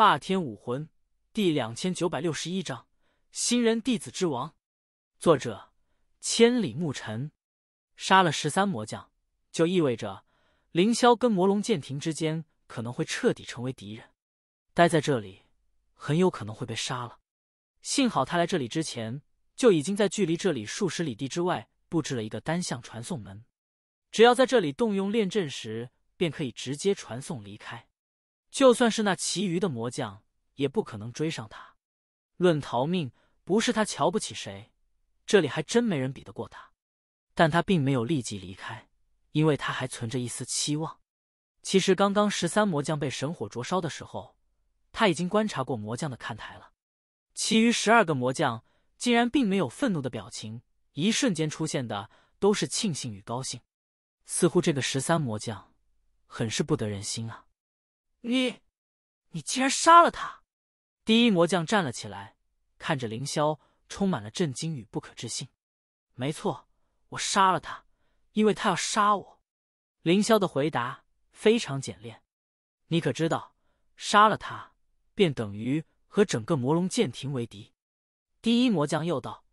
霸天武魂第两千九百六十一章：新人弟子之王。作者：千里牧尘。杀了十三魔将，就意味着凌霄跟魔龙剑庭之间可能会彻底成为敌人。待在这里，很有可能会被杀了。幸好他来这里之前就已经在距离这里数十里地之外布置了一个单向传送门，只要在这里动用炼阵时，便可以直接传送离开。就算是那其余的魔将也不可能追上他，论逃命，不是他瞧不起谁，这里还真没人比得过他。但他并没有立即离开，因为他还存着一丝期望。其实刚刚十三魔将被神火灼烧的时候，他已经观察过魔将的看台了。其余十二个魔将竟然并没有愤怒的表情，一瞬间出现的都是庆幸与高兴，似乎这个十三魔将，很是不得人心啊。你，你竟然杀了他！第一魔将站了起来，看着凌霄，充满了震惊与不可置信。没错，我杀了他，因为他要杀我。凌霄的回答非常简练。你可知道，杀了他，便等于和整个魔龙舰艇为敌。第一魔将又道。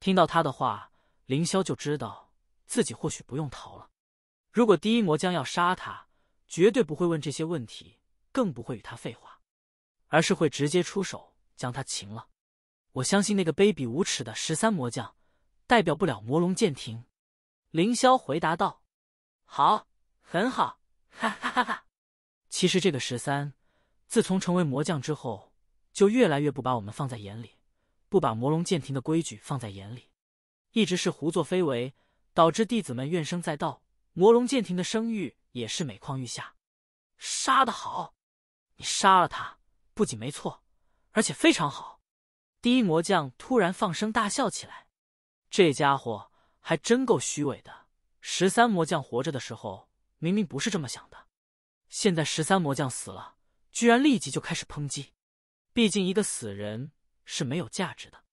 听到他的话，凌霄就知道自己或许不用逃了。如果第一魔将要杀他。绝对不会问这些问题，更不会与他废话，而是会直接出手将他擒了。我相信那个卑鄙无耻的十三魔将，代表不了魔龙剑庭。”凌霄回答道，“好，很好，哈哈哈哈！其实这个十三，自从成为魔将之后，就越来越不把我们放在眼里，不把魔龙剑庭的规矩放在眼里，一直是胡作非为，导致弟子们怨声载道，魔龙剑庭的声誉。”也是每况愈下，杀得好！你杀了他，不仅没错，而且非常好。第一魔将突然放声大笑起来，这家伙还真够虚伪的。十三魔将活着的时候，明明不是这么想的，现在十三魔将死了，居然立即就开始抨击。毕竟一个死人是没有价值的，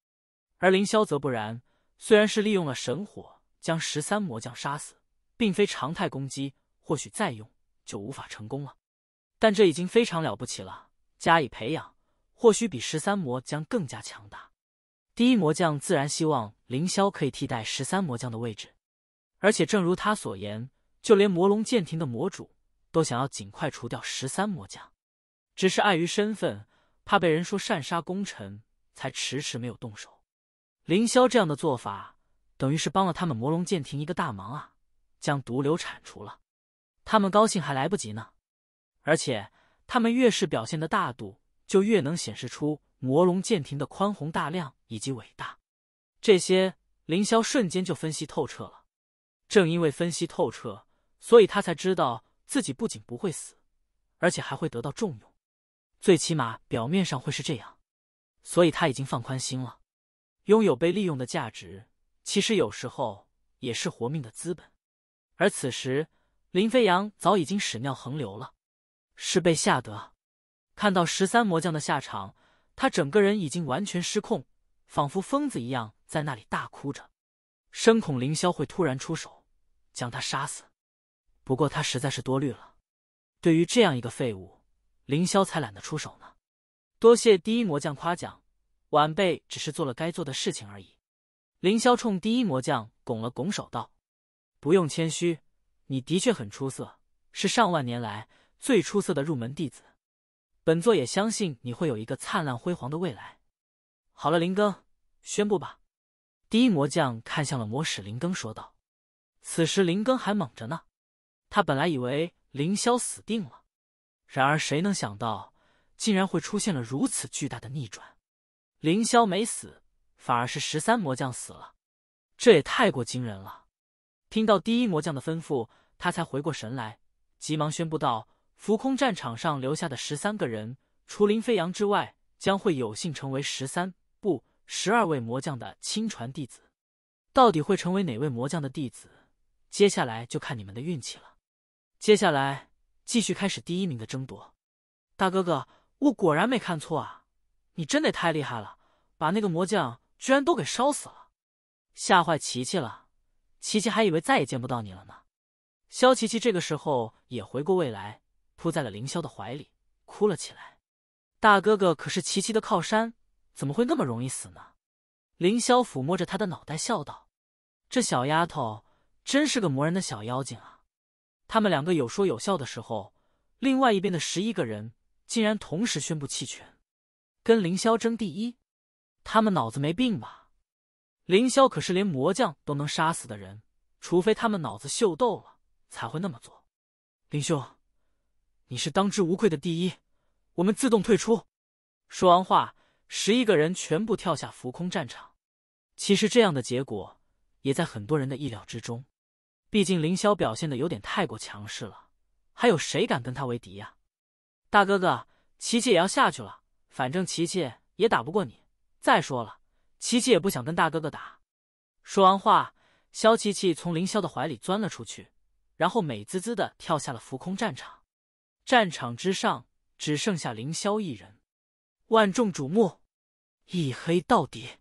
而凌霄则不然。虽然是利用了神火将十三魔将杀死，并非常态攻击。或许再用就无法成功了，但这已经非常了不起了。加以培养，或许比十三魔将更加强大。第一魔将自然希望凌霄可以替代十三魔将的位置，而且正如他所言，就连魔龙剑庭的魔主都想要尽快除掉十三魔将，只是碍于身份，怕被人说擅杀功臣，才迟迟没有动手。凌霄这样的做法，等于是帮了他们魔龙剑庭一个大忙啊，将毒瘤铲除了。他们高兴还来不及呢，而且他们越是表现的大度，就越能显示出魔龙剑庭的宽宏大量以及伟大。这些凌霄瞬间就分析透彻了。正因为分析透彻，所以他才知道自己不仅不会死，而且还会得到重用，最起码表面上会是这样。所以他已经放宽心了。拥有被利用的价值，其实有时候也是活命的资本。而此时。林飞扬早已经屎尿横流了，是被吓得。看到十三魔将的下场，他整个人已经完全失控，仿佛疯子一样在那里大哭着，深恐凌霄会突然出手将他杀死。不过他实在是多虑了，对于这样一个废物，凌霄才懒得出手呢。多谢第一魔将夸奖，晚辈只是做了该做的事情而已。凌霄冲第一魔将拱了拱手道：“不用谦虚。”你的确很出色，是上万年来最出色的入门弟子。本座也相信你会有一个灿烂辉煌的未来。好了，林更，宣布吧。第一魔将看向了魔使林更，说道：“此时林更还懵着呢，他本来以为凌霄死定了，然而谁能想到，竟然会出现了如此巨大的逆转？凌霄没死，反而是十三魔将死了，这也太过惊人了。”听到第一魔将的吩咐。他才回过神来，急忙宣布道：“浮空战场上留下的十三个人，除林飞扬之外，将会有幸成为十三不十二位魔将的亲传弟子。到底会成为哪位魔将的弟子，接下来就看你们的运气了。接下来继续开始第一名的争夺。大哥哥，我果然没看错啊！你真的太厉害了，把那个魔将居然都给烧死了，吓坏琪琪了。琪琪还以为再也见不到你了呢。”萧琪琪这个时候也回过味来，扑在了凌霄的怀里，哭了起来。大哥哥可是琪琪的靠山，怎么会那么容易死呢？凌霄抚摸着她的脑袋，笑道：“这小丫头真是个磨人的小妖精啊！”他们两个有说有笑的时候，另外一边的十一个人竟然同时宣布弃权，跟凌霄争第一。他们脑子没病吧？凌霄可是连魔将都能杀死的人，除非他们脑子秀逗了。才会那么做，林兄，你是当之无愧的第一，我们自动退出。说完话，十一个人全部跳下浮空战场。其实这样的结果也在很多人的意料之中，毕竟凌霄表现的有点太过强势了，还有谁敢跟他为敌呀？大哥哥，琪琪也要下去了，反正琪琪也打不过你。再说了，琪琪也不想跟大哥哥打。说完话，萧琪琪从凌霄的怀里钻了出去。然后美滋滋的跳下了浮空战场，战场之上只剩下凌霄一人，万众瞩目，一黑到底。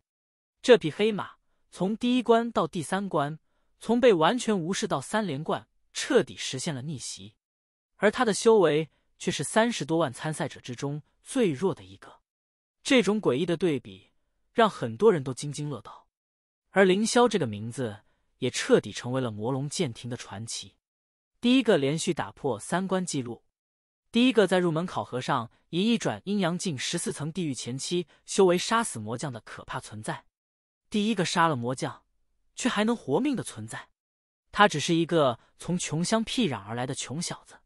这匹黑马从第一关到第三关，从被完全无视到三连冠，彻底实现了逆袭。而他的修为却是三十多万参赛者之中最弱的一个。这种诡异的对比让很多人都津津乐道，而凌霄这个名字也彻底成为了魔龙剑庭的传奇。第一个连续打破三关记录，第一个在入门考核上以一转阴阳镜十四层地狱前期修为杀死魔将的可怕存在，第一个杀了魔将却还能活命的存在。他只是一个从穷乡僻壤而来的穷小子，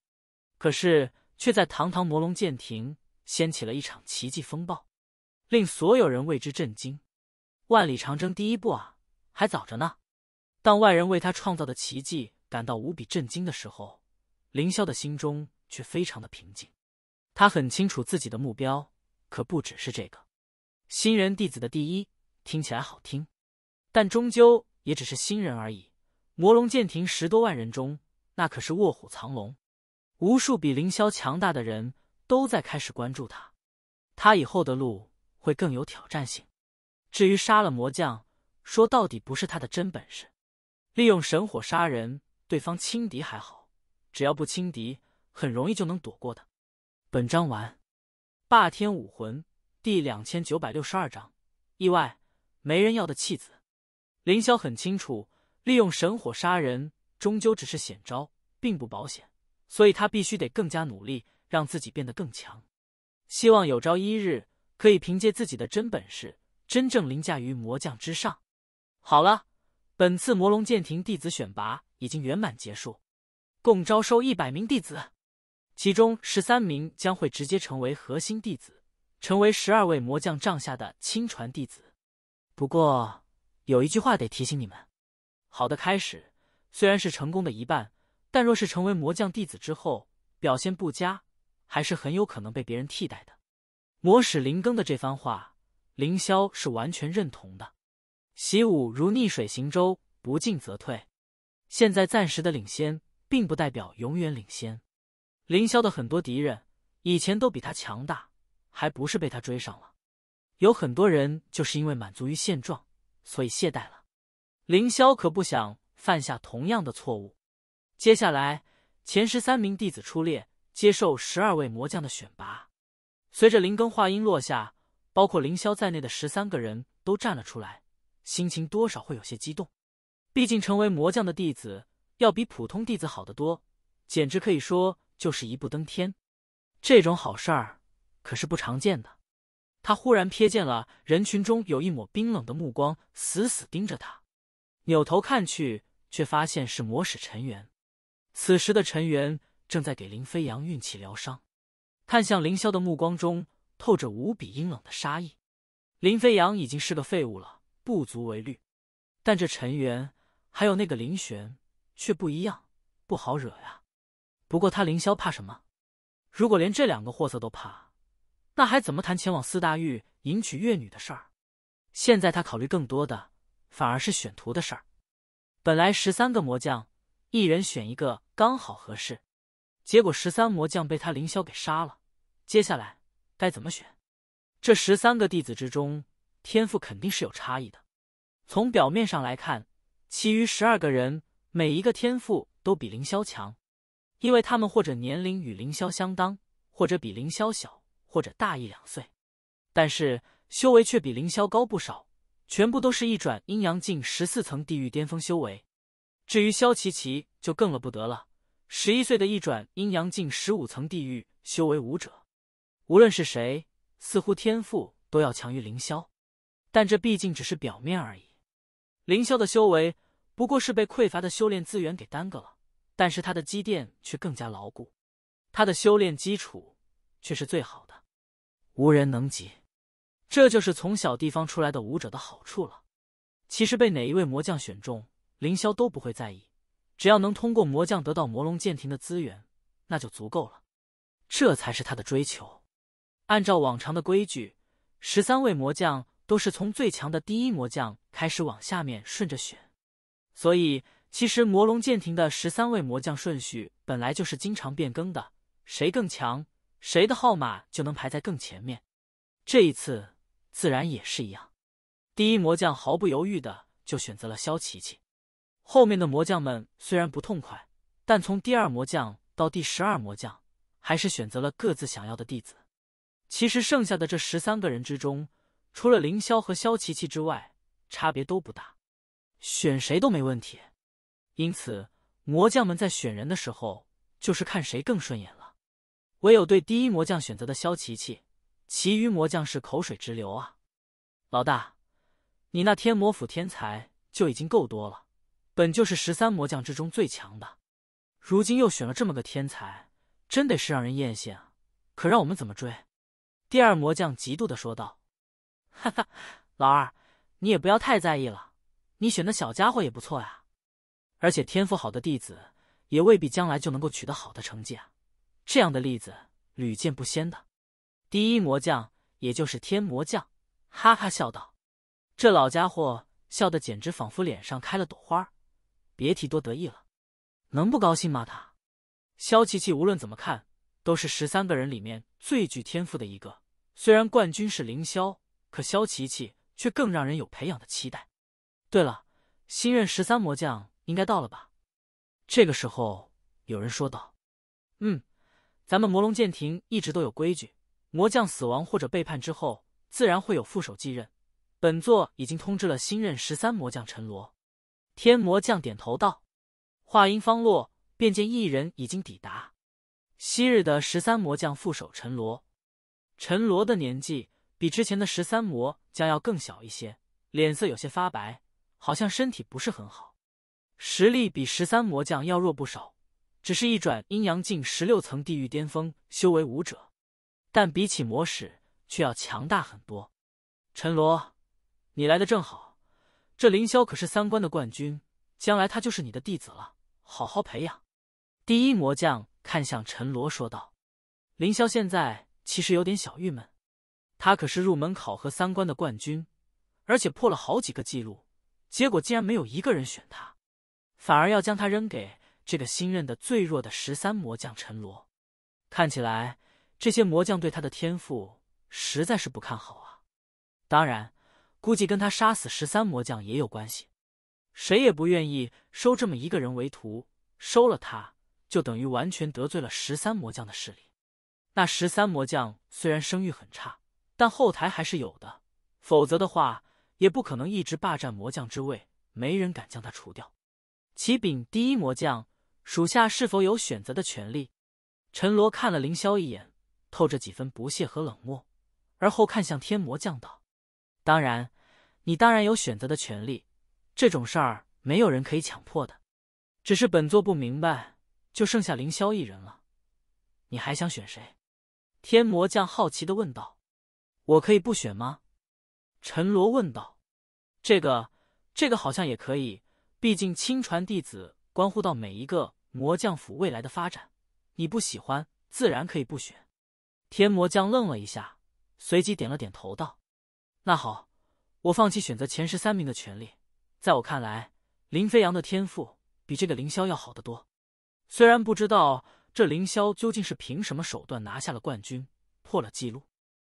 可是却在堂堂魔龙剑庭掀起了一场奇迹风暴，令所有人为之震惊。万里长征第一步啊，还早着呢。当外人为他创造的奇迹。感到无比震惊的时候，凌霄的心中却非常的平静。他很清楚自己的目标，可不只是这个。新人弟子的第一听起来好听，但终究也只是新人而已。魔龙剑庭十多万人中，那可是卧虎藏龙，无数比凌霄强大的人都在开始关注他。他以后的路会更有挑战性。至于杀了魔将，说到底不是他的真本事，利用神火杀人。对方轻敌还好，只要不轻敌，很容易就能躲过的。本章完。霸天武魂第两千九百六十二章意外，没人要的弃子。凌霄很清楚，利用神火杀人终究只是险招，并不保险，所以他必须得更加努力，让自己变得更强，希望有朝一日可以凭借自己的真本事，真正凌驾于魔将之上。好了，本次魔龙剑庭弟子选拔。已经圆满结束，共招收一百名弟子，其中十三名将会直接成为核心弟子，成为十二位魔将帐下的亲传弟子。不过有一句话得提醒你们：好的开始虽然是成功的一半，但若是成为魔将弟子之后表现不佳，还是很有可能被别人替代的。魔使林庚的这番话，凌霄是完全认同的。习武如逆水行舟，不进则退。现在暂时的领先，并不代表永远领先。凌霄的很多敌人以前都比他强大，还不是被他追上了？有很多人就是因为满足于现状，所以懈怠了。凌霄可不想犯下同样的错误。接下来，前十三名弟子出列，接受十二位魔将的选拔。随着林庚话音落下，包括凌霄在内的十三个人都站了出来，心情多少会有些激动。毕竟成为魔将的弟子要比普通弟子好得多，简直可以说就是一步登天。这种好事儿可是不常见的。他忽然瞥见了人群中有一抹冰冷的目光，死死盯着他。扭头看去，却发现是魔使陈元。此时的陈元正在给林飞扬运气疗伤，看向凌霄的目光中透着无比阴冷的杀意。林飞扬已经是个废物了，不足为虑。但这陈元。还有那个林玄却不一样，不好惹呀。不过他凌霄怕什么？如果连这两个货色都怕，那还怎么谈前往四大域迎娶月女的事儿？现在他考虑更多的反而是选徒的事儿。本来十三个魔将一人选一个刚好合适，结果十三魔将被他凌霄给杀了。接下来该怎么选？这十三个弟子之中，天赋肯定是有差异的。从表面上来看。其余十二个人，每一个天赋都比凌霄强，因为他们或者年龄与凌霄相当，或者比凌霄小，或者大一两岁，但是修为却比凌霄高不少，全部都是一转阴阳境十四层地狱巅峰修为。至于萧琪琪就更了不得了，十一岁的一转阴阳境十五层地狱修为武者。无论是谁，似乎天赋都要强于凌霄，但这毕竟只是表面而已。凌霄的修为。不过是被匮乏的修炼资源给耽搁了，但是他的积淀却更加牢固，他的修炼基础却是最好的，无人能及。这就是从小地方出来的武者的好处了。其实被哪一位魔将选中，凌霄都不会在意，只要能通过魔将得到魔龙剑庭的资源，那就足够了。这才是他的追求。按照往常的规矩，十三位魔将都是从最强的第一魔将开始往下面顺着选。所以，其实魔龙剑庭的十三位魔将顺序本来就是经常变更的，谁更强，谁的号码就能排在更前面。这一次自然也是一样。第一魔将毫不犹豫的就选择了萧琪琪，后面的魔将们虽然不痛快，但从第二魔将到第十二魔将，还是选择了各自想要的弟子。其实剩下的这十三个人之中，除了凌霄和萧琪琪之外，差别都不大。选谁都没问题，因此魔将们在选人的时候就是看谁更顺眼了。唯有对第一魔将选择的萧琪琪，其余魔将是口水直流啊！老大，你那天魔府天才就已经够多了，本就是十三魔将之中最强的，如今又选了这么个天才，真得是让人艳羡啊！可让我们怎么追？第二魔将嫉妒的说道：“ 哈哈，老二，你也不要太在意了。”你选的小家伙也不错呀，而且天赋好的弟子也未必将来就能够取得好的成绩啊，这样的例子屡见不鲜的。第一魔将，也就是天魔将，哈哈笑道：“这老家伙笑得简直仿佛脸上开了朵花，别提多得意了，能不高兴吗？”他，萧琪琪无论怎么看都是十三个人里面最具天赋的一个，虽然冠军是凌霄，可萧琪琪却更让人有培养的期待。对了，新任十三魔将应该到了吧？这个时候，有人说道：“嗯，咱们魔龙舰艇一直都有规矩，魔将死亡或者背叛之后，自然会有副手继任。本座已经通知了新任十三魔将陈罗。”天魔将点头道。话音方落，便见一人已经抵达。昔日的十三魔将副手陈罗。陈罗的年纪比之前的十三魔将要更小一些，脸色有些发白。好像身体不是很好，实力比十三魔将要弱不少。只是一转阴阳镜十六层地狱巅峰修为武者，但比起魔使却要强大很多。陈罗，你来的正好。这凌霄可是三关的冠军，将来他就是你的弟子了，好好培养。第一魔将看向陈罗说道：“凌霄现在其实有点小郁闷，他可是入门考核三关的冠军，而且破了好几个记录。”结果竟然没有一个人选他，反而要将他扔给这个新任的最弱的十三魔将陈罗。看起来这些魔将对他的天赋实在是不看好啊！当然，估计跟他杀死十三魔将也有关系。谁也不愿意收这么一个人为徒，收了他就等于完全得罪了十三魔将的势力。那十三魔将虽然声誉很差，但后台还是有的，否则的话。也不可能一直霸占魔将之位，没人敢将他除掉。启禀第一魔将，属下是否有选择的权利？陈罗看了凌霄一眼，透着几分不屑和冷漠，而后看向天魔将道：“当然，你当然有选择的权利。这种事儿没有人可以强迫的。只是本座不明白，就剩下凌霄一人了，你还想选谁？”天魔将好奇的问道。“我可以不选吗？”陈罗问道。这个，这个好像也可以。毕竟亲传弟子关乎到每一个魔将府未来的发展，你不喜欢，自然可以不选。天魔将愣了一下，随即点了点头，道：“那好，我放弃选择前十三名的权利。在我看来，林飞扬的天赋比这个凌霄要好得多。虽然不知道这凌霄究竟是凭什么手段拿下了冠军，破了记录，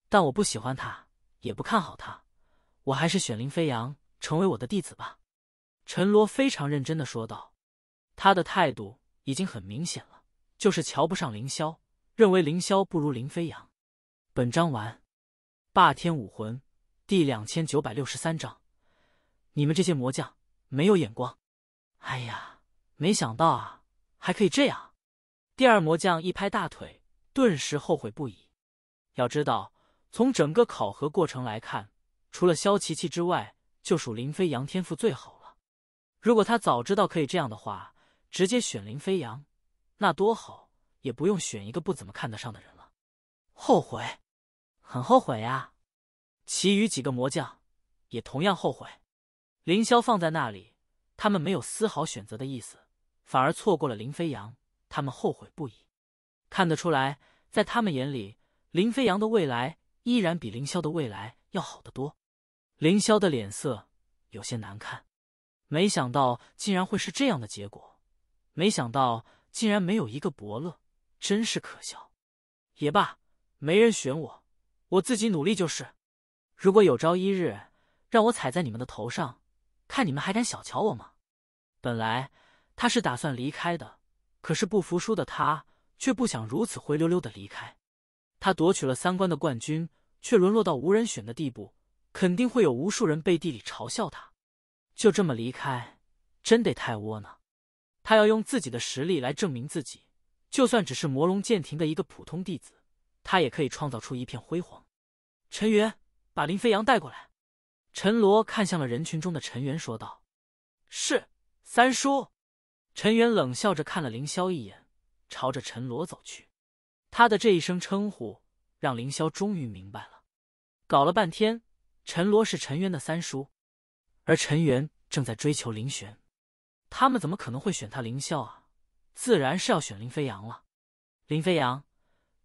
但我不喜欢他，也不看好他。”我还是选林飞扬成为我的弟子吧。”陈罗非常认真的说道，他的态度已经很明显了，就是瞧不上凌霄，认为凌霄不如林飞扬。本章完。霸天武魂第两千九百六十三章：你们这些魔将没有眼光！哎呀，没想到啊，还可以这样！第二魔将一拍大腿，顿时后悔不已。要知道，从整个考核过程来看。除了萧琪琪之外，就属林飞扬天赋最好了。如果他早知道可以这样的话，直接选林飞扬，那多好，也不用选一个不怎么看得上的人了。后悔，很后悔呀！其余几个魔将也同样后悔。凌霄放在那里，他们没有丝毫选择的意思，反而错过了林飞扬，他们后悔不已。看得出来，在他们眼里，林飞扬的未来依然比凌霄的未来要好得多。凌霄的脸色有些难看，没想到竟然会是这样的结果，没想到竟然没有一个伯乐，真是可笑。也罢，没人选我，我自己努力就是。如果有朝一日让我踩在你们的头上，看你们还敢小瞧我吗？本来他是打算离开的，可是不服输的他却不想如此灰溜溜的离开。他夺取了三关的冠军，却沦落到无人选的地步。肯定会有无数人背地里嘲笑他，就这么离开，真得太窝囊。他要用自己的实力来证明自己，就算只是魔龙剑庭的一个普通弟子，他也可以创造出一片辉煌。陈元，把林飞扬带过来。陈罗看向了人群中的陈元，说道：“是三叔。”陈元冷笑着看了凌霄一眼，朝着陈罗走去。他的这一声称呼，让凌霄终于明白了，搞了半天。陈罗是陈元的三叔，而陈元正在追求林玄，他们怎么可能会选他林霄啊？自然是要选林飞扬了。林飞扬，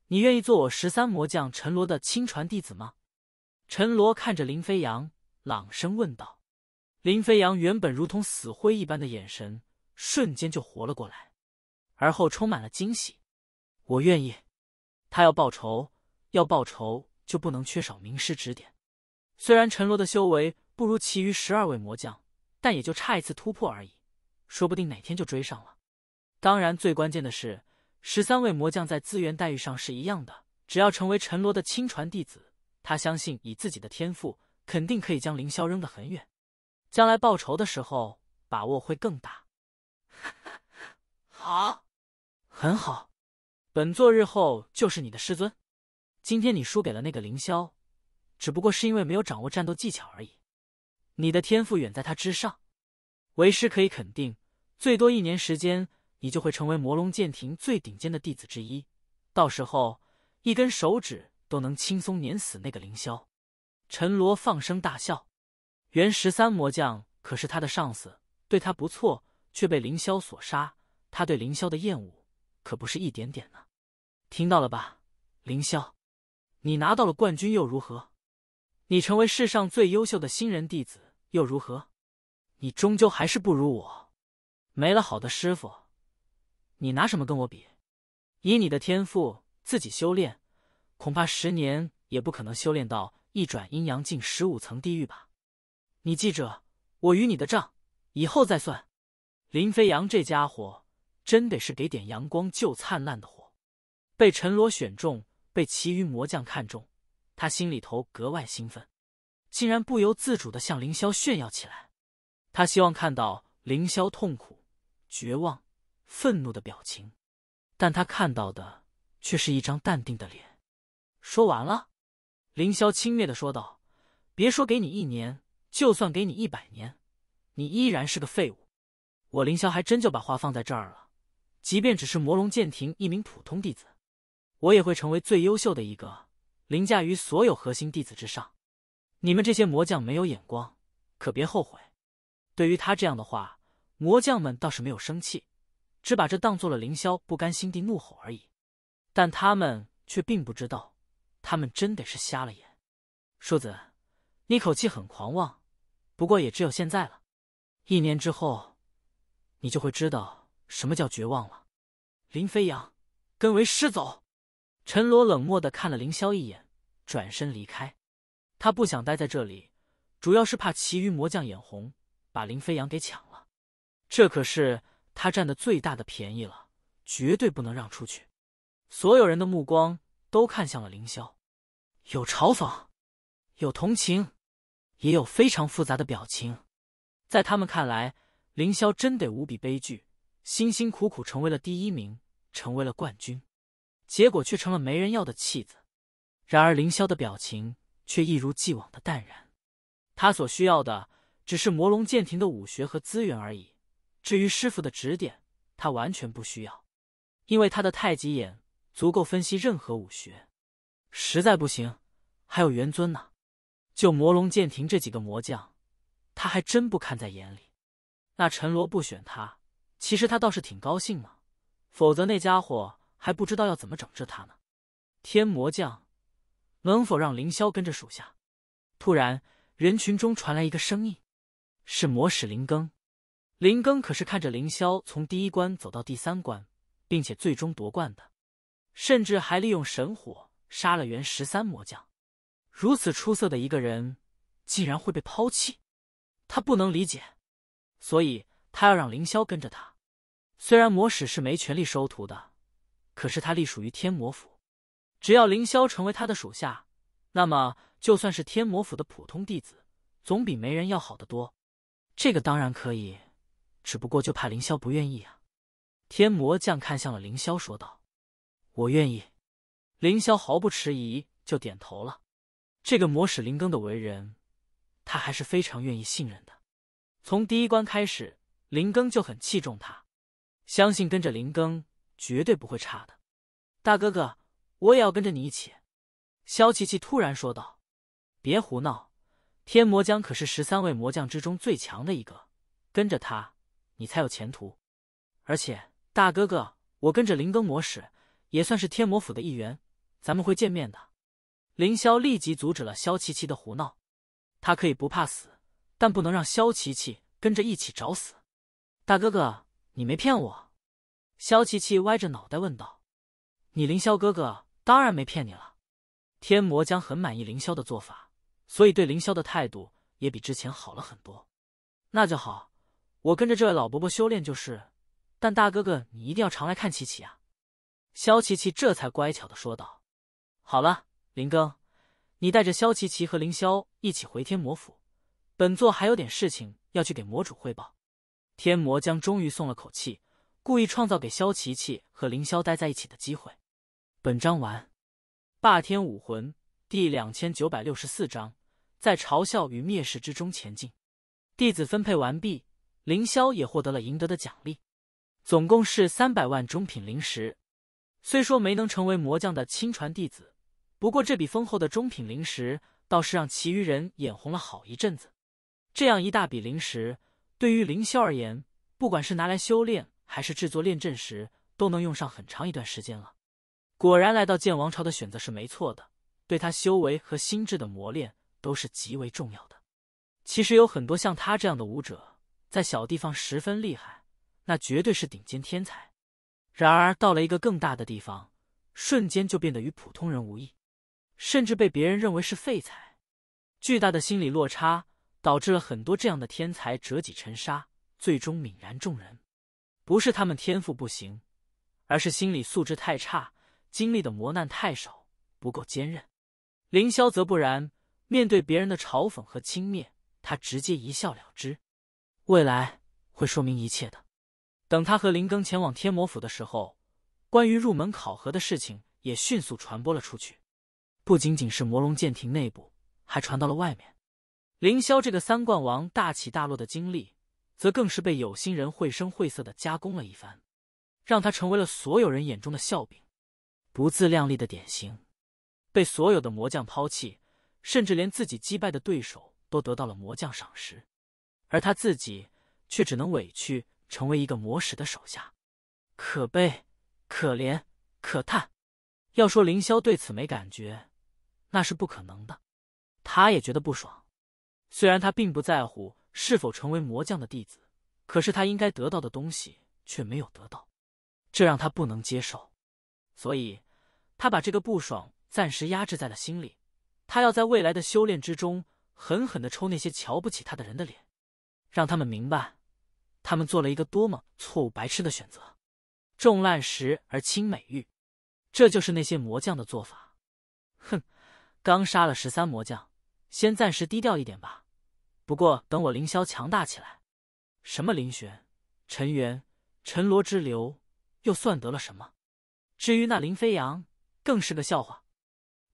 你愿意做我十三魔将陈罗的亲传弟子吗？陈罗看着林飞扬，朗声问道。林飞扬原本如同死灰一般的眼神，瞬间就活了过来，而后充满了惊喜：“我愿意。”他要报仇，要报仇就不能缺少名师指点。虽然陈罗的修为不如其余十二位魔将，但也就差一次突破而已，说不定哪天就追上了。当然，最关键的是，十三位魔将在资源待遇上是一样的。只要成为陈罗的亲传弟子，他相信以自己的天赋，肯定可以将凌霄扔得很远。将来报仇的时候，把握会更大。好，很好，本座日后就是你的师尊。今天你输给了那个凌霄。只不过是因为没有掌握战斗技巧而已。你的天赋远在他之上，为师可以肯定，最多一年时间，你就会成为魔龙剑庭最顶尖的弟子之一。到时候，一根手指都能轻松碾死那个凌霄。陈罗放声大笑。原十三魔将可是他的上司，对他不错，却被凌霄所杀。他对凌霄的厌恶可不是一点点呢。听到了吧，凌霄，你拿到了冠军又如何？你成为世上最优秀的新人弟子又如何？你终究还是不如我。没了好的师傅，你拿什么跟我比？以你的天赋，自己修炼，恐怕十年也不可能修炼到一转阴阳境十五层地狱吧。你记着，我与你的账以后再算。林飞扬这家伙，真得是给点阳光就灿烂的活，被陈罗选中，被其余魔将看中。他心里头格外兴奋，竟然不由自主的向凌霄炫耀起来。他希望看到凌霄痛苦、绝望、愤怒的表情，但他看到的却是一张淡定的脸。说完了，凌霄轻蔑的说道：“别说给你一年，就算给你一百年，你依然是个废物。我凌霄还真就把话放在这儿了。即便只是魔龙剑庭一名普通弟子，我也会成为最优秀的一个。”凌驾于所有核心弟子之上，你们这些魔将没有眼光，可别后悔。对于他这样的话，魔将们倒是没有生气，只把这当做了凌霄不甘心地怒吼而已。但他们却并不知道，他们真的是瞎了眼。树子，你口气很狂妄，不过也只有现在了。一年之后，你就会知道什么叫绝望了。林飞扬，跟为师走。陈罗冷漠的看了凌霄一眼，转身离开。他不想待在这里，主要是怕其余魔将眼红，把林飞扬给抢了。这可是他占的最大的便宜了，绝对不能让出去。所有人的目光都看向了凌霄，有嘲讽，有同情，也有非常复杂的表情。在他们看来，凌霄真得无比悲剧，辛辛苦苦成为了第一名，成为了冠军。结果却成了没人要的弃子。然而凌霄的表情却一如既往的淡然。他所需要的只是魔龙剑庭的武学和资源而已。至于师傅的指点，他完全不需要，因为他的太极眼足够分析任何武学。实在不行，还有元尊呢。就魔龙剑庭这几个魔将，他还真不看在眼里。那陈罗不选他，其实他倒是挺高兴呢。否则那家伙……还不知道要怎么整治他呢，天魔将，能否让凌霄跟着属下？突然，人群中传来一个声音：“是魔使林庚。”林庚可是看着凌霄从第一关走到第三关，并且最终夺冠的，甚至还利用神火杀了原十三魔将。如此出色的一个人，竟然会被抛弃，他不能理解，所以他要让凌霄跟着他。虽然魔使是没权利收徒的。可是他隶属于天魔府，只要凌霄成为他的属下，那么就算是天魔府的普通弟子，总比没人要好得多。这个当然可以，只不过就怕凌霄不愿意啊。天魔将看向了凌霄，说道：“我愿意。”凌霄毫不迟疑就点头了。这个魔使林庚的为人，他还是非常愿意信任的。从第一关开始，林庚就很器重他，相信跟着林庚。绝对不会差的，大哥哥，我也要跟着你一起。”萧琪琪突然说道，“别胡闹，天魔将可是十三位魔将之中最强的一个，跟着他，你才有前途。而且，大哥哥，我跟着灵根魔使也算是天魔府的一员，咱们会见面的。”凌霄立即阻止了萧琪琪的胡闹。他可以不怕死，但不能让萧琪琪跟着一起找死。大哥哥，你没骗我。萧琪琪歪着脑袋问道：“你凌霄哥哥当然没骗你了。”天魔将很满意凌霄的做法，所以对凌霄的态度也比之前好了很多。那就好，我跟着这位老伯伯修炼就是。但大哥哥，你一定要常来看琪琪啊！”萧琪琪这才乖巧的说道。“好了，林哥，你带着萧琪琪和凌霄一起回天魔府，本座还有点事情要去给魔主汇报。”天魔将终于松了口气。故意创造给萧琪琪和凌霄待在一起的机会。本章完。霸天武魂第两千九百六十四章：在嘲笑与蔑视之中前进。弟子分配完毕，凌霄也获得了赢得的奖励，总共是三百万中品灵石。虽说没能成为魔将的亲传弟子，不过这笔丰厚的中品灵石倒是让其余人眼红了好一阵子。这样一大笔灵石，对于凌霄而言，不管是拿来修炼。还是制作练阵时，都能用上很长一段时间了。果然，来到剑王朝的选择是没错的，对他修为和心智的磨练都是极为重要的。其实有很多像他这样的武者，在小地方十分厉害，那绝对是顶尖天才。然而，到了一个更大的地方，瞬间就变得与普通人无异，甚至被别人认为是废材。巨大的心理落差，导致了很多这样的天才折戟沉沙，最终泯然众人。不是他们天赋不行，而是心理素质太差，经历的磨难太少，不够坚韧。凌霄则不然，面对别人的嘲讽和轻蔑，他直接一笑了之。未来会说明一切的。等他和林庚前往天魔府的时候，关于入门考核的事情也迅速传播了出去，不仅仅是魔龙舰艇内部，还传到了外面。凌霄这个三冠王大起大落的经历。则更是被有心人绘声绘色的加工了一番，让他成为了所有人眼中的笑柄，不自量力的典型，被所有的魔将抛弃，甚至连自己击败的对手都得到了魔将赏识，而他自己却只能委屈成为一个魔使的手下，可悲、可怜、可叹。要说凌霄对此没感觉，那是不可能的，他也觉得不爽，虽然他并不在乎。是否成为魔将的弟子，可是他应该得到的东西却没有得到，这让他不能接受，所以他把这个不爽暂时压制在了心里。他要在未来的修炼之中狠狠的抽那些瞧不起他的人的脸，让他们明白，他们做了一个多么错误、白痴的选择。重烂石而轻美玉，这就是那些魔将的做法。哼，刚杀了十三魔将，先暂时低调一点吧。不过，等我凌霄强大起来，什么林玄、陈元、陈罗之流，又算得了什么？至于那林飞扬，更是个笑话。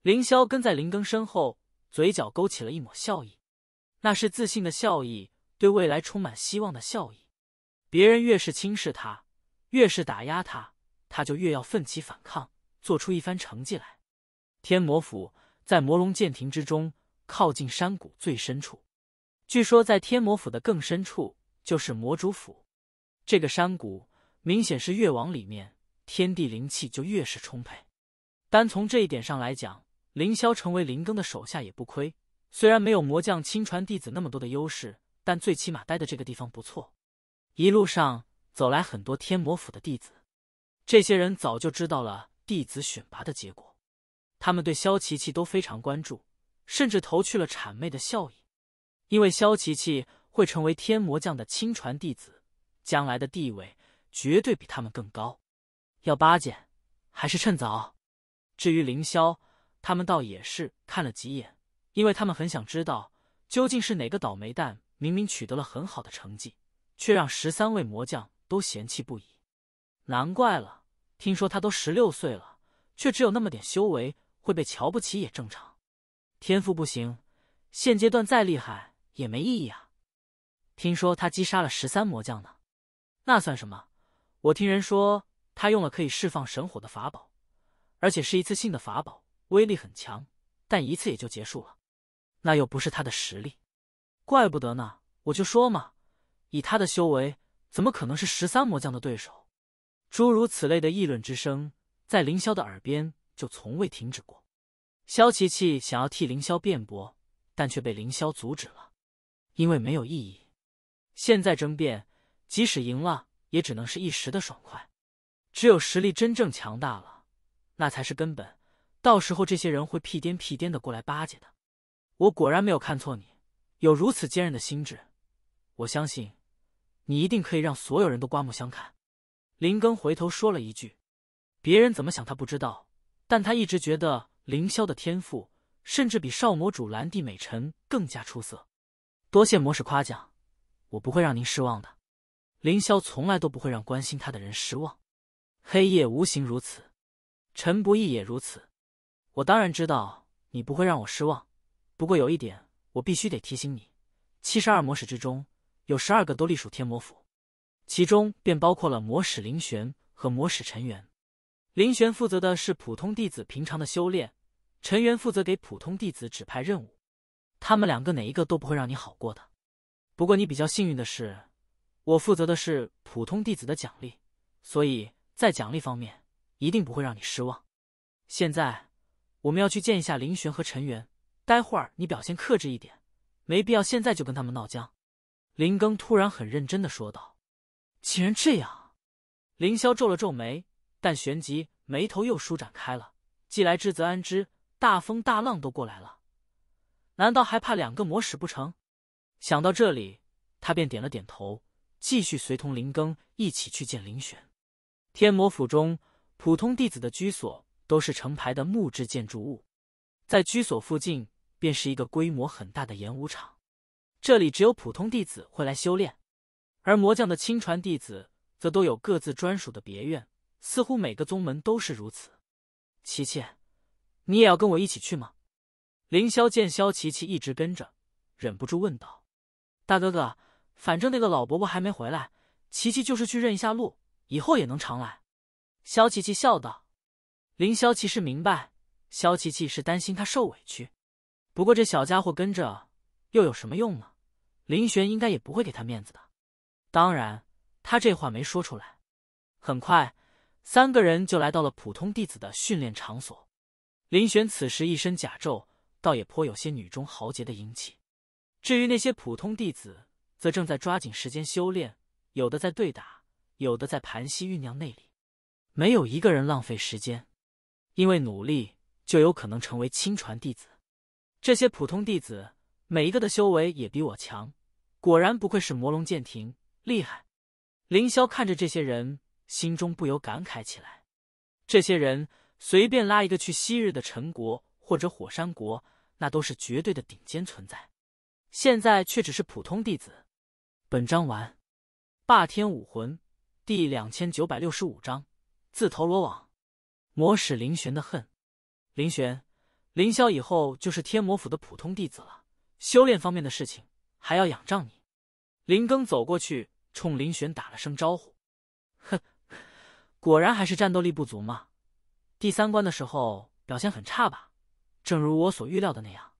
凌霄跟在林庚身后，嘴角勾起了一抹笑意，那是自信的笑意，对未来充满希望的笑意。别人越是轻视他，越是打压他，他就越要奋起反抗，做出一番成绩来。天魔府在魔龙舰艇之中，靠近山谷最深处。据说，在天魔府的更深处就是魔主府。这个山谷明显是越往里面，天地灵气就越是充沛。单从这一点上来讲，凌霄成为林庚的手下也不亏。虽然没有魔将亲传弟子那么多的优势，但最起码待的这个地方不错。一路上走来，很多天魔府的弟子，这些人早就知道了弟子选拔的结果，他们对萧琪琪都非常关注，甚至投去了谄媚的笑意。因为萧琪琪会成为天魔将的亲传弟子，将来的地位绝对比他们更高，要巴结还是趁早。至于凌霄，他们倒也是看了几眼，因为他们很想知道究竟是哪个倒霉蛋，明明取得了很好的成绩，却让十三位魔将都嫌弃不已。难怪了，听说他都十六岁了，却只有那么点修为，会被瞧不起也正常。天赋不行，现阶段再厉害。也没意义啊！听说他击杀了十三魔将呢，那算什么？我听人说他用了可以释放神火的法宝，而且是一次性的法宝，威力很强，但一次也就结束了。那又不是他的实力，怪不得呢！我就说嘛，以他的修为，怎么可能是十三魔将的对手？诸如此类的议论之声在凌霄的耳边就从未停止过。萧琪琪想要替凌霄辩驳，但却被凌霄阻止了。因为没有意义，现在争辩，即使赢了，也只能是一时的爽快。只有实力真正强大了，那才是根本。到时候，这些人会屁颠屁颠的过来巴结的。我果然没有看错你，有如此坚韧的心智，我相信你一定可以让所有人都刮目相看。林庚回头说了一句：“别人怎么想他不知道，但他一直觉得凌霄的天赋，甚至比少魔主蓝帝美辰更加出色。”多谢魔使夸奖，我不会让您失望的。凌霄从来都不会让关心他的人失望。黑夜无形如此，陈不义也如此。我当然知道你不会让我失望，不过有一点我必须得提醒你：七十二魔使之中有十二个都隶属天魔府，其中便包括了魔使林玄和魔使陈元。林玄负责的是普通弟子平常的修炼，陈元负责给普通弟子指派任务。他们两个哪一个都不会让你好过的。不过你比较幸运的是，我负责的是普通弟子的奖励，所以在奖励方面一定不会让你失望。现在我们要去见一下林玄和陈元，待会儿你表现克制一点，没必要现在就跟他们闹僵。”林庚突然很认真的说道。“既然这样，凌霄皱了皱眉，但旋即眉头又舒展开了。既来之则安之，大风大浪都过来了。”难道还怕两个魔使不成？想到这里，他便点了点头，继续随同林庚一起去见林玄。天魔府中，普通弟子的居所都是成排的木质建筑物，在居所附近便是一个规模很大的演武场。这里只有普通弟子会来修炼，而魔将的亲传弟子则都有各自专属的别院，似乎每个宗门都是如此。琪琪，你也要跟我一起去吗？凌霄见萧琪琪一直跟着，忍不住问道：“大哥哥，反正那个老伯伯还没回来，琪琪就是去认一下路，以后也能常来。”萧琪琪笑道。凌霄其实明白，萧琪琪是担心他受委屈，不过这小家伙跟着又有什么用呢？林玄应该也不会给他面子的，当然，他这话没说出来。很快，三个人就来到了普通弟子的训练场所。林玄此时一身甲胄。倒也颇有些女中豪杰的英气。至于那些普通弟子，则正在抓紧时间修炼，有的在对打，有的在盘膝酝酿内力，没有一个人浪费时间，因为努力就有可能成为亲传弟子。这些普通弟子每一个的修为也比我强，果然不愧是魔龙剑庭，厉害！凌霄看着这些人，心中不由感慨起来：这些人随便拉一个去昔日的陈国或者火山国。那都是绝对的顶尖存在，现在却只是普通弟子。本章完。霸天武魂第两千九百六十五章：自投罗网。魔使林玄的恨。林玄，凌霄以后就是天魔府的普通弟子了，修炼方面的事情还要仰仗你。林庚走过去，冲林玄打了声招呼：“哼，果然还是战斗力不足嘛。第三关的时候表现很差吧？”正如我所预料的那样，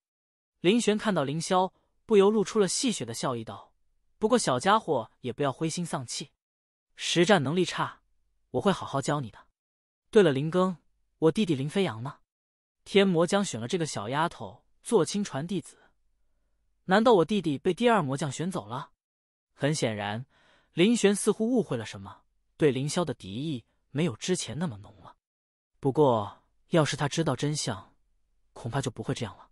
林玄看到凌霄，不由露出了戏谑的笑意，道：“不过小家伙也不要灰心丧气，实战能力差，我会好好教你的。”对了，林庚，我弟弟林飞扬呢？天魔将选了这个小丫头做亲传弟子，难道我弟弟被第二魔将选走了？很显然，林玄似乎误会了什么，对凌霄的敌意没有之前那么浓了。不过，要是他知道真相，恐怕就不会这样了。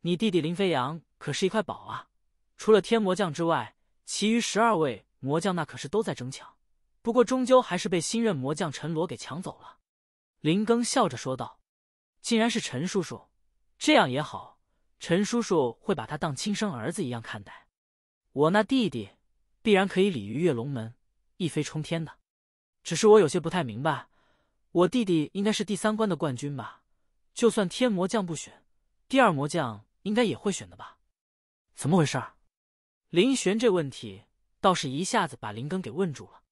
你弟弟林飞扬可是一块宝啊！除了天魔将之外，其余十二位魔将那可是都在争抢，不过终究还是被新任魔将陈罗给抢走了。林庚笑着说道：“竟然是陈叔叔，这样也好，陈叔叔会把他当亲生儿子一样看待。我那弟弟必然可以鲤鱼跃龙门，一飞冲天的。只是我有些不太明白，我弟弟应该是第三关的冠军吧？”就算天魔将不选，第二魔将应该也会选的吧？怎么回事？林玄这问题倒是一下子把林庚给问住了。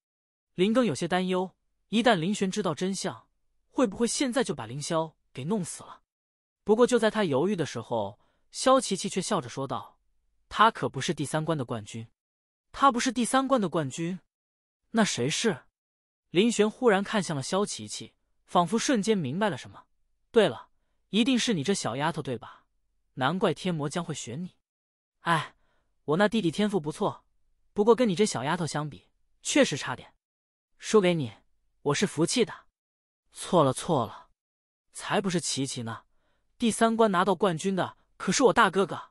林庚有些担忧，一旦林玄知道真相，会不会现在就把凌霄给弄死了？不过就在他犹豫的时候，萧琪琪却笑着说道：“他可不是第三关的冠军，他不是第三关的冠军，那谁是？”林玄忽然看向了萧琪琪，仿佛瞬间明白了什么。对了。一定是你这小丫头对吧？难怪天魔将会选你。哎，我那弟弟天赋不错，不过跟你这小丫头相比，确实差点。输给你，我是服气的。错了错了，才不是琪琪呢！第三关拿到冠军的可是我大哥哥，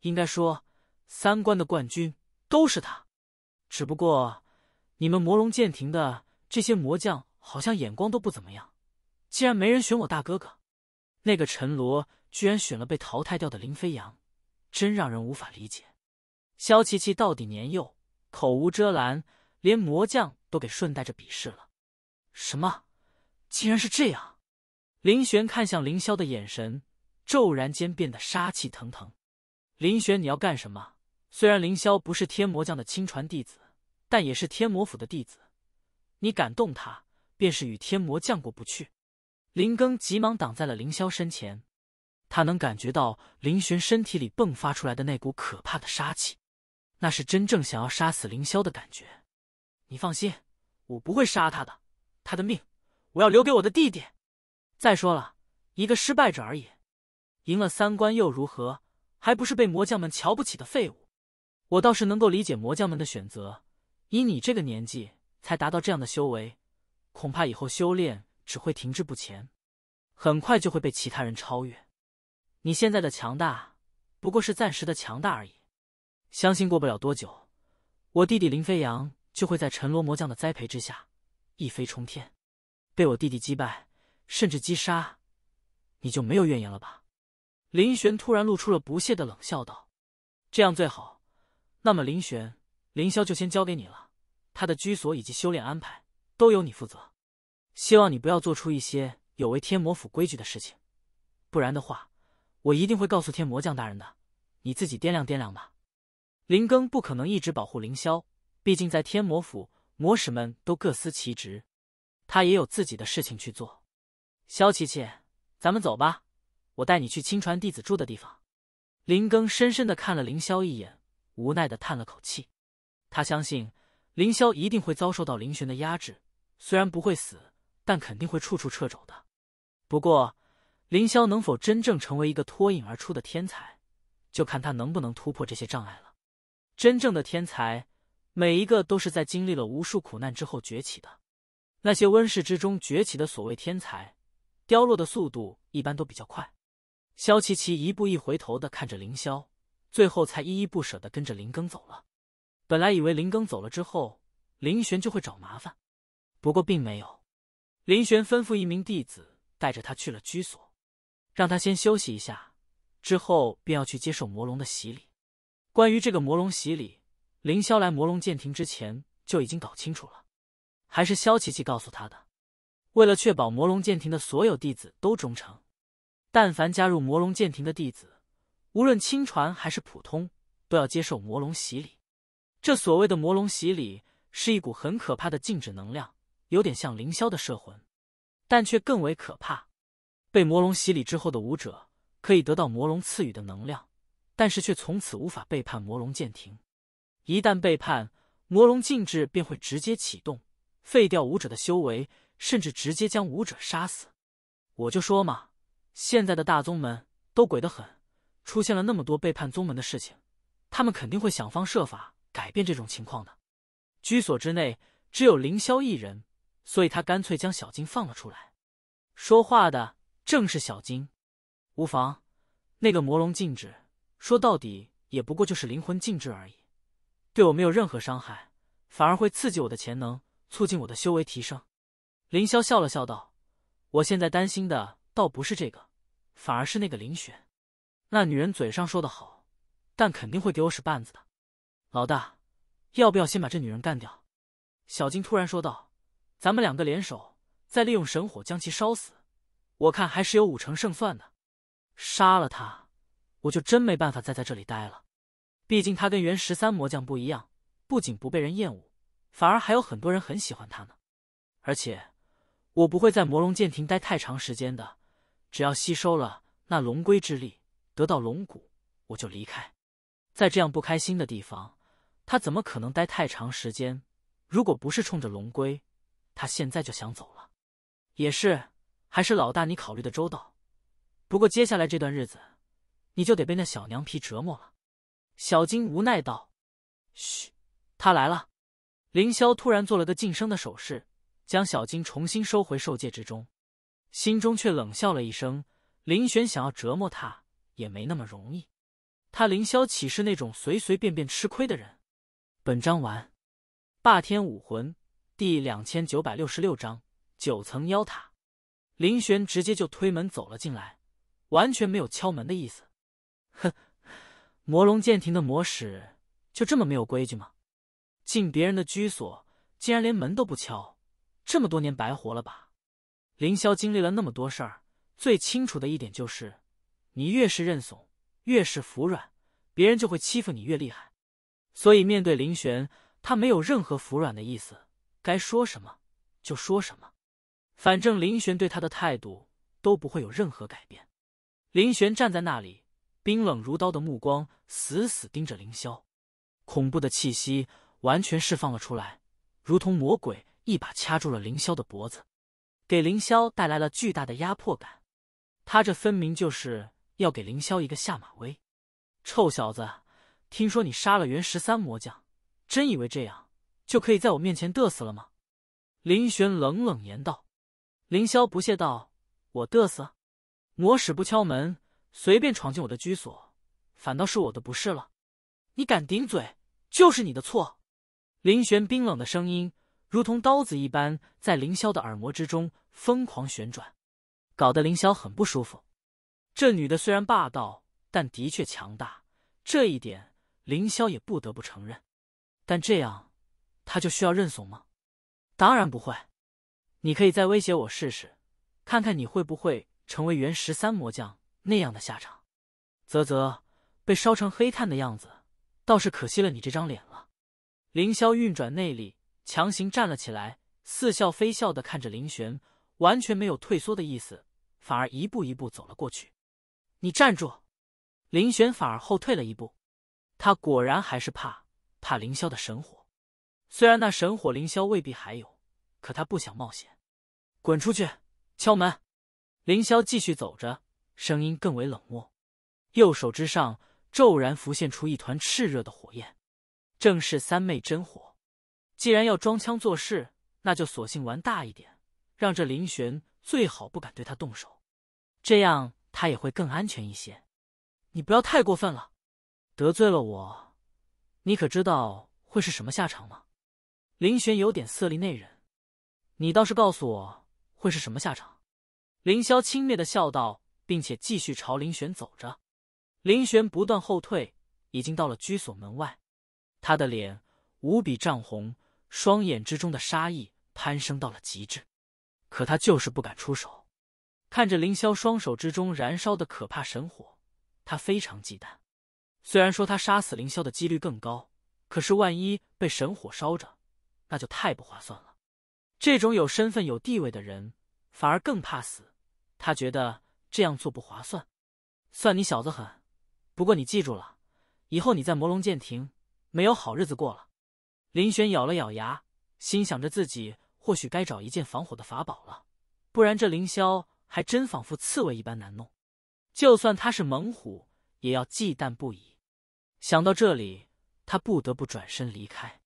应该说三关的冠军都是他。只不过你们魔龙舰艇的这些魔将好像眼光都不怎么样，竟然没人选我大哥哥。那个陈罗居然选了被淘汰掉的林飞扬，真让人无法理解。萧琪琪到底年幼，口无遮拦，连魔将都给顺带着鄙视了。什么？竟然是这样！林玄看向凌霄的眼神骤然间变得杀气腾腾。林玄，你要干什么？虽然凌霄不是天魔将的亲传弟子，但也是天魔府的弟子，你敢动他，便是与天魔将过不去。林庚急忙挡在了凌霄身前，他能感觉到林玄身体里迸发出来的那股可怕的杀气，那是真正想要杀死凌霄的感觉。你放心，我不会杀他的，他的命我要留给我的弟弟。再说了，一个失败者而已，赢了三关又如何？还不是被魔将们瞧不起的废物。我倒是能够理解魔将们的选择，以你这个年纪才达到这样的修为，恐怕以后修炼。只会停滞不前，很快就会被其他人超越。你现在的强大，不过是暂时的强大而已。相信过不了多久，我弟弟林飞扬就会在陈罗魔将的栽培之下一飞冲天。被我弟弟击败，甚至击杀，你就没有怨言了吧？林玄突然露出了不屑的冷笑道：“这样最好。那么，林玄，凌霄就先交给你了。他的居所以及修炼安排，都由你负责。”希望你不要做出一些有违天魔府规矩的事情，不然的话，我一定会告诉天魔将大人的。你自己掂量掂量吧。林更不可能一直保护凌霄，毕竟在天魔府，魔使们都各司其职，他也有自己的事情去做。萧琪琪，咱们走吧，我带你去亲传弟子住的地方。林更深深的看了凌霄一眼，无奈的叹了口气。他相信凌霄一定会遭受到林玄的压制，虽然不会死。但肯定会处处掣肘的。不过，凌霄能否真正成为一个脱颖而出的天才，就看他能不能突破这些障碍了。真正的天才，每一个都是在经历了无数苦难之后崛起的。那些温室之中崛起的所谓天才，凋落的速度一般都比较快。萧琪琪一步一回头的看着凌霄，最后才依依不舍的跟着林庚走了。本来以为林庚走了之后，林玄就会找麻烦，不过并没有。林玄吩咐一名弟子带着他去了居所，让他先休息一下，之后便要去接受魔龙的洗礼。关于这个魔龙洗礼，凌霄来魔龙舰艇之前就已经搞清楚了，还是萧琪琪告诉他的。为了确保魔龙舰艇的所有弟子都忠诚，但凡加入魔龙舰艇的弟子，无论亲传还是普通，都要接受魔龙洗礼。这所谓的魔龙洗礼，是一股很可怕的静止能量。有点像凌霄的摄魂，但却更为可怕。被魔龙洗礼之后的武者可以得到魔龙赐予的能量，但是却从此无法背叛魔龙剑庭。一旦背叛，魔龙禁制便会直接启动，废掉武者的修为，甚至直接将武者杀死。我就说嘛，现在的大宗门都鬼得很，出现了那么多背叛宗门的事情，他们肯定会想方设法改变这种情况的。居所之内，只有凌霄一人。所以他干脆将小金放了出来。说话的正是小金。无妨，那个魔龙禁制说到底也不过就是灵魂禁制而已，对我没有任何伤害，反而会刺激我的潜能，促进我的修为提升。凌霄笑了笑道：“我现在担心的倒不是这个，反而是那个林雪。那女人嘴上说的好，但肯定会给我使绊子的。老大，要不要先把这女人干掉？”小金突然说道。咱们两个联手，再利用神火将其烧死，我看还是有五成胜算的。杀了他，我就真没办法再在这里待了。毕竟他跟原十三魔将不一样，不仅不被人厌恶，反而还有很多人很喜欢他呢。而且我不会在魔龙舰艇待太长时间的，只要吸收了那龙龟之力，得到龙骨，我就离开。在这样不开心的地方，他怎么可能待太长时间？如果不是冲着龙龟。他现在就想走了，也是，还是老大你考虑的周到。不过接下来这段日子，你就得被那小娘皮折磨了。”小金无奈道，“嘘，他来了。”凌霄突然做了个噤声的手势，将小金重新收回受戒之中，心中却冷笑了一声。林玄想要折磨他，也没那么容易。他凌霄岂是那种随随便便吃亏的人？本章完。霸天武魂。第两千九百六十六章九层妖塔。林玄直接就推门走了进来，完全没有敲门的意思。哼，魔龙剑庭的魔使就这么没有规矩吗？进别人的居所竟然连门都不敲，这么多年白活了吧？凌霄经历了那么多事儿，最清楚的一点就是，你越是认怂，越是服软，别人就会欺负你越厉害。所以面对林玄，他没有任何服软的意思。该说什么就说什么，反正林玄对他的态度都不会有任何改变。林玄站在那里，冰冷如刀的目光死死盯着凌霄，恐怖的气息完全释放了出来，如同魔鬼一把掐住了凌霄的脖子，给凌霄带来了巨大的压迫感。他这分明就是要给凌霄一个下马威。臭小子，听说你杀了袁十三魔将，真以为这样？就可以在我面前得瑟了吗？林玄冷冷言道。凌霄不屑道：“我得瑟？魔使不敲门，随便闯进我的居所，反倒是我的不是了。你敢顶嘴，就是你的错。”林玄冰冷的声音如同刀子一般在凌霄的耳膜之中疯狂旋转，搞得凌霄很不舒服。这女的虽然霸道，但的确强大，这一点凌霄也不得不承认。但这样。他就需要认怂吗？当然不会！你可以再威胁我试试，看看你会不会成为原十三魔将那样的下场。啧啧，被烧成黑炭的样子，倒是可惜了你这张脸了。凌霄运转内力，强行站了起来，似笑非笑的看着林玄，完全没有退缩的意思，反而一步一步走了过去。你站住！林玄反而后退了一步，他果然还是怕怕凌霄的神火。虽然那神火凌霄未必还有，可他不想冒险。滚出去！敲门。凌霄继续走着，声音更为冷漠。右手之上骤然浮现出一团炽热的火焰，正是三昧真火。既然要装腔作势，那就索性玩大一点，让这林玄最好不敢对他动手，这样他也会更安全一些。你不要太过分了，得罪了我，你可知道会是什么下场吗？林玄有点色厉内荏，你倒是告诉我会是什么下场？凌霄轻蔑的笑道，并且继续朝林玄走着。林玄不断后退，已经到了居所门外。他的脸无比涨红，双眼之中的杀意攀升到了极致，可他就是不敢出手。看着凌霄双手之中燃烧的可怕神火，他非常忌惮。虽然说他杀死凌霄的几率更高，可是万一被神火烧着，那就太不划算了。这种有身份、有地位的人，反而更怕死。他觉得这样做不划算。算你小子狠！不过你记住了，以后你在魔龙剑庭没有好日子过了。林玄咬了咬牙，心想着自己或许该找一件防火的法宝了，不然这凌霄还真仿佛刺猬一般难弄。就算他是猛虎，也要忌惮不已。想到这里，他不得不转身离开。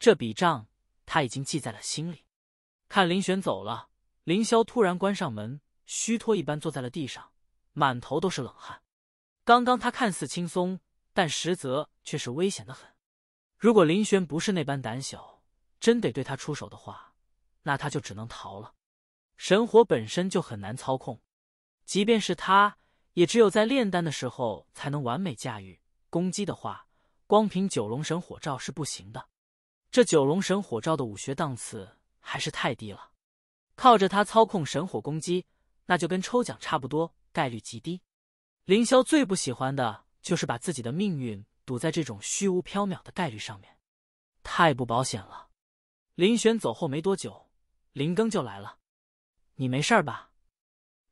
这笔账。他已经记在了心里。看林玄走了，林霄突然关上门，虚脱一般坐在了地上，满头都是冷汗。刚刚他看似轻松，但实则却是危险的很。如果林玄不是那般胆小，真得对他出手的话，那他就只能逃了。神火本身就很难操控，即便是他，也只有在炼丹的时候才能完美驾驭。攻击的话，光凭九龙神火罩是不行的。这九龙神火罩的武学档次还是太低了，靠着他操控神火攻击，那就跟抽奖差不多，概率极低。凌霄最不喜欢的就是把自己的命运赌在这种虚无缥缈的概率上面，太不保险了。林玄走后没多久，林庚就来了。你没事吧？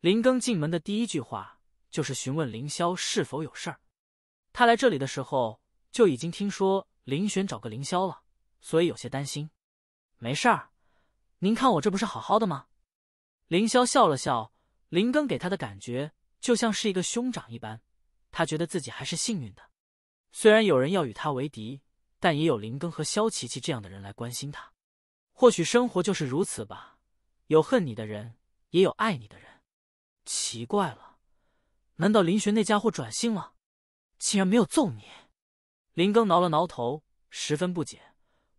林庚进门的第一句话就是询问凌霄是否有事儿。他来这里的时候就已经听说林玄找个凌霄了。所以有些担心，没事儿，您看我这不是好好的吗？林霄笑了笑，林庚给他的感觉就像是一个兄长一般，他觉得自己还是幸运的。虽然有人要与他为敌，但也有林庚和萧琪琪这样的人来关心他。或许生活就是如此吧，有恨你的人，也有爱你的人。奇怪了，难道林玄那家伙转性了，竟然没有揍你？林庚挠了挠头，十分不解。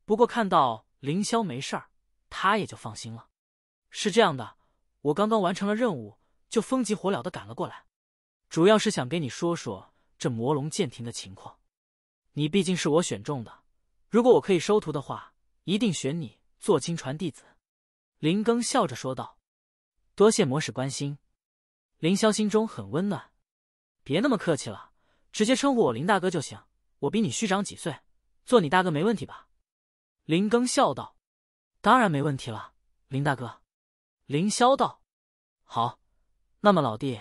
不过看到凌霄没事儿，他也就放心了。是这样的，我刚刚完成了任务，就风急火燎的赶了过来，主要是想给你说说这魔龙舰艇的情况。你毕竟是我选中的，如果我可以收徒的话，一定选你做亲传弟子。”林庚笑着说道，“多谢魔使关心。”凌霄心中很温暖，“别那么客气了，直接称呼我林大哥就行。我比你虚长几岁，做你大哥没问题吧？”林更笑道：“当然没问题了，林大哥。”林霄道：“好，那么老弟，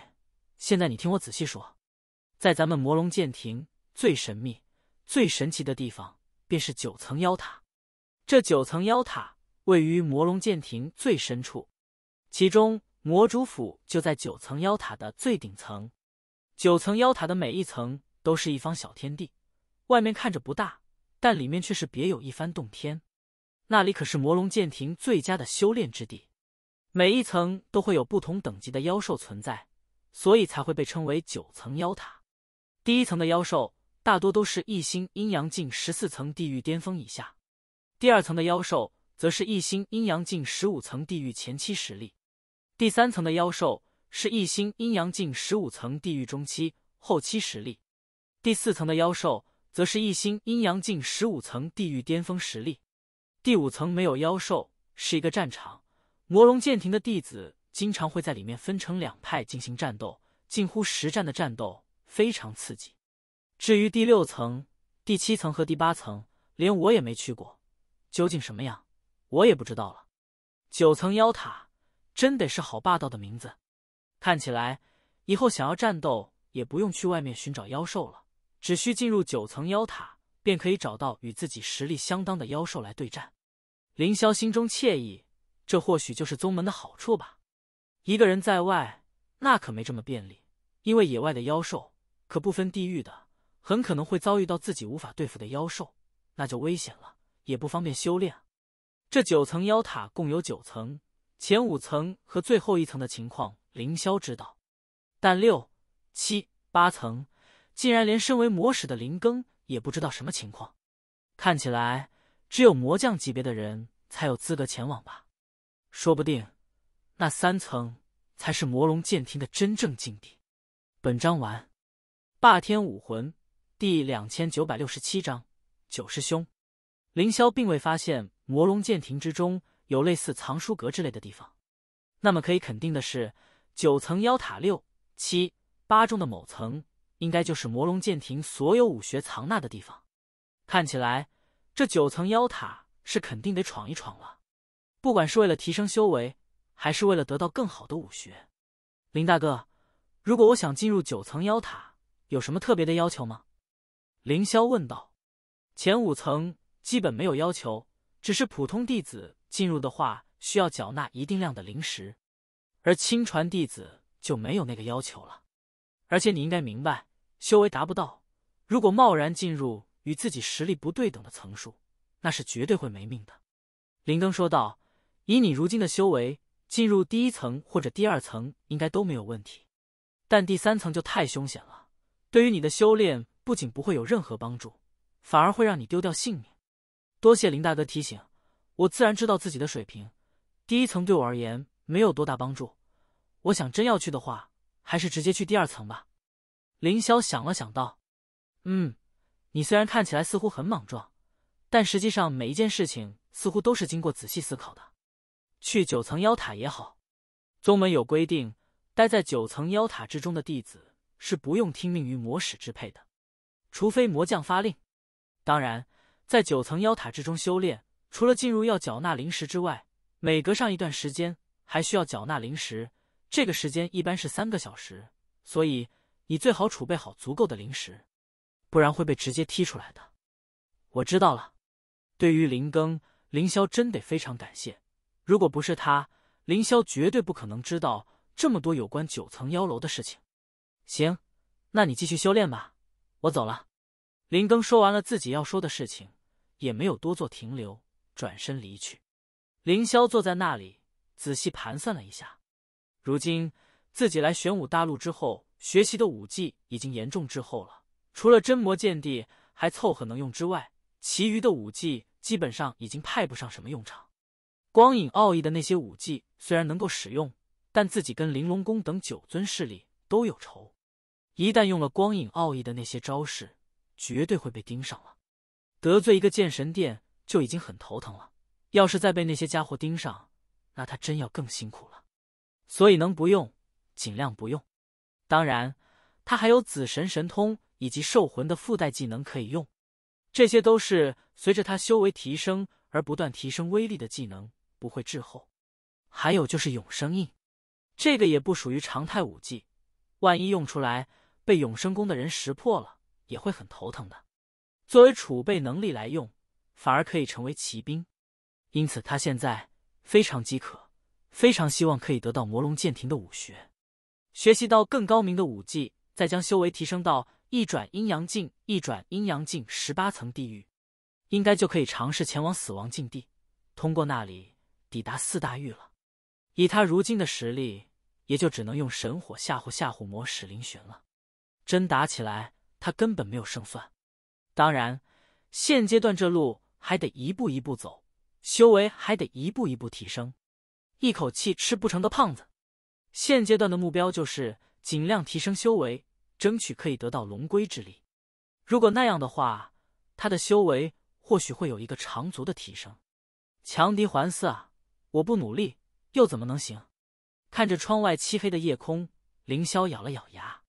现在你听我仔细说，在咱们魔龙舰艇最神秘、最神奇的地方，便是九层妖塔。这九层妖塔位于魔龙舰艇最深处，其中魔主府就在九层妖塔的最顶层。九层妖塔的每一层都是一方小天地，外面看着不大。”但里面却是别有一番洞天，那里可是魔龙剑庭最佳的修炼之地，每一层都会有不同等级的妖兽存在，所以才会被称为九层妖塔。第一层的妖兽大多都是一星阴阳境十四层地狱巅峰以下，第二层的妖兽则是一星阴阳境十五层地狱前期实力，第三层的妖兽是一星阴阳境十五层地狱中期后期实力，第四层的妖兽。则是一星阴阳境十五层地狱巅峰实力，第五层没有妖兽，是一个战场。魔龙剑庭的弟子经常会在里面分成两派进行战斗，近乎实战的战斗非常刺激。至于第六层、第七层和第八层，连我也没去过，究竟什么样，我也不知道了。九层妖塔，真得是好霸道的名字。看起来以后想要战斗也不用去外面寻找妖兽了。只需进入九层妖塔，便可以找到与自己实力相当的妖兽来对战。凌霄心中惬意，这或许就是宗门的好处吧。一个人在外，那可没这么便利。因为野外的妖兽可不分地域的，很可能会遭遇到自己无法对付的妖兽，那就危险了，也不方便修炼。这九层妖塔共有九层，前五层和最后一层的情况凌霄知道，但六、七、八层。竟然连身为魔使的林庚也不知道什么情况，看起来只有魔将级别的人才有资格前往吧？说不定那三层才是魔龙剑庭的真正境地。本章完。霸天武魂第两千九百六十七章：九师兄凌霄并未发现魔龙剑庭之中有类似藏书阁之类的地方，那么可以肯定的是，九层妖塔六、七、八中的某层。应该就是魔龙剑亭所有武学藏纳的地方。看起来，这九层妖塔是肯定得闯一闯了。不管是为了提升修为，还是为了得到更好的武学。林大哥，如果我想进入九层妖塔，有什么特别的要求吗？凌霄问道。前五层基本没有要求，只是普通弟子进入的话，需要缴纳一定量的灵石，而亲传弟子就没有那个要求了。而且你应该明白，修为达不到，如果贸然进入与自己实力不对等的层数，那是绝对会没命的。林庚说道：“以你如今的修为，进入第一层或者第二层应该都没有问题，但第三层就太凶险了。对于你的修炼，不仅不会有任何帮助，反而会让你丢掉性命。”多谢林大哥提醒，我自然知道自己的水平。第一层对我而言没有多大帮助，我想真要去的话。还是直接去第二层吧，凌霄想了想道：“嗯，你虽然看起来似乎很莽撞，但实际上每一件事情似乎都是经过仔细思考的。去九层妖塔也好，宗门有规定，待在九层妖塔之中的弟子是不用听命于魔使支配的，除非魔将发令。当然，在九层妖塔之中修炼，除了进入要缴纳灵石之外，每隔上一段时间还需要缴纳灵石。”这个时间一般是三个小时，所以你最好储备好足够的零食，不然会被直接踢出来的。我知道了。对于林庚，凌霄真得非常感谢，如果不是他，凌霄绝对不可能知道这么多有关九层妖楼的事情。行，那你继续修炼吧，我走了。林庚说完了自己要说的事情，也没有多做停留，转身离去。凌霄坐在那里，仔细盘算了一下。如今自己来玄武大陆之后，学习的武技已经严重滞后了。除了真魔剑帝还凑合能用之外，其余的武技基本上已经派不上什么用场。光影奥义的那些武技虽然能够使用，但自己跟玲珑宫等九尊势力都有仇，一旦用了光影奥义的那些招式，绝对会被盯上了。得罪一个剑神殿就已经很头疼了，要是再被那些家伙盯上，那他真要更辛苦了。所以能不用尽量不用。当然，他还有紫神神通以及兽魂的附带技能可以用，这些都是随着他修为提升而不断提升威力的技能，不会滞后。还有就是永生印，这个也不属于常态武技，万一用出来被永生宫的人识破了，也会很头疼的。作为储备能力来用，反而可以成为奇兵。因此，他现在非常饥渴。非常希望可以得到魔龙剑庭的武学，学习到更高明的武技，再将修为提升到一转阴阳镜、一转阴阳镜十八层地狱，应该就可以尝试前往死亡禁地，通过那里抵达四大域了。以他如今的实力，也就只能用神火吓唬吓唬魔使林玄了。真打起来，他根本没有胜算。当然，现阶段这路还得一步一步走，修为还得一步一步提升。一口气吃不成的胖子，现阶段的目标就是尽量提升修为，争取可以得到龙龟之力。如果那样的话，他的修为或许会有一个长足的提升。强敌环伺，啊！我不努力又怎么能行？看着窗外漆黑的夜空，凌霄咬了咬牙。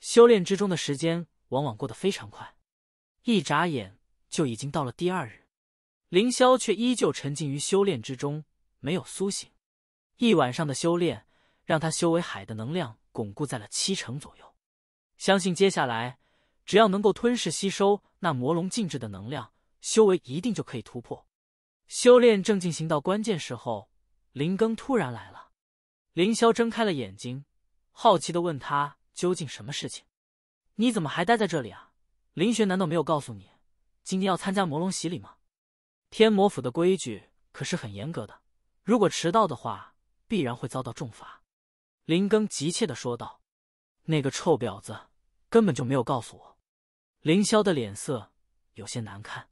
修炼之中的时间往往过得非常快，一眨眼就已经到了第二日。凌霄却依旧沉浸于修炼之中，没有苏醒。一晚上的修炼，让他修为海的能量巩固在了七成左右。相信接下来，只要能够吞噬吸收那魔龙禁制的能量，修为一定就可以突破。修炼正进行到关键时候，林庚突然来了。凌霄睁开了眼睛，好奇的问他：“究竟什么事情？你怎么还待在这里啊？林玄难道没有告诉你，今天要参加魔龙洗礼吗？天魔府的规矩可是很严格的，如果迟到的话。”必然会遭到重罚，林庚急切的说道：“那个臭婊子根本就没有告诉我。”林霄的脸色有些难看，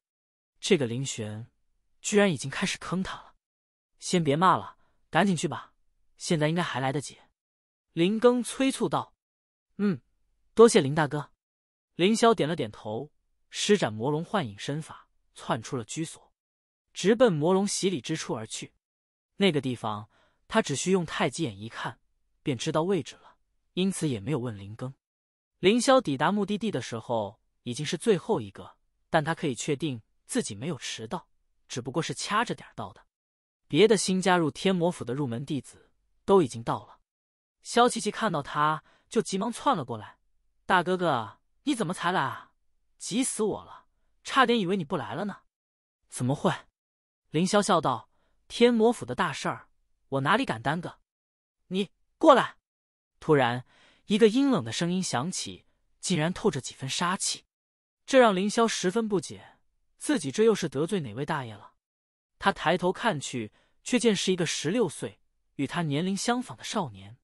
这个林玄居然已经开始坑他了。先别骂了，赶紧去吧，现在应该还来得及。”林庚催促道。“嗯，多谢林大哥。”林霄点了点头，施展魔龙幻影身法，窜出了居所，直奔魔龙洗礼之处而去。那个地方。他只需用太极眼一看，便知道位置了，因此也没有问林庚。凌霄抵达目的地的时候，已经是最后一个，但他可以确定自己没有迟到，只不过是掐着点到的。别的新加入天魔府的入门弟子都已经到了。萧琪琪看到他，就急忙窜了过来：“大哥哥，你怎么才来啊？急死我了，差点以为你不来了呢。”“怎么会？”凌霄笑道：“天魔府的大事儿。”我哪里敢耽搁？你过来！突然，一个阴冷的声音响起，竟然透着几分杀气，这让凌霄十分不解，自己这又是得罪哪位大爷了？他抬头看去，却见是一个十六岁与他年龄相仿的少年。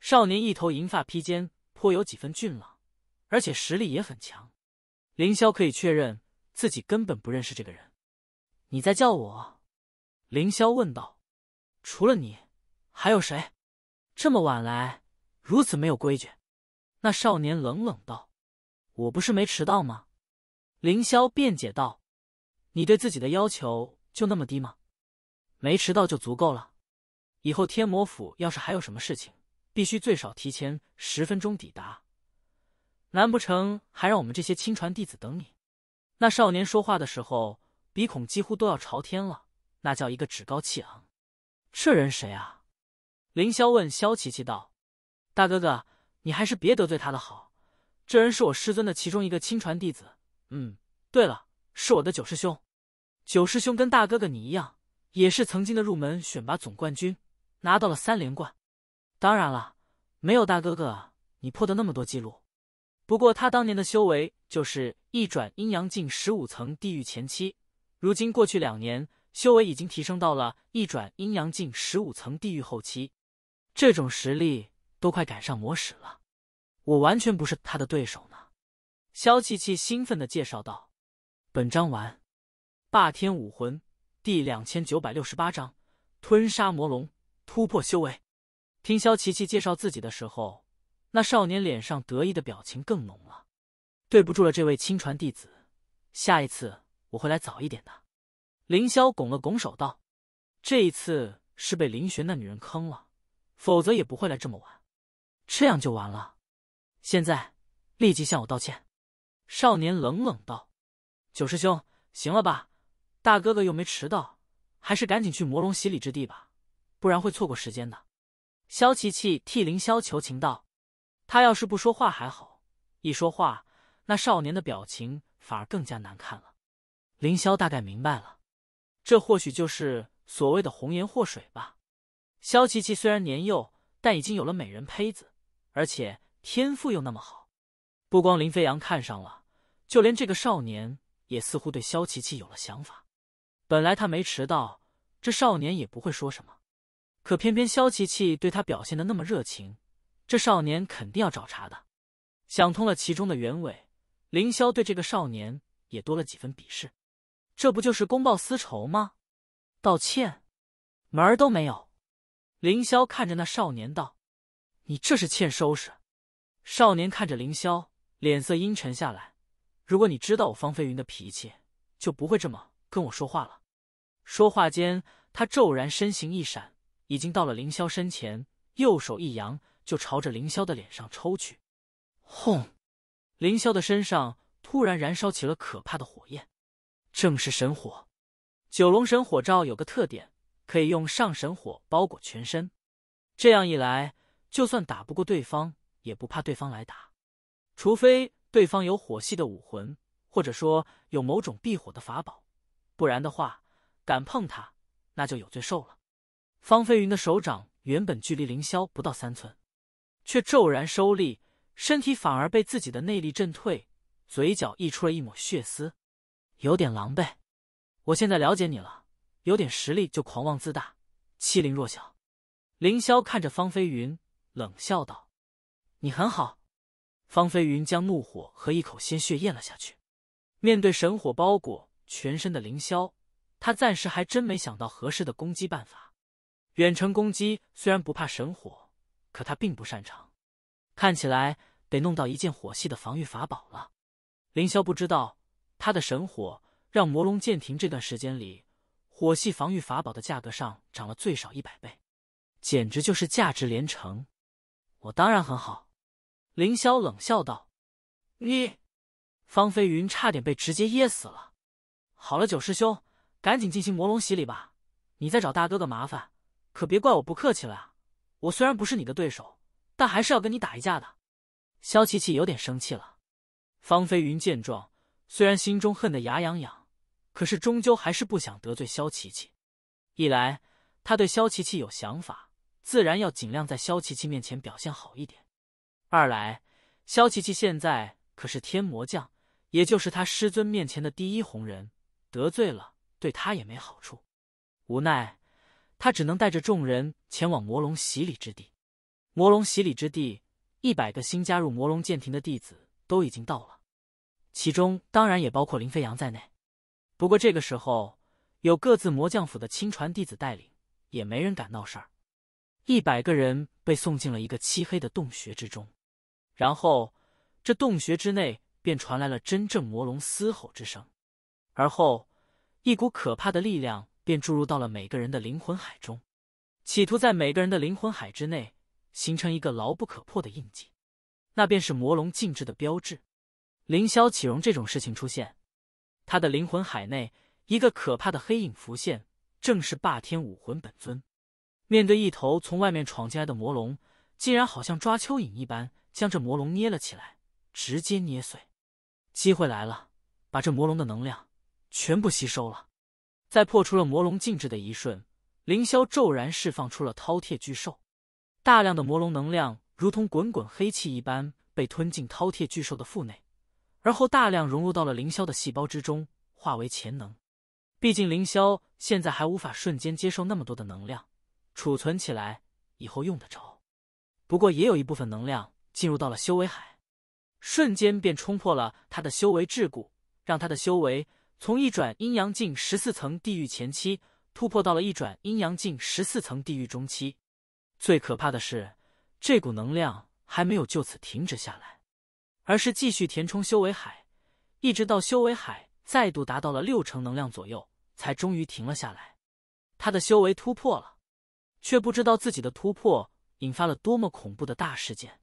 少年一头银发披肩，颇有几分俊朗，而且实力也很强。凌霄可以确认自己根本不认识这个人。你在叫我？凌霄问道。除了你，还有谁？这么晚来，如此没有规矩。”那少年冷冷道，“我不是没迟到吗？”凌霄辩解道，“你对自己的要求就那么低吗？没迟到就足够了。以后天魔府要是还有什么事情，必须最少提前十分钟抵达。难不成还让我们这些亲传弟子等你？”那少年说话的时候，鼻孔几乎都要朝天了，那叫一个趾高气昂。这人谁啊？凌霄问萧琪琪道：“大哥哥，你还是别得罪他的好。这人是我师尊的其中一个亲传弟子。嗯，对了，是我的九师兄。九师兄跟大哥哥你一样，也是曾经的入门选拔总冠军，拿到了三连冠。当然了，没有大哥哥你破的那么多记录。不过他当年的修为就是一转阴阳境十五层地狱前期，如今过去两年。”修为已经提升到了一转阴阳境十五层地狱后期，这种实力都快赶上魔使了，我完全不是他的对手呢。萧琪琪兴奋的介绍道：“本章完，霸天武魂第两千九百六十八章吞杀魔龙突破修为。”听萧琪琪介绍自己的时候，那少年脸上得意的表情更浓了。对不住了，这位亲传弟子，下一次我会来早一点的。凌霄拱了拱手道：“这一次是被林玄那女人坑了，否则也不会来这么晚。这样就完了。现在立即向我道歉。”少年冷冷道：“九师兄，行了吧？大哥哥又没迟到，还是赶紧去魔龙洗礼之地吧，不然会错过时间的。”萧琪琪替凌霄求情道：“他要是不说话还好，一说话，那少年的表情反而更加难看了。”凌霄大概明白了。这或许就是所谓的红颜祸水吧。萧琪琪虽然年幼，但已经有了美人胚子，而且天赋又那么好，不光林飞扬看上了，就连这个少年也似乎对萧琪琪有了想法。本来他没迟到，这少年也不会说什么，可偏偏萧琪琪对他表现的那么热情，这少年肯定要找茬的。想通了其中的原委，凌霄对这个少年也多了几分鄙视。这不就是公报私仇吗？道歉，门儿都没有。凌霄看着那少年道：“你这是欠收拾。”少年看着凌霄，脸色阴沉下来。如果你知道我方飞云的脾气，就不会这么跟我说话了。说话间，他骤然身形一闪，已经到了凌霄身前，右手一扬，就朝着凌霄的脸上抽去。轰！凌霄的身上突然燃烧起了可怕的火焰。正是神火，九龙神火罩有个特点，可以用上神火包裹全身。这样一来，就算打不过对方，也不怕对方来打。除非对方有火系的武魂，或者说有某种避火的法宝，不然的话，敢碰他，那就有罪受了。方飞云的手掌原本距离凌霄不到三寸，却骤然收力，身体反而被自己的内力震退，嘴角溢出了一抹血丝。有点狼狈，我现在了解你了，有点实力就狂妄自大，欺凌弱小。凌霄看着方飞云，冷笑道：“你很好。”方飞云将怒火和一口鲜血咽了下去。面对神火包裹全身的凌霄，他暂时还真没想到合适的攻击办法。远程攻击虽然不怕神火，可他并不擅长。看起来得弄到一件火系的防御法宝了。凌霄不知道。他的神火让魔龙剑停这段时间里火系防御法宝的价格上涨了最少一百倍，简直就是价值连城。我当然很好。”凌霄冷笑道。“你，方飞云差点被直接噎死了。”好了，九师兄，赶紧进行魔龙洗礼吧。你再找大哥哥麻烦，可别怪我不客气了。我虽然不是你的对手，但还是要跟你打一架的。”肖琪琪有点生气了。方飞云见状。虽然心中恨得牙痒痒，可是终究还是不想得罪萧琪琪。一来，他对萧琪琪有想法，自然要尽量在萧琪琪面前表现好一点；二来，萧琪琪现在可是天魔将，也就是他师尊面前的第一红人，得罪了对他也没好处。无奈，他只能带着众人前往魔龙洗礼之地。魔龙洗礼之地，一百个新加入魔龙剑庭的弟子都已经到了。其中当然也包括林飞扬在内。不过这个时候，有各自魔将府的亲传弟子带领，也没人敢闹事儿。一百个人被送进了一个漆黑的洞穴之中，然后这洞穴之内便传来了真正魔龙嘶吼之声。而后，一股可怕的力量便注入到了每个人的灵魂海中，企图在每个人的灵魂海之内形成一个牢不可破的印记，那便是魔龙禁制的标志。凌霄岂容这种事情出现？他的灵魂海内，一个可怕的黑影浮现，正是霸天武魂本尊。面对一头从外面闯进来的魔龙，竟然好像抓蚯蚓一般，将这魔龙捏了起来，直接捏碎。机会来了，把这魔龙的能量全部吸收了。在破除了魔龙禁制的一瞬，凌霄骤然释放出了饕餮巨兽，大量的魔龙能量如同滚滚黑气一般，被吞进饕餮巨兽的腹内。而后大量融入到了凌霄的细胞之中，化为潜能。毕竟凌霄现在还无法瞬间接受那么多的能量，储存起来以后用得着。不过也有一部分能量进入到了修为海，瞬间便冲破了他的修为桎梏，让他的修为从一转阴阳境十四层地狱前期突破到了一转阴阳境十四层地狱中期。最可怕的是，这股能量还没有就此停止下来。而是继续填充修为海，一直到修为海再度达到了六成能量左右，才终于停了下来。他的修为突破了，却不知道自己的突破引发了多么恐怖的大事件。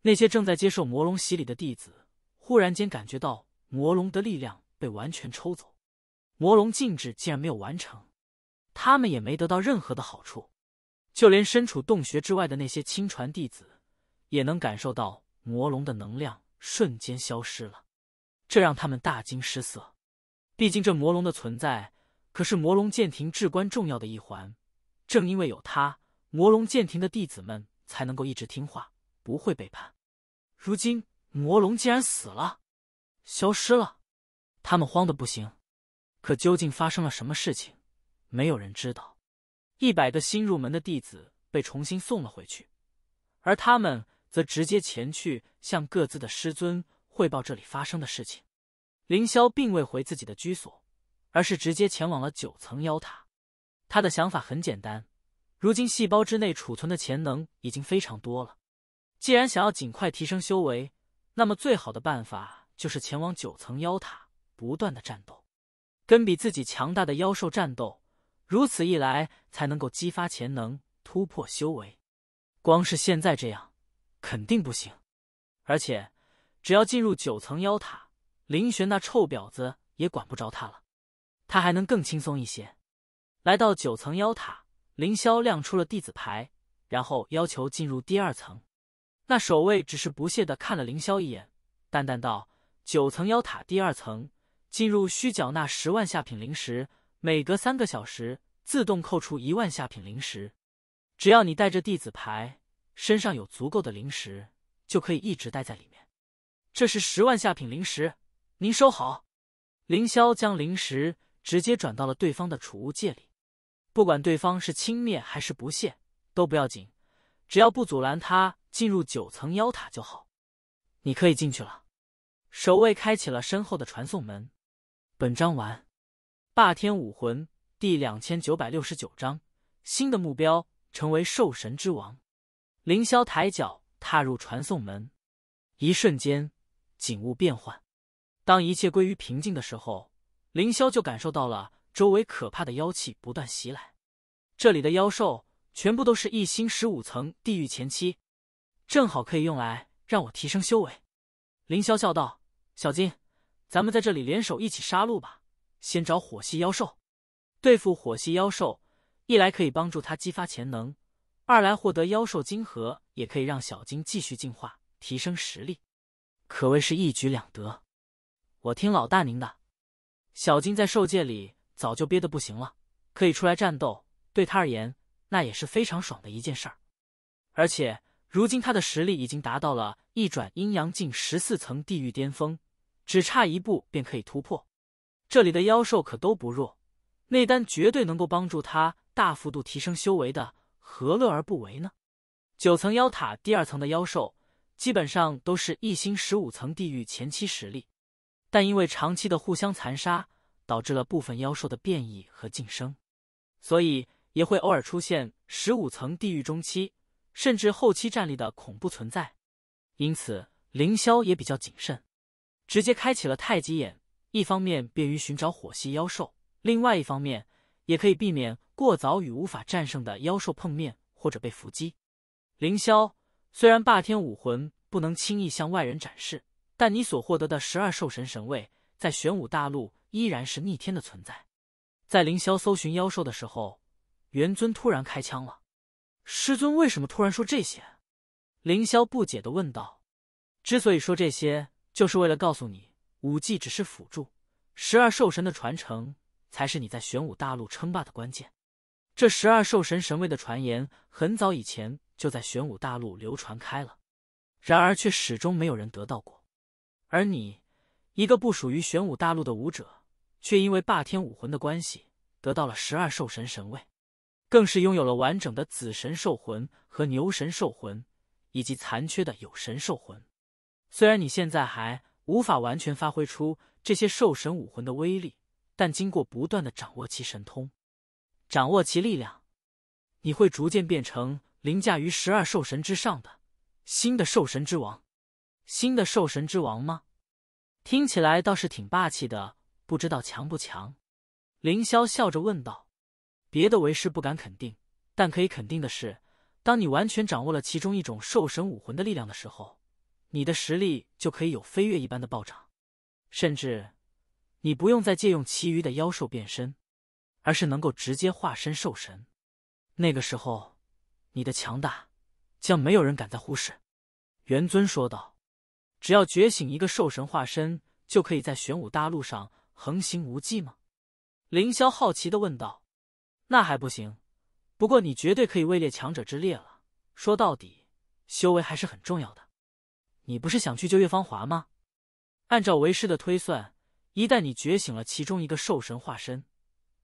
那些正在接受魔龙洗礼的弟子，忽然间感觉到魔龙的力量被完全抽走，魔龙禁止竟然没有完成，他们也没得到任何的好处。就连身处洞穴之外的那些亲传弟子，也能感受到魔龙的能量。瞬间消失了，这让他们大惊失色。毕竟这魔龙的存在可是魔龙舰艇至关重要的一环，正因为有他，魔龙舰艇的弟子们才能够一直听话，不会背叛。如今魔龙竟然死了，消失了，他们慌的不行。可究竟发生了什么事情，没有人知道。一百个新入门的弟子被重新送了回去，而他们。则直接前去向各自的师尊汇报这里发生的事情。凌霄并未回自己的居所，而是直接前往了九层妖塔。他的想法很简单：，如今细胞之内储存的潜能已经非常多了，既然想要尽快提升修为，那么最好的办法就是前往九层妖塔，不断的战斗，跟比自己强大的妖兽战斗。如此一来，才能够激发潜能，突破修为。光是现在这样。肯定不行，而且只要进入九层妖塔，林玄那臭婊子也管不着他了，他还能更轻松一些。来到九层妖塔，凌霄亮出了弟子牌，然后要求进入第二层。那守卫只是不屑的看了凌霄一眼，淡淡道：“九层妖塔第二层，进入需缴纳十万下品灵石，每隔三个小时自动扣除一万下品灵石，只要你带着弟子牌。”身上有足够的灵石，就可以一直待在里面。这是十万下品灵石，您收好。凌霄将灵石直接转到了对方的储物戒里。不管对方是轻蔑还是不屑，都不要紧，只要不阻拦他进入九层妖塔就好。你可以进去了。守卫开启了身后的传送门。本章完。霸天武魂第两千九百六十九章：新的目标，成为兽神之王。凌霄抬脚踏入传送门，一瞬间景物变幻。当一切归于平静的时候，凌霄就感受到了周围可怕的妖气不断袭来。这里的妖兽全部都是一星十五层地狱前期，正好可以用来让我提升修为。凌霄笑道：“小金，咱们在这里联手一起杀戮吧。先找火系妖兽，对付火系妖兽，一来可以帮助他激发潜能。”二来获得妖兽晶核，也可以让小金继续进化，提升实力，可谓是一举两得。我听老大您的，小金在兽界里早就憋得不行了，可以出来战斗，对他而言那也是非常爽的一件事儿。而且如今他的实力已经达到了一转阴阳境十四层地狱巅峰，只差一步便可以突破。这里的妖兽可都不弱，内丹绝对能够帮助他大幅度提升修为的。何乐而不为呢？九层妖塔第二层的妖兽，基本上都是一星十五层地狱前期实力，但因为长期的互相残杀，导致了部分妖兽的变异和晋升，所以也会偶尔出现十五层地狱中期甚至后期战力的恐怖存在。因此，凌霄也比较谨慎，直接开启了太极眼，一方面便于寻找火系妖兽，另外一方面。也可以避免过早与无法战胜的妖兽碰面或者被伏击。凌霄，虽然霸天武魂不能轻易向外人展示，但你所获得的十二兽神神位，在玄武大陆依然是逆天的存在。在凌霄搜寻妖兽的时候，元尊突然开枪了。师尊为什么突然说这些？凌霄不解的问道。之所以说这些，就是为了告诉你，武技只是辅助，十二兽神的传承。才是你在玄武大陆称霸的关键。这十二兽神神位的传言很早以前就在玄武大陆流传开了，然而却始终没有人得到过。而你，一个不属于玄武大陆的武者，却因为霸天武魂的关系，得到了十二兽神神位，更是拥有了完整的子神兽魂和牛神兽魂，以及残缺的有神兽魂。虽然你现在还无法完全发挥出这些兽神武魂的威力。但经过不断的掌握其神通，掌握其力量，你会逐渐变成凌驾于十二兽神之上的新的兽神之王，新的兽神之王吗？听起来倒是挺霸气的，不知道强不强？凌霄笑着问道。别的为师不敢肯定，但可以肯定的是，当你完全掌握了其中一种兽神武魂的力量的时候，你的实力就可以有飞跃一般的暴涨，甚至……你不用再借用其余的妖兽变身，而是能够直接化身兽神。那个时候，你的强大将没有人敢再忽视。”元尊说道。“只要觉醒一个兽神化身，就可以在玄武大陆上横行无忌吗？”凌霄好奇的问道。“那还不行，不过你绝对可以位列强者之列了。说到底，修为还是很重要的。你不是想去救岳芳华吗？按照为师的推算。”一旦你觉醒了其中一个兽神化身，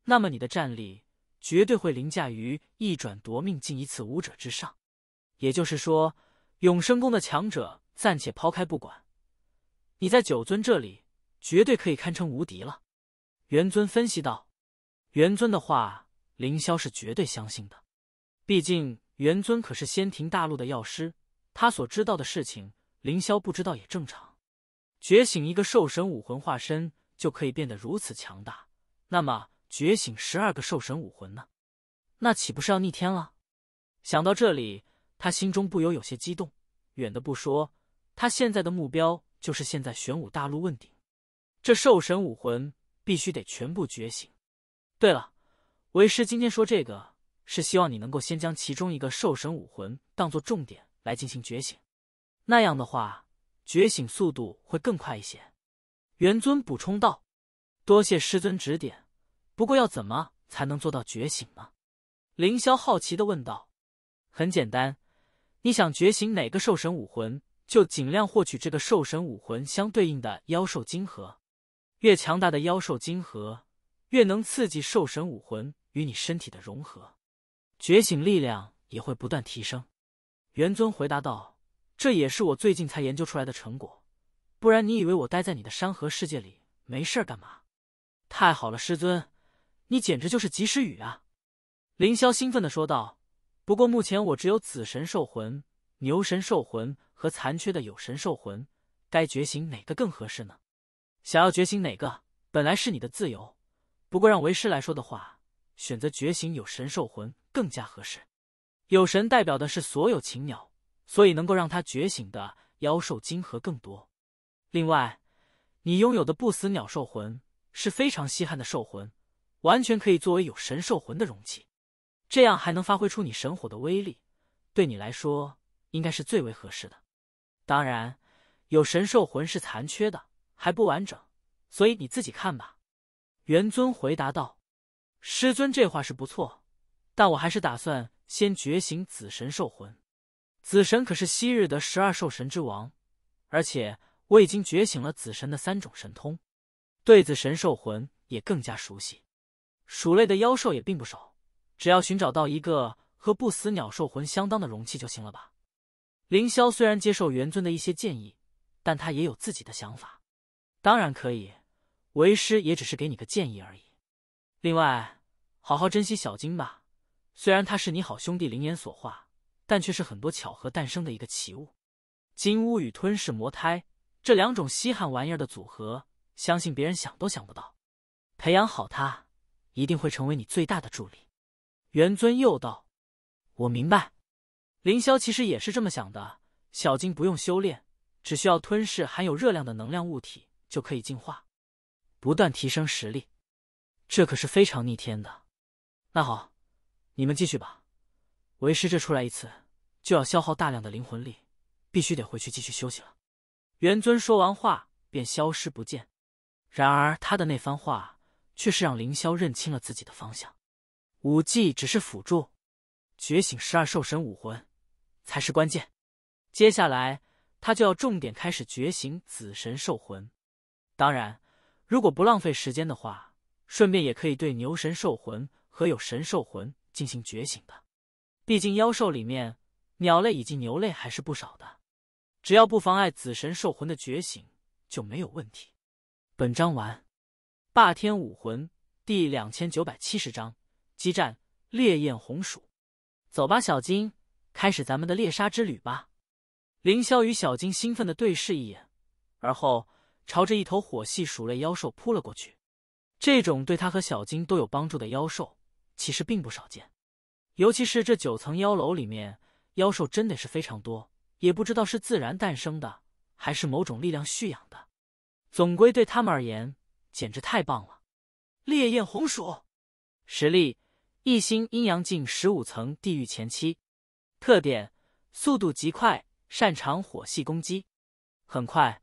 那么你的战力绝对会凌驾于一转夺命近一次武者之上。也就是说，永生宫的强者暂且抛开不管，你在九尊这里绝对可以堪称无敌了。元尊分析道。元尊的话，凌霄是绝对相信的，毕竟元尊可是仙庭大陆的药师，他所知道的事情，凌霄不知道也正常。觉醒一个兽神武魂化身就可以变得如此强大，那么觉醒十二个兽神武魂呢？那岂不是要逆天了？想到这里，他心中不由有些激动。远的不说，他现在的目标就是现在玄武大陆问鼎，这兽神武魂必须得全部觉醒。对了，为师今天说这个，是希望你能够先将其中一个兽神武魂当做重点来进行觉醒，那样的话。觉醒速度会更快一些，元尊补充道。多谢师尊指点，不过要怎么才能做到觉醒呢？凌霄好奇的问道。很简单，你想觉醒哪个兽神武魂，就尽量获取这个兽神武魂相对应的妖兽晶核。越强大的妖兽晶核，越能刺激兽神武魂与你身体的融合，觉醒力量也会不断提升。元尊回答道。这也是我最近才研究出来的成果，不然你以为我待在你的山河世界里没事儿干嘛？太好了，师尊，你简直就是及时雨啊！凌霄兴奋的说道。不过目前我只有紫神兽魂、牛神兽魂和残缺的有神兽魂，该觉醒哪个更合适呢？想要觉醒哪个本来是你的自由，不过让为师来说的话，选择觉醒有神兽魂更加合适。有神代表的是所有禽鸟。所以能够让他觉醒的妖兽晶核更多。另外，你拥有的不死鸟兽魂是非常稀罕的兽魂，完全可以作为有神兽魂的容器，这样还能发挥出你神火的威力，对你来说应该是最为合适的。当然，有神兽魂是残缺的，还不完整，所以你自己看吧。”元尊回答道，“师尊这话是不错，但我还是打算先觉醒紫神兽魂。”子神可是昔日的十二兽神之王，而且我已经觉醒了子神的三种神通，对子神兽魂也更加熟悉。鼠类的妖兽也并不少，只要寻找到一个和不死鸟兽魂相当的容器就行了吧？凌霄虽然接受元尊的一些建议，但他也有自己的想法。当然可以，为师也只是给你个建议而已。另外，好好珍惜小金吧，虽然他是你好兄弟灵岩所化。但却是很多巧合诞生的一个奇物，金乌与吞噬魔胎这两种稀罕玩意儿的组合，相信别人想都想不到。培养好它，一定会成为你最大的助力。元尊又道：“我明白。”凌霄其实也是这么想的。小金不用修炼，只需要吞噬含有热量的能量物体就可以进化，不断提升实力。这可是非常逆天的。那好，你们继续吧。为师这出来一次就要消耗大量的灵魂力，必须得回去继续休息了。元尊说完话便消失不见。然而他的那番话却是让凌霄认清了自己的方向。武技只是辅助，觉醒十二兽神武魂才是关键。接下来他就要重点开始觉醒紫神兽魂。当然，如果不浪费时间的话，顺便也可以对牛神兽魂和有神兽魂进行觉醒的。毕竟妖兽里面，鸟类以及牛类还是不少的，只要不妨碍子神兽魂的觉醒就没有问题。本章完。霸天武魂第两千九百七十章：激战烈焰红鼠。走吧，小金，开始咱们的猎杀之旅吧！凌霄与小金兴奋的对视一眼，而后朝着一头火系鼠类妖兽扑了过去。这种对他和小金都有帮助的妖兽，其实并不少见。尤其是这九层妖楼里面，妖兽真的是非常多，也不知道是自然诞生的，还是某种力量蓄养的，总归对他们而言简直太棒了。烈焰红鼠，实力一星阴阳镜十五层地狱前期，特点速度极快，擅长火系攻击。很快，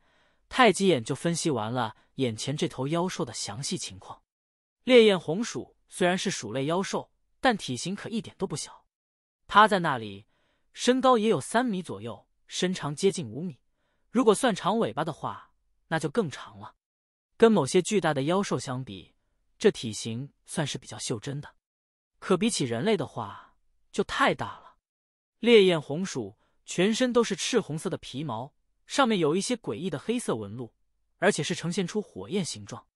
太极眼就分析完了眼前这头妖兽的详细情况。烈焰红鼠虽然是鼠类妖兽。但体型可一点都不小，趴在那里，身高也有三米左右，身长接近五米，如果算长尾巴的话，那就更长了。跟某些巨大的妖兽相比，这体型算是比较袖珍的，可比起人类的话，就太大了。烈焰红鼠全身都是赤红色的皮毛，上面有一些诡异的黑色纹路，而且是呈现出火焰形状。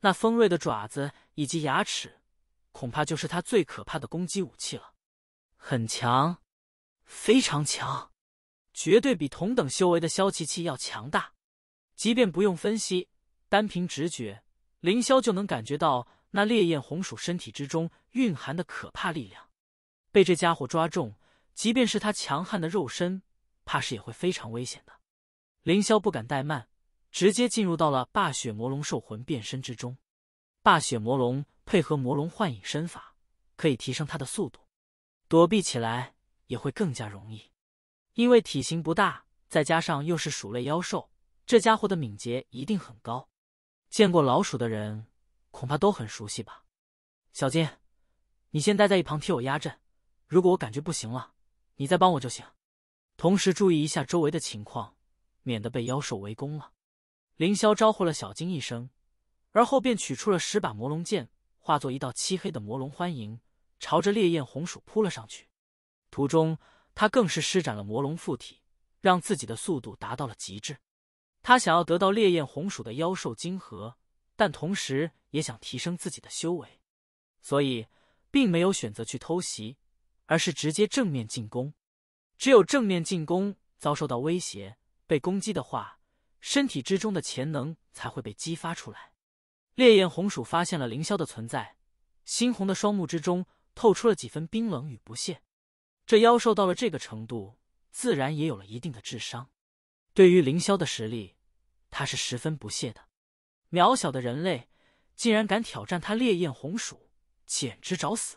那锋锐的爪子以及牙齿。恐怕就是他最可怕的攻击武器了，很强，非常强，绝对比同等修为的萧琪琪要强大。即便不用分析，单凭直觉，凌霄就能感觉到那烈焰红鼠身体之中蕴含的可怕力量。被这家伙抓中，即便是他强悍的肉身，怕是也会非常危险的。凌霄不敢怠慢，直接进入到了霸血魔龙兽魂变身之中，霸血魔龙。配合魔龙幻影身法，可以提升他的速度，躲避起来也会更加容易。因为体型不大，再加上又是鼠类妖兽，这家伙的敏捷一定很高。见过老鼠的人恐怕都很熟悉吧？小金，你先待在一旁替我压阵，如果我感觉不行了，你再帮我就行。同时注意一下周围的情况，免得被妖兽围攻了。凌霄招呼了小金一声，而后便取出了十把魔龙剑。化作一道漆黑的魔龙，欢迎朝着烈焰红鼠扑了上去。途中，他更是施展了魔龙附体，让自己的速度达到了极致。他想要得到烈焰红鼠的妖兽晶核，但同时也想提升自己的修为，所以并没有选择去偷袭，而是直接正面进攻。只有正面进攻遭受到威胁、被攻击的话，身体之中的潜能才会被激发出来。烈焰红鼠发现了凌霄的存在，猩红的双目之中透出了几分冰冷与不屑。这妖兽到了这个程度，自然也有了一定的智商。对于凌霄的实力，他是十分不屑的。渺小的人类竟然敢挑战他！烈焰红鼠简直找死！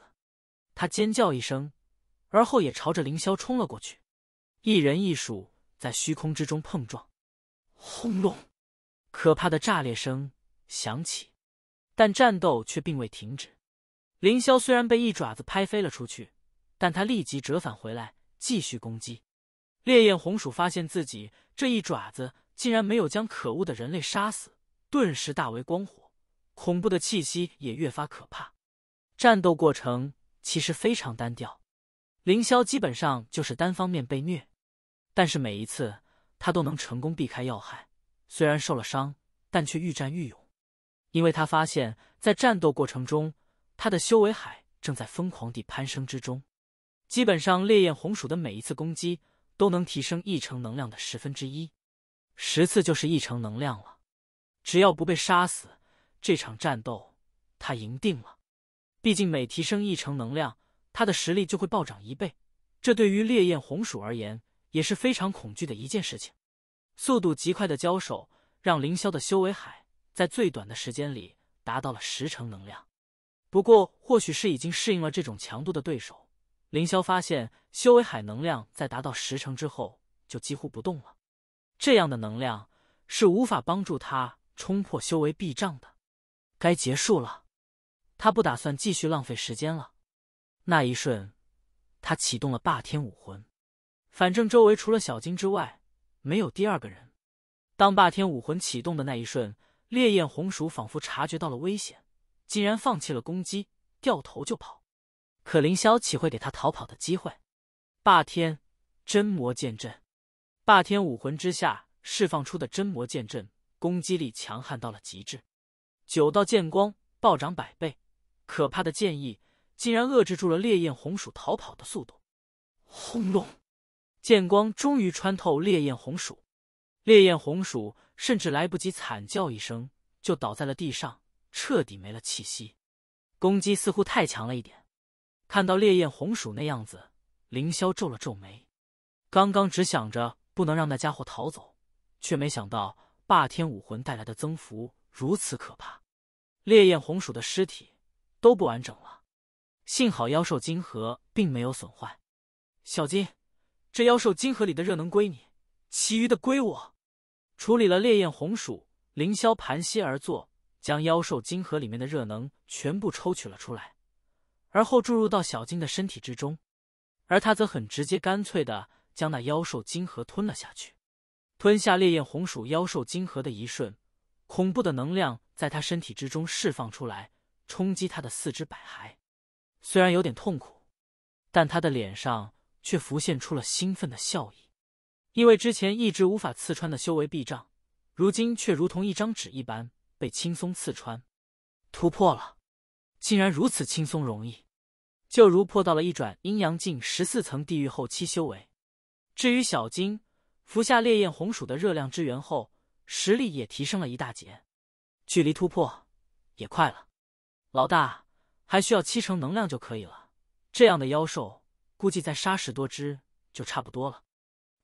他尖叫一声，而后也朝着凌霄冲了过去。一人一鼠在虚空之中碰撞，轰隆，可怕的炸裂声响起。但战斗却并未停止。凌霄虽然被一爪子拍飞了出去，但他立即折返回来，继续攻击。烈焰红鼠发现自己这一爪子竟然没有将可恶的人类杀死，顿时大为光火，恐怖的气息也越发可怕。战斗过程其实非常单调，凌霄基本上就是单方面被虐，但是每一次他都能成功避开要害，虽然受了伤，但却愈战愈勇。因为他发现，在战斗过程中，他的修为海正在疯狂地攀升之中。基本上，烈焰红薯的每一次攻击都能提升一成能量的十分之一，十次就是一成能量了。只要不被杀死，这场战斗他赢定了。毕竟，每提升一成能量，他的实力就会暴涨一倍。这对于烈焰红薯而言也是非常恐惧的一件事情。速度极快的交手，让凌霄的修为海。在最短的时间里达到了十成能量，不过或许是已经适应了这种强度的对手，凌霄发现修为海能量在达到十成之后就几乎不动了。这样的能量是无法帮助他冲破修为壁障的。该结束了，他不打算继续浪费时间了。那一瞬，他启动了霸天武魂。反正周围除了小金之外没有第二个人。当霸天武魂启动的那一瞬。烈焰红薯仿佛察觉到了危险，竟然放弃了攻击，掉头就跑。可凌霄岂会给他逃跑的机会？霸天真魔剑阵，霸天武魂之下释放出的真魔剑阵，攻击力强悍到了极致。九道剑光暴涨百倍，可怕的剑意竟然遏制住了烈焰红薯逃跑的速度。轰隆！剑光终于穿透烈焰红薯，烈焰红薯。甚至来不及惨叫一声，就倒在了地上，彻底没了气息。攻击似乎太强了一点。看到烈焰红鼠那样子，凌霄皱了皱眉。刚刚只想着不能让那家伙逃走，却没想到霸天武魂带来的增幅如此可怕。烈焰红鼠的尸体都不完整了，幸好妖兽晶核并没有损坏。小金，这妖兽晶核里的热能归你，其余的归我。处理了烈焰红薯，凌霄盘膝而坐，将妖兽晶核里面的热能全部抽取了出来，而后注入到小金的身体之中，而他则很直接干脆的将那妖兽晶核吞了下去。吞下烈焰红薯妖兽晶核的一瞬，恐怖的能量在他身体之中释放出来，冲击他的四肢百骸，虽然有点痛苦，但他的脸上却浮现出了兴奋的笑意。因为之前一直无法刺穿的修为壁障，如今却如同一张纸一般被轻松刺穿，突破了，竟然如此轻松容易，就如破到了一转阴阳境十四层地狱后期修为。至于小金，服下烈焰红薯的热量之源后，实力也提升了一大截，距离突破也快了。老大还需要七成能量就可以了。这样的妖兽，估计再杀十多只就差不多了。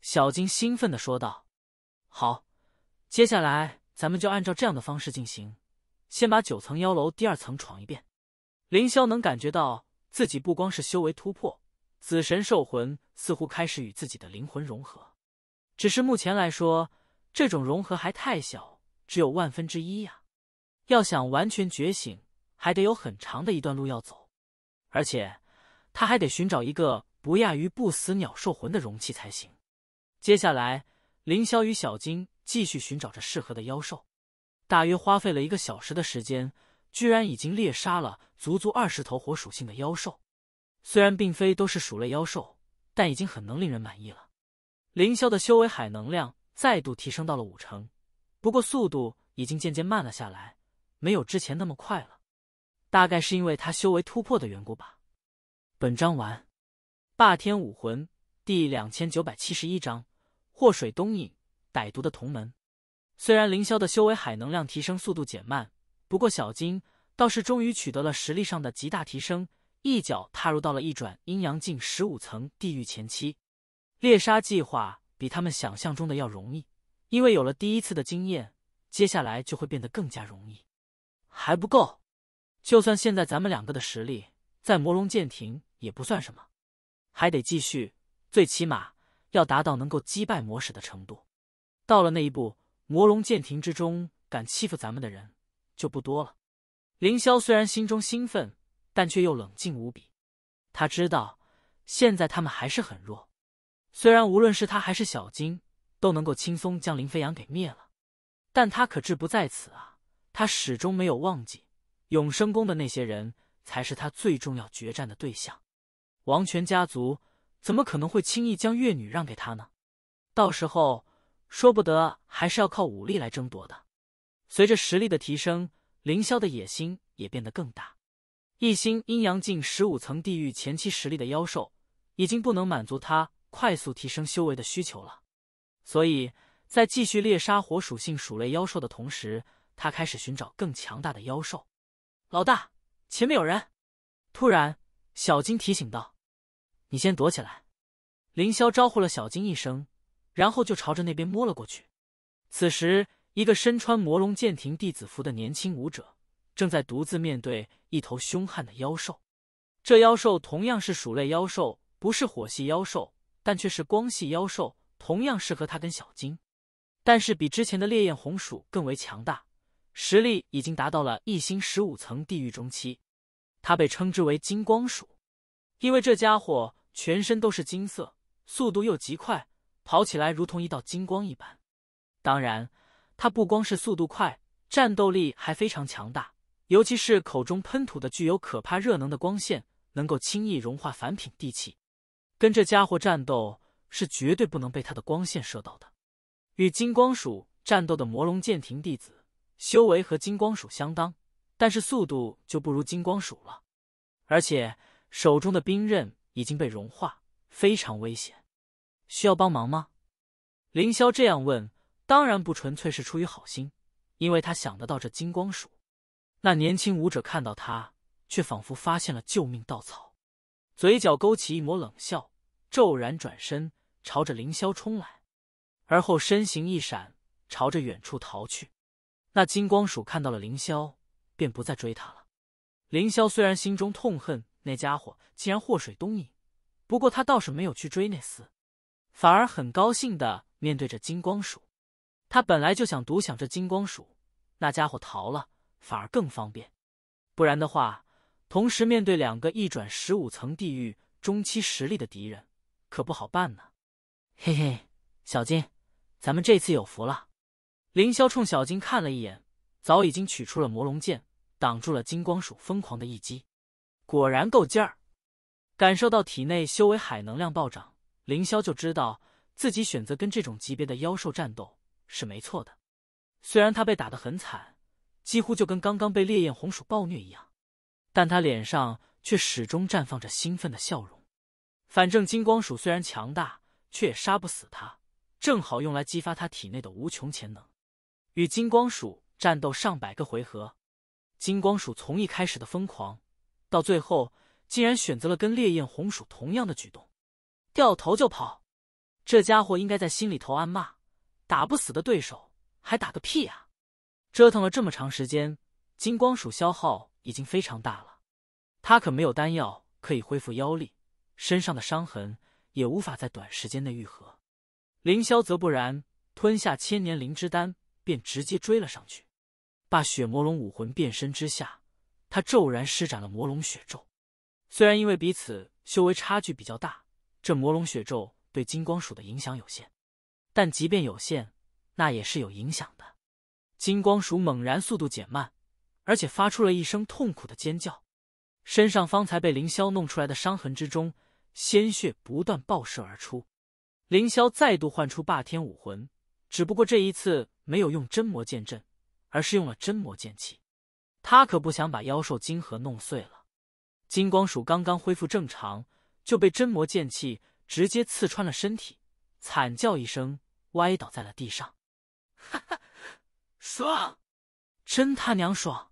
小金兴奋的说道：“好，接下来咱们就按照这样的方式进行，先把九层妖楼第二层闯一遍。”凌霄能感觉到自己不光是修为突破，紫神兽魂似乎开始与自己的灵魂融合。只是目前来说，这种融合还太小，只有万分之一呀。要想完全觉醒，还得有很长的一段路要走，而且他还得寻找一个不亚于不死鸟兽魂的容器才行。接下来，凌霄与小金继续寻找着适合的妖兽，大约花费了一个小时的时间，居然已经猎杀了足足二十头火属性的妖兽。虽然并非都是鼠类妖兽，但已经很能令人满意了。凌霄的修为海能量再度提升到了五成，不过速度已经渐渐慢了下来，没有之前那么快了。大概是因为他修为突破的缘故吧。本章完。霸天武魂。第两千九百七十一章祸水东引，歹毒的同门。虽然凌霄的修为海能量提升速度减慢，不过小金倒是终于取得了实力上的极大提升，一脚踏入到了一转阴阳境十五层地狱前期。猎杀计划比他们想象中的要容易，因为有了第一次的经验，接下来就会变得更加容易。还不够，就算现在咱们两个的实力在魔龙舰艇也不算什么，还得继续。最起码要达到能够击败魔使的程度，到了那一步，魔龙剑庭之中敢欺负咱们的人就不多了。凌霄虽然心中兴奋，但却又冷静无比。他知道现在他们还是很弱，虽然无论是他还是小金都能够轻松将林飞扬给灭了，但他可志不在此啊。他始终没有忘记，永生宫的那些人才是他最重要决战的对象，王权家族。怎么可能会轻易将月女让给他呢？到时候说不得还是要靠武力来争夺的。随着实力的提升，凌霄的野心也变得更大。一心阴阳境十五层地狱前期实力的妖兽，已经不能满足他快速提升修为的需求了。所以在继续猎杀火属性鼠类妖兽的同时，他开始寻找更强大的妖兽。老大，前面有人！突然，小金提醒道。你先躲起来，凌霄招呼了小金一声，然后就朝着那边摸了过去。此时，一个身穿魔龙剑庭弟子服的年轻武者正在独自面对一头凶悍的妖兽。这妖兽同样是鼠类妖兽，不是火系妖兽，但却是光系妖兽，同样适合他跟小金。但是比之前的烈焰红鼠更为强大，实力已经达到了一星十五层地狱中期。他被称之为金光鼠。因为这家伙全身都是金色，速度又极快，跑起来如同一道金光一般。当然，它不光是速度快，战斗力还非常强大，尤其是口中喷吐的具有可怕热能的光线，能够轻易融化凡品地气。跟这家伙战斗，是绝对不能被它的光线射到的。与金光鼠战斗的魔龙剑庭弟子，修为和金光鼠相当，但是速度就不如金光鼠了，而且。手中的兵刃已经被融化，非常危险。需要帮忙吗？凌霄这样问，当然不纯粹是出于好心，因为他想得到这金光鼠。那年轻武者看到他，却仿佛发现了救命稻草，嘴角勾起一抹冷笑，骤然转身朝着凌霄冲来，而后身形一闪，朝着远处逃去。那金光鼠看到了凌霄，便不再追他了。凌霄虽然心中痛恨。那家伙竟然祸水东引，不过他倒是没有去追那厮，反而很高兴的面对着金光鼠。他本来就想独享这金光鼠，那家伙逃了反而更方便。不然的话，同时面对两个一转十五层地狱中期实力的敌人，可不好办呢。嘿嘿，小金，咱们这次有福了。凌霄冲小金看了一眼，早已经取出了魔龙剑，挡住了金光鼠疯狂的一击。果然够劲儿！感受到体内修为海能量暴涨，凌霄就知道自己选择跟这种级别的妖兽战斗是没错的。虽然他被打得很惨，几乎就跟刚刚被烈焰红鼠暴虐一样，但他脸上却始终绽放着兴奋的笑容。反正金光鼠虽然强大，却也杀不死他，正好用来激发他体内的无穷潜能。与金光鼠战斗上百个回合，金光鼠从一开始的疯狂。到最后，竟然选择了跟烈焰红薯同样的举动，掉头就跑。这家伙应该在心里头暗骂：“打不死的对手，还打个屁呀！”折腾了这么长时间，金光鼠消耗已经非常大了，他可没有丹药可以恢复妖力，身上的伤痕也无法在短时间内愈合。凌霄则不然，吞下千年灵芝丹，便直接追了上去。把血魔龙武魂变身之下。他骤然施展了魔龙血咒，虽然因为彼此修为差距比较大，这魔龙血咒对金光鼠的影响有限，但即便有限，那也是有影响的。金光鼠猛然速度减慢，而且发出了一声痛苦的尖叫，身上方才被凌霄弄出来的伤痕之中，鲜血不断爆射而出。凌霄再度唤出霸天武魂，只不过这一次没有用真魔剑阵，而是用了真魔剑气。他可不想把妖兽金核弄碎了。金光鼠刚刚恢复正常，就被真魔剑气直接刺穿了身体，惨叫一声，歪倒在了地上。哈哈，爽！真他娘爽！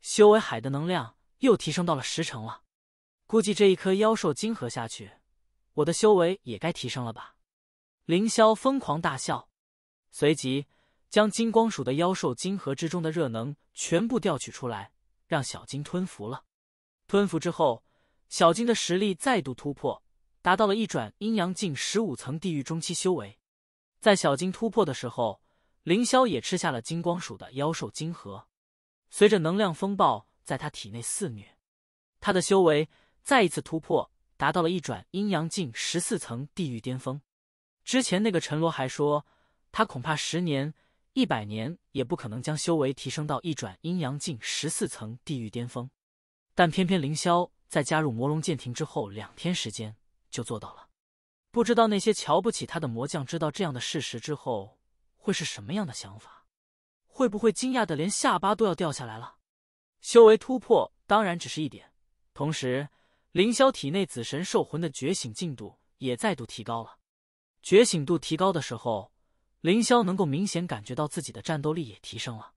修为海的能量又提升到了十成了，估计这一颗妖兽金核下去，我的修为也该提升了吧？凌霄疯狂大笑，随即。将金光鼠的妖兽金核之中的热能全部调取出来，让小金吞服了。吞服之后，小金的实力再度突破，达到了一转阴阳境十五层地狱中期修为。在小金突破的时候，凌霄也吃下了金光鼠的妖兽金核，随着能量风暴在他体内肆虐，他的修为再一次突破，达到了一转阴阳境十四层地狱巅峰。之前那个陈罗还说，他恐怕十年。一百年也不可能将修为提升到一转阴阳境十四层地狱巅峰，但偏偏凌霄在加入魔龙剑庭之后两天时间就做到了。不知道那些瞧不起他的魔将知道这样的事实之后会是什么样的想法？会不会惊讶的连下巴都要掉下来了？修为突破当然只是一点，同时凌霄体内紫神兽魂的觉醒进度也再度提高了。觉醒度提高的时候。凌霄能够明显感觉到自己的战斗力也提升了。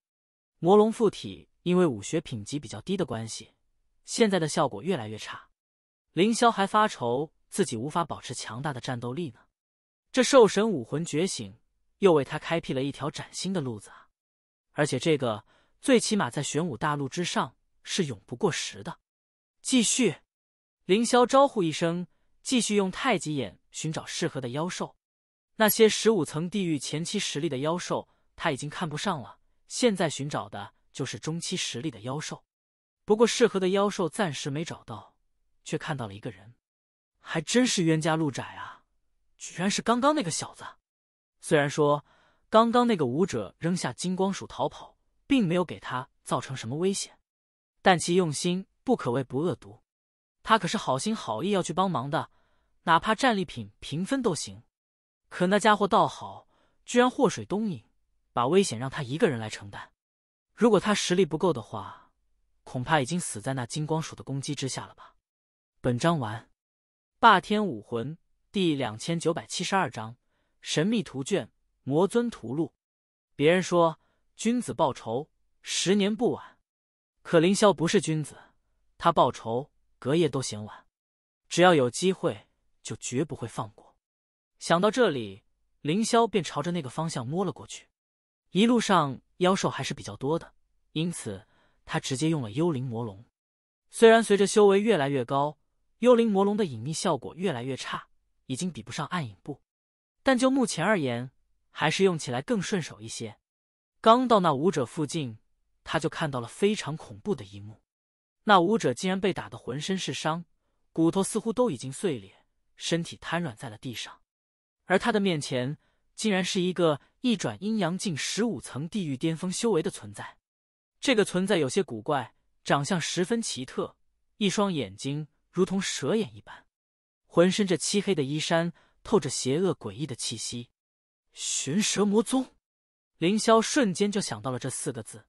魔龙附体，因为武学品级比较低的关系，现在的效果越来越差。凌霄还发愁自己无法保持强大的战斗力呢。这兽神武魂觉醒，又为他开辟了一条崭新的路子啊！而且这个最起码在玄武大陆之上是永不过时的。继续，凌霄招呼一声，继续用太极眼寻找适合的妖兽。那些十五层地狱前期实力的妖兽，他已经看不上了。现在寻找的就是中期实力的妖兽，不过适合的妖兽暂时没找到，却看到了一个人，还真是冤家路窄啊！居然是刚刚那个小子。虽然说刚刚那个武者扔下金光鼠逃跑，并没有给他造成什么危险，但其用心不可谓不恶毒。他可是好心好意要去帮忙的，哪怕战利品平分都行。可那家伙倒好，居然祸水东引，把危险让他一个人来承担。如果他实力不够的话，恐怕已经死在那金光鼠的攻击之下了吧？本章完。霸天武魂第两千九百七十二章：神秘图卷，魔尊屠戮。别人说君子报仇，十年不晚。可凌霄不是君子，他报仇隔夜都嫌晚，只要有机会，就绝不会放过。想到这里，凌霄便朝着那个方向摸了过去。一路上妖兽还是比较多的，因此他直接用了幽灵魔龙。虽然随着修为越来越高，幽灵魔龙的隐匿效果越来越差，已经比不上暗影步，但就目前而言，还是用起来更顺手一些。刚到那舞者附近，他就看到了非常恐怖的一幕：那舞者竟然被打得浑身是伤，骨头似乎都已经碎裂，身体瘫软在了地上。而他的面前竟然是一个一转阴阳境十五层地狱巅峰修为的存在。这个存在有些古怪，长相十分奇特，一双眼睛如同蛇眼一般，浑身这漆黑的衣衫透着邪恶诡异的气息。玄蛇魔宗，凌霄瞬间就想到了这四个字。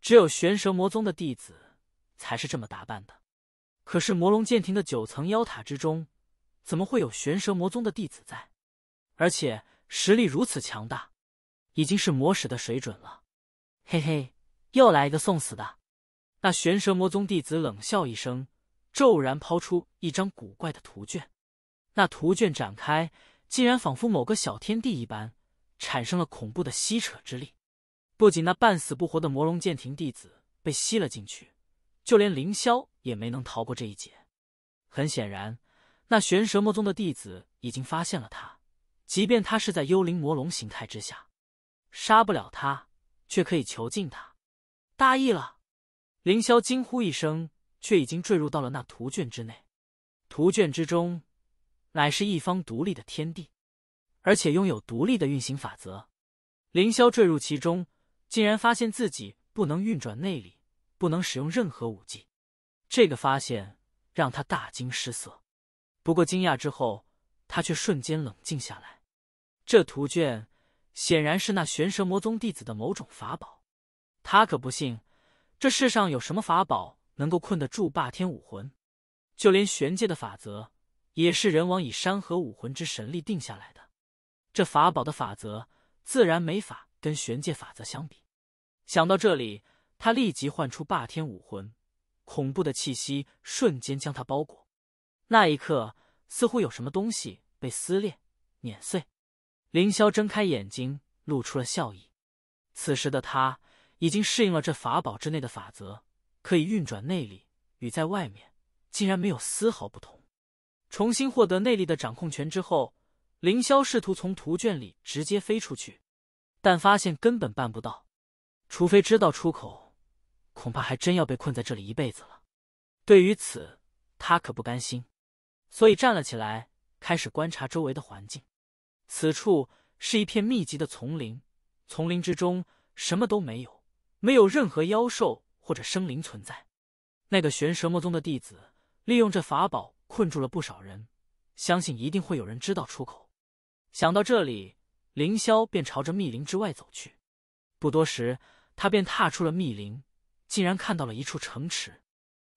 只有玄蛇魔宗的弟子才是这么打扮的。可是魔龙剑庭的九层妖塔之中，怎么会有玄蛇魔宗的弟子在？而且实力如此强大，已经是魔使的水准了。嘿嘿，又来一个送死的。那玄蛇魔宗弟子冷笑一声，骤然抛出一张古怪的图卷。那图卷展开，竟然仿佛某个小天地一般，产生了恐怖的吸扯之力。不仅那半死不活的魔龙剑庭弟子被吸了进去，就连凌霄也没能逃过这一劫。很显然，那玄蛇魔宗的弟子已经发现了他。即便他是在幽灵魔龙形态之下，杀不了他，却可以囚禁他。大意了！凌霄惊呼一声，却已经坠入到了那图卷之内。图卷之中，乃是一方独立的天地，而且拥有独立的运行法则。凌霄坠入其中，竟然发现自己不能运转内力，不能使用任何武技。这个发现让他大惊失色。不过惊讶之后，他却瞬间冷静下来。这图卷显然是那玄蛇魔宗弟子的某种法宝，他可不信这世上有什么法宝能够困得住霸天武魂。就连玄界的法则也是人王以山河武魂之神力定下来的，这法宝的法则自然没法跟玄界法则相比。想到这里，他立即唤出霸天武魂，恐怖的气息瞬间将他包裹。那一刻，似乎有什么东西被撕裂、碾碎。凌霄睁开眼睛，露出了笑意。此时的他已经适应了这法宝之内的法则，可以运转内力，与在外面竟然没有丝毫不同。重新获得内力的掌控权之后，凌霄试图从图卷里直接飞出去，但发现根本办不到。除非知道出口，恐怕还真要被困在这里一辈子了。对于此，他可不甘心，所以站了起来，开始观察周围的环境。此处是一片密集的丛林，丛林之中什么都没有，没有任何妖兽或者生灵存在。那个玄蛇魔宗的弟子利用这法宝困住了不少人，相信一定会有人知道出口。想到这里，凌霄便朝着密林之外走去。不多时，他便踏出了密林，竟然看到了一处城池。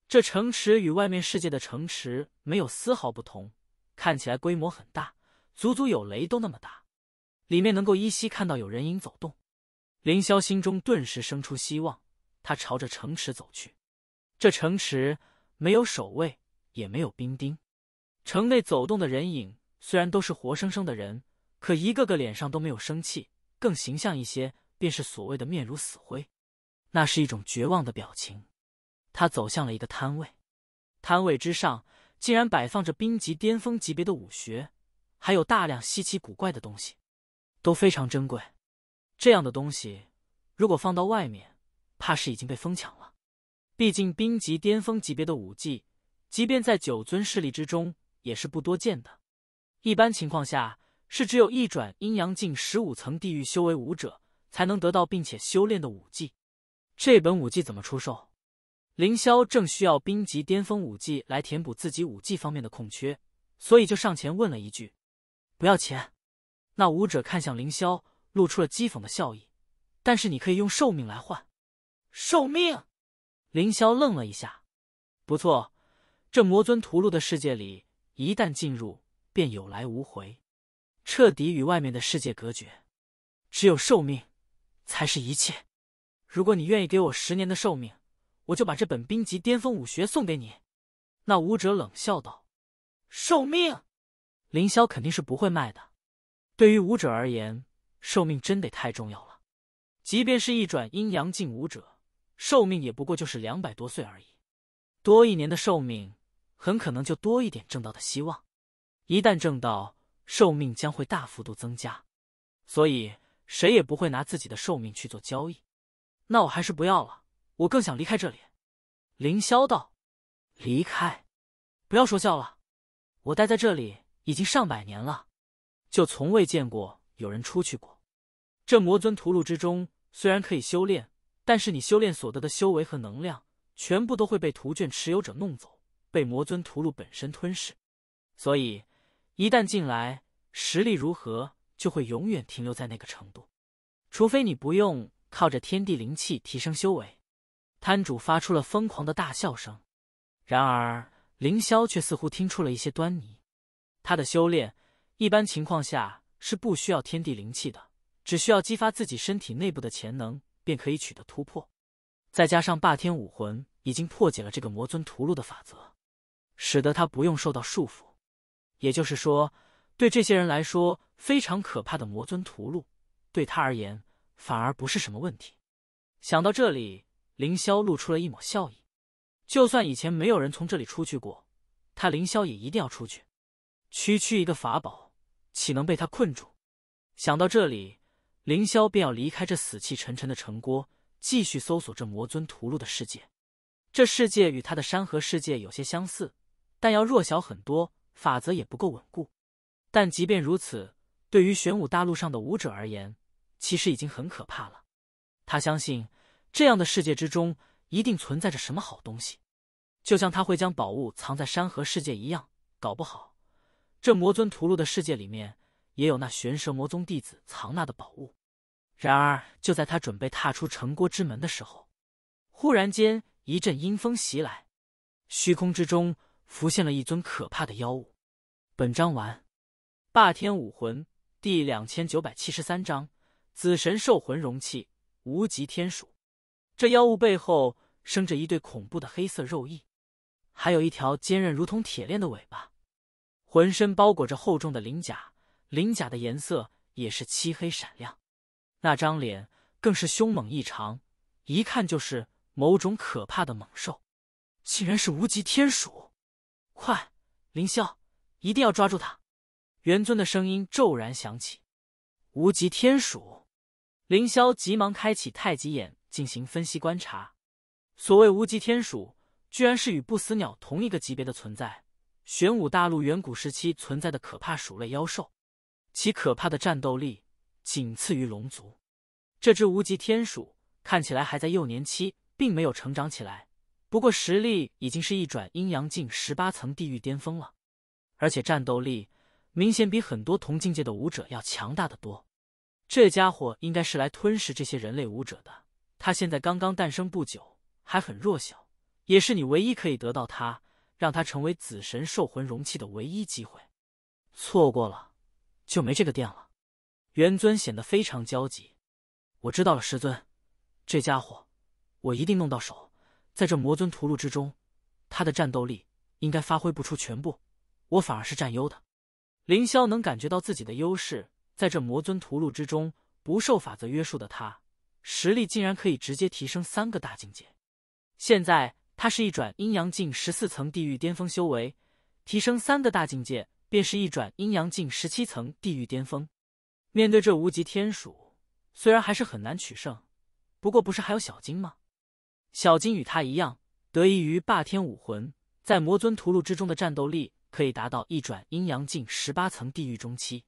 这城池与外面世界的城池没有丝毫不同，看起来规模很大。足足有雷都那么大，里面能够依稀看到有人影走动。凌霄心中顿时生出希望，他朝着城池走去。这城池没有守卫，也没有兵丁，城内走动的人影虽然都是活生生的人，可一个个脸上都没有生气，更形象一些便是所谓的面如死灰，那是一种绝望的表情。他走向了一个摊位，摊位之上竟然摆放着兵级巅峰级别的武学。还有大量稀奇古怪的东西，都非常珍贵。这样的东西如果放到外面，怕是已经被疯抢了。毕竟冰级巅峰级别的武技，即便在九尊势力之中也是不多见的。一般情况下，是只有一转阴阳境十五层地狱修为武者才能得到并且修炼的武技。这本武技怎么出售？凌霄正需要冰级巅峰武技来填补自己武技方面的空缺，所以就上前问了一句。不要钱，那武者看向凌霄，露出了讥讽的笑意。但是你可以用寿命来换，寿命。凌霄愣了一下。不错，这魔尊屠戮的世界里，一旦进入，便有来无回，彻底与外面的世界隔绝。只有寿命，才是一切。如果你愿意给我十年的寿命，我就把这本兵级巅峰武学送给你。那武者冷笑道：“寿命。”凌霄肯定是不会卖的。对于武者而言，寿命真得太重要了。即便是一转阴阳境武者，寿命也不过就是两百多岁而已。多一年的寿命，很可能就多一点挣到的希望。一旦挣到，寿命将会大幅度增加。所以，谁也不会拿自己的寿命去做交易。那我还是不要了。我更想离开这里。凌霄道：“离开？不要说笑了。我待在这里。”已经上百年了，就从未见过有人出去过。这魔尊屠戮之中，虽然可以修炼，但是你修炼所得的修为和能量，全部都会被屠卷持有者弄走，被魔尊屠戮本身吞噬。所以，一旦进来，实力如何就会永远停留在那个程度，除非你不用靠着天地灵气提升修为。摊主发出了疯狂的大笑声，然而凌霄却似乎听出了一些端倪。他的修炼一般情况下是不需要天地灵气的，只需要激发自己身体内部的潜能，便可以取得突破。再加上霸天武魂已经破解了这个魔尊屠戮的法则，使得他不用受到束缚。也就是说，对这些人来说非常可怕的魔尊屠戮，对他而言反而不是什么问题。想到这里，凌霄露出了一抹笑意。就算以前没有人从这里出去过，他凌霄也一定要出去。区区一个法宝，岂能被他困住？想到这里，凌霄便要离开这死气沉沉的城郭，继续搜索这魔尊屠戮的世界。这世界与他的山河世界有些相似，但要弱小很多，法则也不够稳固。但即便如此，对于玄武大陆上的武者而言，其实已经很可怕了。他相信，这样的世界之中一定存在着什么好东西，就像他会将宝物藏在山河世界一样，搞不好。这魔尊屠戮的世界里面，也有那玄蛇魔宗弟子藏纳的宝物。然而，就在他准备踏出城郭之门的时候，忽然间一阵阴风袭来，虚空之中浮现了一尊可怕的妖物。本章完。霸天武魂第两千九百七十三章：紫神兽魂容器——无极天鼠。这妖物背后生着一对恐怖的黑色肉翼，还有一条坚韧如同铁链的尾巴。浑身包裹着厚重的鳞甲，鳞甲的颜色也是漆黑闪亮，那张脸更是凶猛异常，一看就是某种可怕的猛兽。竟然是无极天鼠！快，凌霄，一定要抓住他！元尊的声音骤然响起。无极天鼠，凌霄急忙开启太极眼进行分析观察。所谓无极天鼠，居然是与不死鸟同一个级别的存在。玄武大陆远古时期存在的可怕鼠类妖兽，其可怕的战斗力仅次于龙族。这只无极天鼠看起来还在幼年期，并没有成长起来，不过实力已经是一转阴阳境十八层地狱巅峰了，而且战斗力明显比很多同境界的武者要强大的多。这家伙应该是来吞噬这些人类武者的。他现在刚刚诞生不久，还很弱小，也是你唯一可以得到他。让他成为子神兽魂容器的唯一机会，错过了就没这个店了。元尊显得非常焦急。我知道了，师尊，这家伙，我一定弄到手。在这魔尊屠戮之中，他的战斗力应该发挥不出全部，我反而是占优的。凌霄能感觉到自己的优势，在这魔尊屠戮之中，不受法则约束的他，实力竟然可以直接提升三个大境界。现在。他是一转阴阳境十四层地狱巅峰修为，提升三个大境界，便是一转阴阳境十七层地狱巅峰。面对这无极天鼠，虽然还是很难取胜，不过不是还有小金吗？小金与他一样，得益于霸天武魂，在魔尊屠戮之中的战斗力可以达到一转阴阳境十八层地狱中期。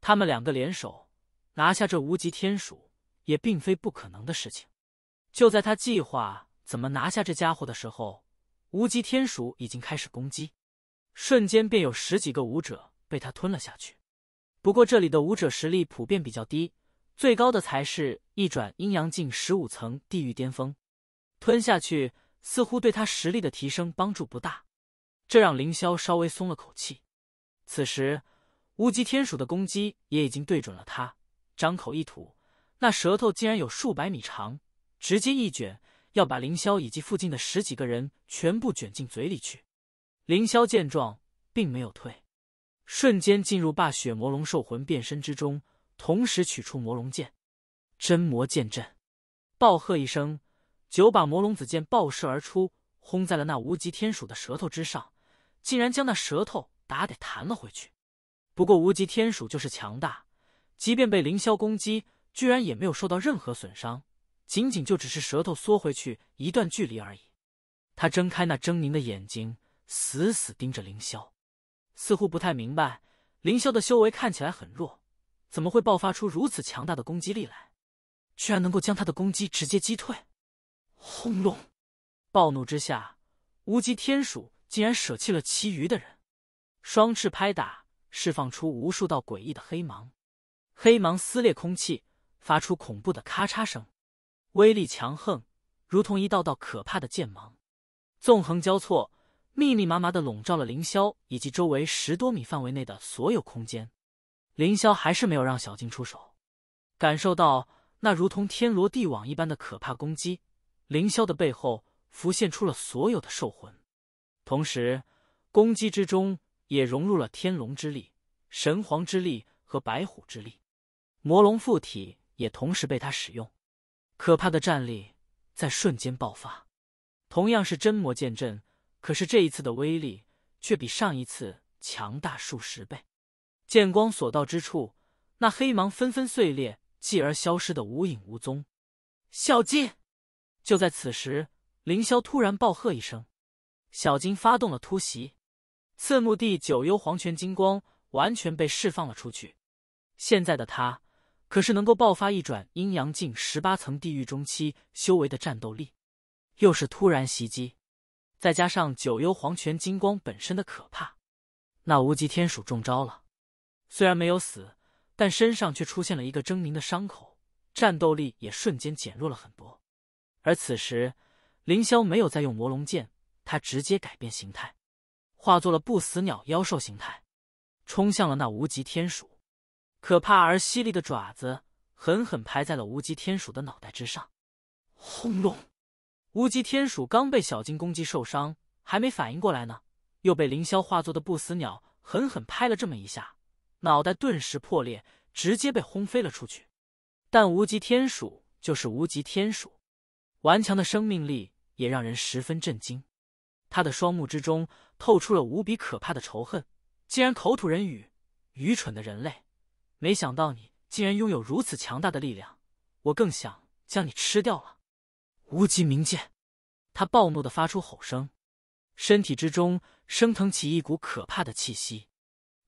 他们两个联手拿下这无极天鼠，也并非不可能的事情。就在他计划。怎么拿下这家伙的时候，无极天鼠已经开始攻击，瞬间便有十几个武者被他吞了下去。不过这里的武者实力普遍比较低，最高的才是一转阴阳境十五层地狱巅峰，吞下去似乎对他实力的提升帮助不大，这让凌霄稍微松了口气。此时，无极天鼠的攻击也已经对准了他，张口一吐，那舌头竟然有数百米长，直接一卷。要把凌霄以及附近的十几个人全部卷进嘴里去。凌霄见状，并没有退，瞬间进入霸血魔龙兽魂变身之中，同时取出魔龙剑，真魔剑阵，暴喝一声，九把魔龙子剑爆射而出，轰在了那无极天鼠的舌头之上，竟然将那舌头打得弹了回去。不过无极天鼠就是强大，即便被凌霄攻击，居然也没有受到任何损伤。仅仅就只是舌头缩回去一段距离而已，他睁开那狰狞的眼睛，死死盯着凌霄，似乎不太明白凌霄的修为看起来很弱，怎么会爆发出如此强大的攻击力来？居然能够将他的攻击直接击退！轰隆！暴怒之下，无极天鼠竟然舍弃了其余的人，双翅拍打，释放出无数道诡异的黑芒，黑芒撕裂空气，发出恐怖的咔嚓声。威力强横，如同一道道可怕的剑芒，纵横交错，密密麻麻的笼罩了凌霄以及周围十多米范围内的所有空间。凌霄还是没有让小金出手，感受到那如同天罗地网一般的可怕攻击。凌霄的背后浮现出了所有的兽魂，同时攻击之中也融入了天龙之力、神皇之力和白虎之力，魔龙附体也同时被他使用。可怕的战力在瞬间爆发，同样是真魔剑阵，可是这一次的威力却比上一次强大数十倍。剑光所到之处，那黑芒纷纷碎裂，继而消失的无影无踪。小金，就在此时，凌霄突然暴喝一声，小金发动了突袭，次墓地九幽黄泉金光完全被释放了出去。现在的他。可是能够爆发一转阴阳境十八层地狱中期修为的战斗力，又是突然袭击，再加上九幽黄泉金光本身的可怕，那无极天鼠中招了。虽然没有死，但身上却出现了一个狰狞的伤口，战斗力也瞬间减弱了很多。而此时，凌霄没有再用魔龙剑，他直接改变形态，化作了不死鸟妖兽形态，冲向了那无极天鼠。可怕而犀利的爪子狠狠拍在了无极天鼠的脑袋之上，轰隆！无极天鼠刚被小金攻击受伤，还没反应过来呢，又被凌霄化作的不死鸟狠狠拍了这么一下，脑袋顿时破裂，直接被轰飞了出去。但无极天鼠就是无极天鼠，顽强的生命力也让人十分震惊。他的双目之中透出了无比可怕的仇恨，竟然口吐人语：“愚蠢的人类！”没想到你竟然拥有如此强大的力量，我更想将你吃掉了。无极冥界，他暴怒的发出吼声，身体之中升腾起一股可怕的气息，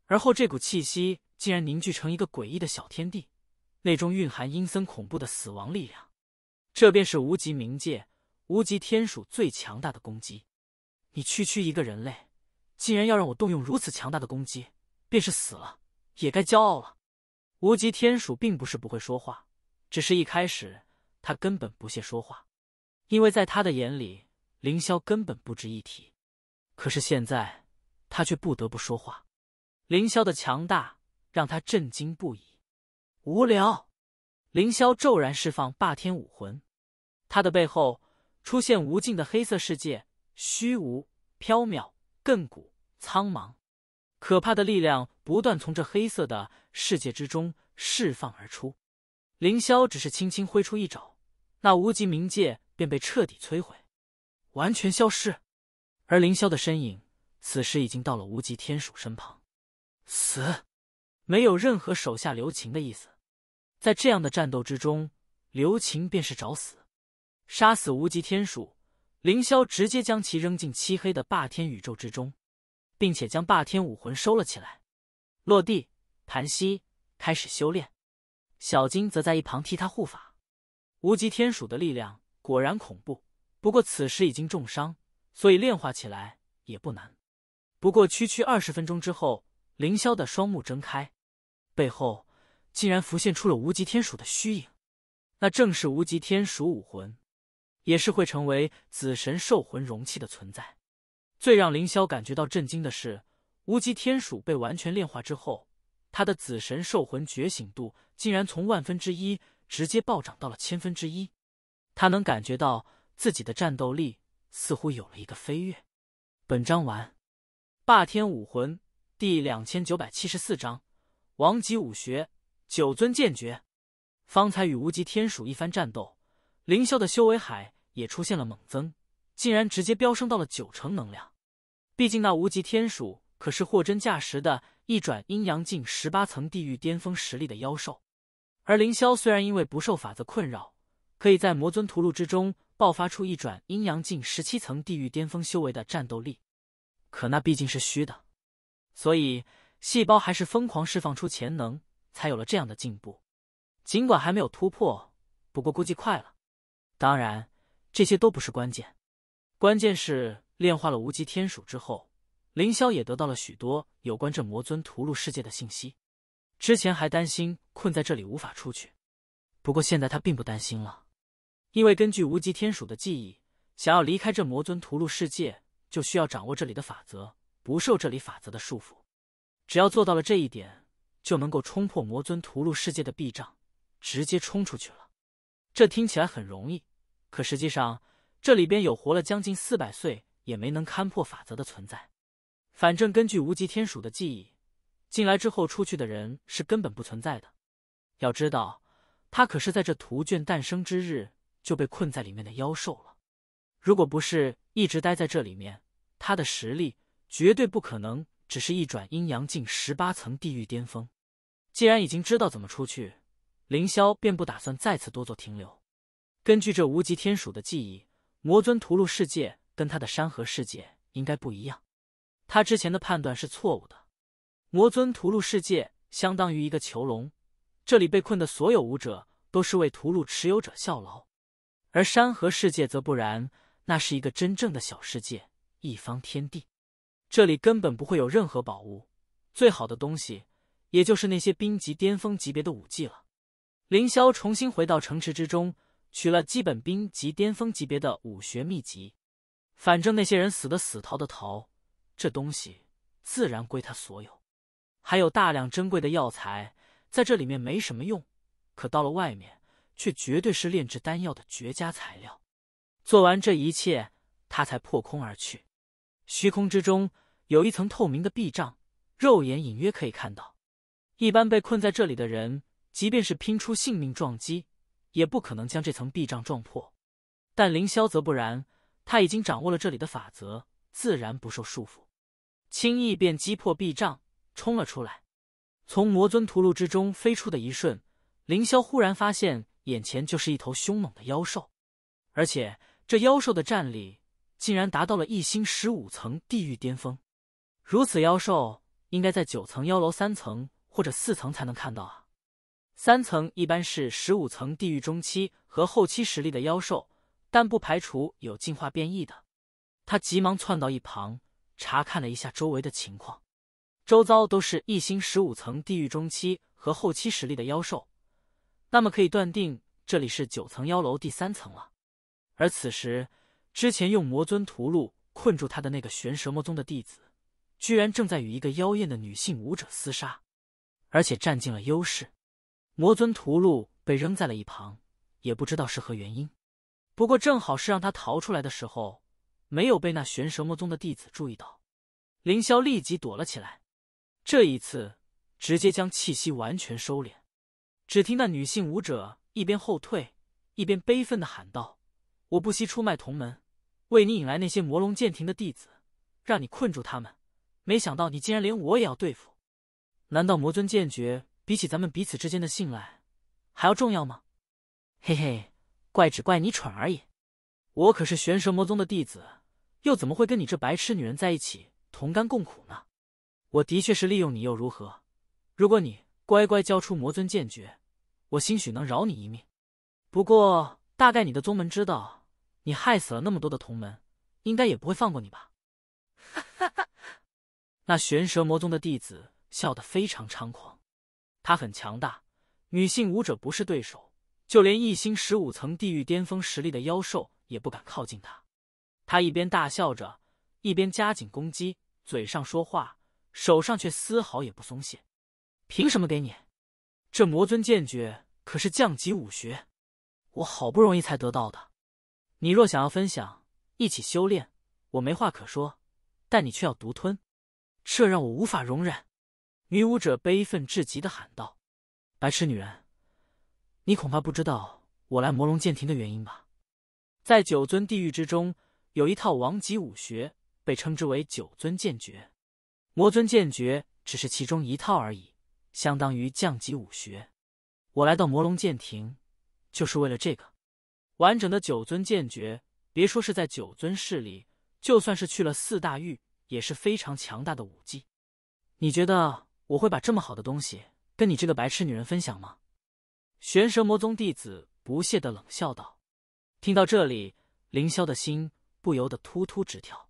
而后这股气息竟然凝聚成一个诡异的小天地，内中蕴含阴森恐怖的死亡力量。这便是无极冥界，无极天鼠最强大的攻击。你区区一个人类，竟然要让我动用如此强大的攻击，便是死了也该骄傲了。无极天鼠并不是不会说话，只是一开始他根本不屑说话，因为在他的眼里，凌霄根本不值一提。可是现在，他却不得不说话。凌霄的强大让他震惊不已。无聊，凌霄骤然释放霸天武魂，他的背后出现无尽的黑色世界，虚无缥缈，亘古苍茫，可怕的力量不断从这黑色的。世界之中释放而出，凌霄只是轻轻挥出一爪，那无极冥界便被彻底摧毁，完全消失。而凌霄的身影此时已经到了无极天鼠身旁，死，没有任何手下留情的意思。在这样的战斗之中，留情便是找死。杀死无极天鼠，凌霄直接将其扔进漆黑的霸天宇宙之中，并且将霸天武魂收了起来，落地。盘膝开始修炼，小金则在一旁替他护法。无极天鼠的力量果然恐怖，不过此时已经重伤，所以炼化起来也不难。不过区区二十分钟之后，凌霄的双目睁开，背后竟然浮现出了无极天鼠的虚影。那正是无极天鼠武魂，也是会成为紫神兽魂容器的存在。最让凌霄感觉到震惊的是，无极天鼠被完全炼化之后。他的子神兽魂觉醒度竟然从万分之一直接暴涨到了千分之一，他能感觉到自己的战斗力似乎有了一个飞跃。本章完。霸天武魂第两千九百七十四章：王级武学九尊剑诀。方才与无极天鼠一番战斗，凌霄的修为海也出现了猛增，竟然直接飙升到了九成能量。毕竟那无极天鼠可是货真价实的。一转阴阳境十八层地狱巅峰实力的妖兽，而凌霄虽然因为不受法则困扰，可以在魔尊屠戮之中爆发出一转阴阳境十七层地狱巅峰修为的战斗力，可那毕竟是虚的，所以细胞还是疯狂释放出潜能，才有了这样的进步。尽管还没有突破，不过估计快了。当然，这些都不是关键，关键是炼化了无极天鼠之后。凌霄也得到了许多有关这魔尊屠戮世界的信息，之前还担心困在这里无法出去，不过现在他并不担心了，因为根据无极天鼠的记忆，想要离开这魔尊屠戮世界，就需要掌握这里的法则，不受这里法则的束缚。只要做到了这一点，就能够冲破魔尊屠戮世界的壁障，直接冲出去了。这听起来很容易，可实际上这里边有活了将近四百岁也没能勘破法则的存在。反正根据无极天鼠的记忆，进来之后出去的人是根本不存在的。要知道，他可是在这图卷诞生之日就被困在里面的妖兽了。如果不是一直待在这里面，他的实力绝对不可能只是一转阴阳境十八层地狱巅峰。既然已经知道怎么出去，凌霄便不打算再次多做停留。根据这无极天鼠的记忆，魔尊屠戮世界跟他的山河世界应该不一样。他之前的判断是错误的，魔尊屠戮世界相当于一个囚笼，这里被困的所有武者都是为屠戮持有者效劳，而山河世界则不然，那是一个真正的小世界，一方天地，这里根本不会有任何宝物，最好的东西也就是那些兵级巅峰级别的武技了。凌霄重新回到城池之中，取了基本兵级巅峰级别的武学秘籍，反正那些人死的死，逃的逃。这东西自然归他所有，还有大量珍贵的药材在这里面没什么用，可到了外面却绝对是炼制丹药的绝佳材料。做完这一切，他才破空而去。虚空之中有一层透明的壁障，肉眼隐约可以看到。一般被困在这里的人，即便是拼出性命撞击，也不可能将这层壁障撞破。但凌霄则不然，他已经掌握了这里的法则，自然不受束缚。轻易便击破壁障，冲了出来。从魔尊屠戮之中飞出的一瞬，凌霄忽然发现眼前就是一头凶猛的妖兽，而且这妖兽的战力竟然达到了一星十五层地狱巅峰。如此妖兽，应该在九层妖楼三层或者四层才能看到啊！三层一般是十五层地狱中期和后期实力的妖兽，但不排除有进化变异的。他急忙窜到一旁。查看了一下周围的情况，周遭都是一星十五层地狱中期和后期实力的妖兽，那么可以断定这里是九层妖楼第三层了。而此时，之前用魔尊屠戮困住他的那个玄蛇魔宗的弟子，居然正在与一个妖艳的女性武者厮杀，而且占尽了优势。魔尊屠戮被扔在了一旁，也不知道是何原因。不过正好是让他逃出来的时候。没有被那玄蛇魔宗的弟子注意到，凌霄立即躲了起来。这一次，直接将气息完全收敛。只听那女性武者一边后退，一边悲愤的喊道：“我不惜出卖同门，为你引来那些魔龙剑庭的弟子，让你困住他们。没想到你竟然连我也要对付！难道魔尊剑诀比起咱们彼此之间的信赖还要重要吗？”嘿嘿，怪只怪你蠢而已。我可是玄蛇魔宗的弟子。又怎么会跟你这白痴女人在一起同甘共苦呢？我的确是利用你又如何？如果你乖乖交出魔尊剑诀，我兴许能饶你一命。不过大概你的宗门知道你害死了那么多的同门，应该也不会放过你吧？哈哈哈！那玄蛇魔宗的弟子笑得非常猖狂。他很强大，女性武者不是对手，就连一星十五层地狱巅峰实力的妖兽也不敢靠近他。他一边大笑着，一边加紧攻击，嘴上说话，手上却丝毫也不松懈。凭什么给你？这魔尊剑诀可是降级武学，我好不容易才得到的。你若想要分享，一起修炼，我没话可说；但你却要独吞，这让我无法容忍！女武者悲愤至极的喊道：“白痴女人，你恐怕不知道我来魔龙剑庭的原因吧？在九尊地狱之中。”有一套王级武学，被称之为九尊剑诀，魔尊剑诀只是其中一套而已，相当于降级武学。我来到魔龙剑庭，就是为了这个。完整的九尊剑诀，别说是在九尊势力，就算是去了四大域，也是非常强大的武技。你觉得我会把这么好的东西跟你这个白痴女人分享吗？玄蛇魔宗弟子不屑的冷笑道。听到这里，凌霄的心。不由得突突直跳，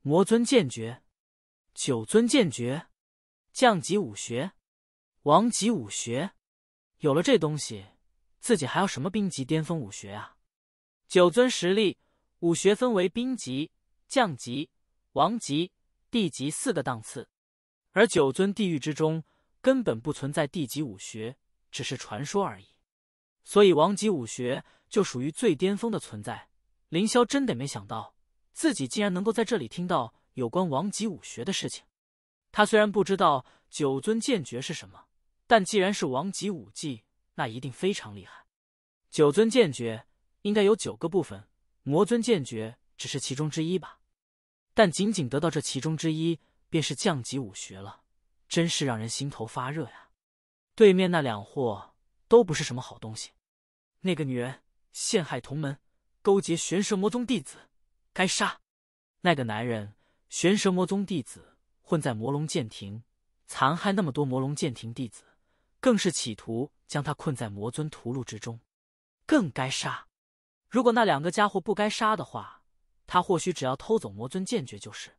魔尊剑诀、九尊剑诀、降级武学、王级武学，有了这东西，自己还要什么兵级巅峰武学啊？九尊实力武学分为兵级、降级、王级、地级四个档次，而九尊地狱之中根本不存在地级武学，只是传说而已。所以王级武学就属于最巅峰的存在。凌霄真的没想到，自己竟然能够在这里听到有关王级武学的事情。他虽然不知道九尊剑诀是什么，但既然是王级武技，那一定非常厉害。九尊剑诀应该有九个部分，魔尊剑诀只是其中之一吧？但仅仅得到这其中之一，便是降级武学了，真是让人心头发热呀！对面那两货都不是什么好东西，那个女人陷害同门。勾结玄蛇魔宗弟子，该杀。那个男人，玄蛇魔宗弟子混在魔龙剑庭，残害那么多魔龙剑庭弟子，更是企图将他困在魔尊屠戮之中，更该杀。如果那两个家伙不该杀的话，他或许只要偷走魔尊剑诀就是。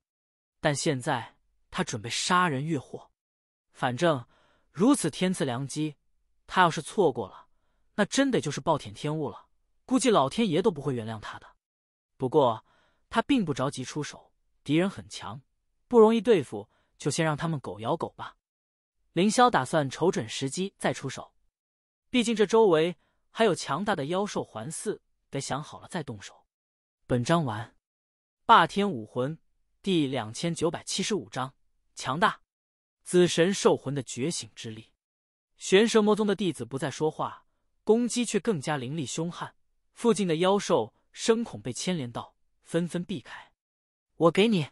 但现在他准备杀人越货，反正如此天赐良机，他要是错过了，那真得就是暴殄天物了。估计老天爷都不会原谅他的，不过他并不着急出手，敌人很强，不容易对付，就先让他们狗咬狗吧。凌霄打算瞅准时机再出手，毕竟这周围还有强大的妖兽环伺，得想好了再动手。本章完。霸天武魂第两千九百七十五章：强大紫神兽魂的觉醒之力。玄蛇魔宗的弟子不再说话，攻击却更加凌厉凶悍。附近的妖兽生恐被牵连到，纷纷避开。我给你，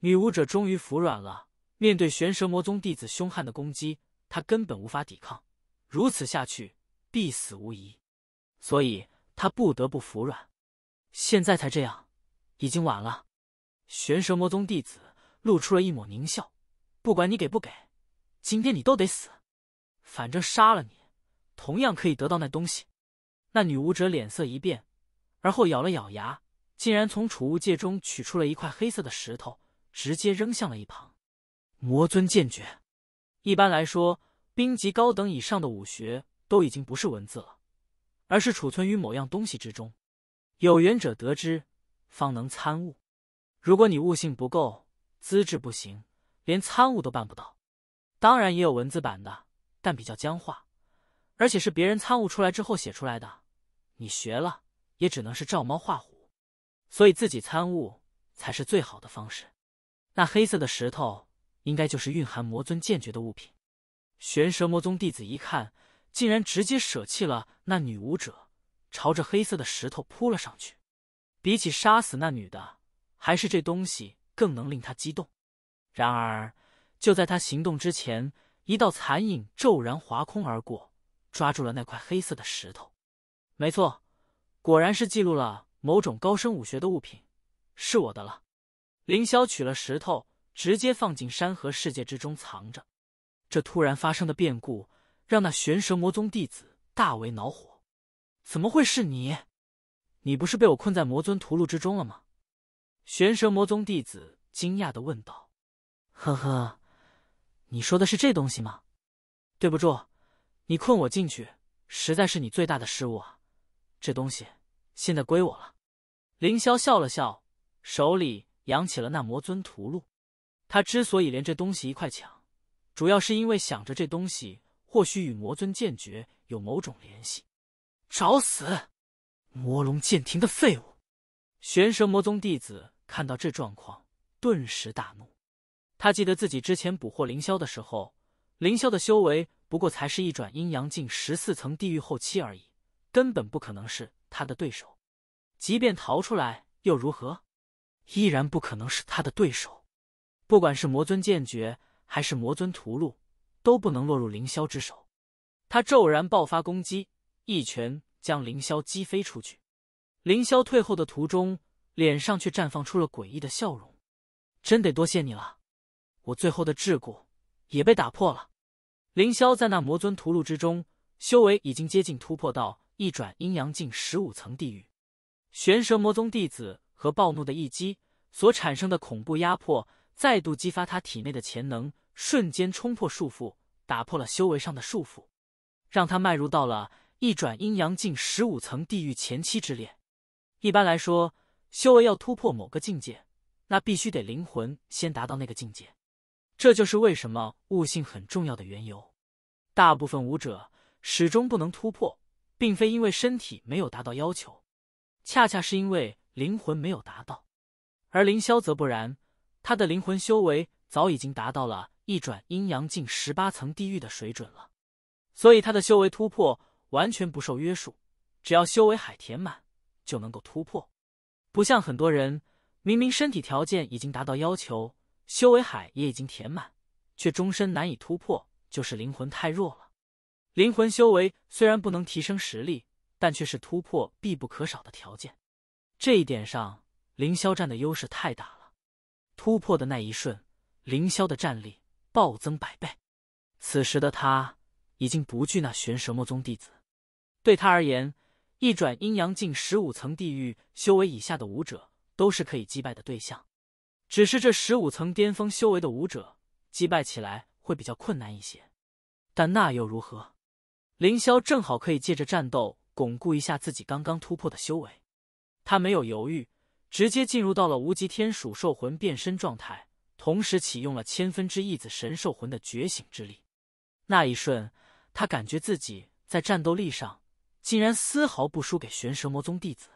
女武者终于服软了。面对玄蛇魔宗弟子凶悍的攻击，她根本无法抵抗，如此下去必死无疑，所以她不得不服软。现在才这样，已经晚了。玄蛇魔宗弟子露出了一抹狞笑：“不管你给不给，今天你都得死。反正杀了你，同样可以得到那东西。”那女武者脸色一变，而后咬了咬牙，竟然从储物戒中取出了一块黑色的石头，直接扔向了一旁。魔尊剑诀，一般来说，兵级高等以上的武学都已经不是文字了，而是储存于某样东西之中，有缘者得知，方能参悟。如果你悟性不够，资质不行，连参悟都办不到。当然也有文字版的，但比较僵化，而且是别人参悟出来之后写出来的。你学了也只能是照猫画虎，所以自己参悟才是最好的方式。那黑色的石头应该就是蕴含魔尊剑诀的物品。玄蛇魔宗弟子一看，竟然直接舍弃了那女武者，朝着黑色的石头扑了上去。比起杀死那女的，还是这东西更能令他激动。然而就在他行动之前，一道残影骤然划空而过，抓住了那块黑色的石头。没错，果然是记录了某种高深武学的物品，是我的了。凌霄取了石头，直接放进山河世界之中藏着。这突然发生的变故，让那玄蛇魔宗弟子大为恼火。怎么会是你？你不是被我困在魔尊屠戮之中了吗？玄蛇魔宗弟子惊讶的问道。“呵呵，你说的是这东西吗？对不住，你困我进去，实在是你最大的失误啊！”这东西现在归我了。凌霄笑了笑，手里扬起了那魔尊屠戮。他之所以连这东西一块抢，主要是因为想着这东西或许与魔尊剑诀有某种联系。找死！魔龙剑庭的废物！玄蛇魔宗弟子看到这状况，顿时大怒。他记得自己之前捕获凌霄的时候，凌霄的修为不过才是一转阴阳境十四层地狱后期而已。根本不可能是他的对手，即便逃出来又如何？依然不可能是他的对手。不管是魔尊剑诀还是魔尊屠戮，都不能落入凌霄之手。他骤然爆发攻击，一拳将凌霄击飞出去。凌霄退后的途中，脸上却绽放出了诡异的笑容：“真得多谢你了，我最后的桎梏也被打破了。”凌霄在那魔尊屠戮之中，修为已经接近突破到。一转阴阳境十五层地狱，玄蛇魔宗弟子和暴怒的一击所产生的恐怖压迫，再度激发他体内的潜能，瞬间冲破束缚，打破了修为上的束缚，让他迈入到了一转阴阳境十五层地狱前期之列。一般来说，修为要突破某个境界，那必须得灵魂先达到那个境界，这就是为什么悟性很重要的缘由。大部分武者始终不能突破。并非因为身体没有达到要求，恰恰是因为灵魂没有达到。而凌霄则不然，他的灵魂修为早已经达到了一转阴阳进十八层地狱的水准了，所以他的修为突破完全不受约束，只要修为海填满就能够突破。不像很多人，明明身体条件已经达到要求，修为海也已经填满，却终身难以突破，就是灵魂太弱了。灵魂修为虽然不能提升实力，但却是突破必不可少的条件。这一点上，凌霄战的优势太大了。突破的那一瞬，凌霄的战力暴增百倍。此时的他已经不惧那玄蛇魔宗弟子。对他而言，一转阴阳境十五层地狱修为以下的武者都是可以击败的对象。只是这十五层巅峰修为的武者，击败起来会比较困难一些。但那又如何？凌霄正好可以借着战斗巩固一下自己刚刚突破的修为，他没有犹豫，直接进入到了无极天鼠兽魂变身状态，同时启用了千分之一子神兽魂的觉醒之力。那一瞬，他感觉自己在战斗力上竟然丝毫不输给玄蛇魔宗弟子。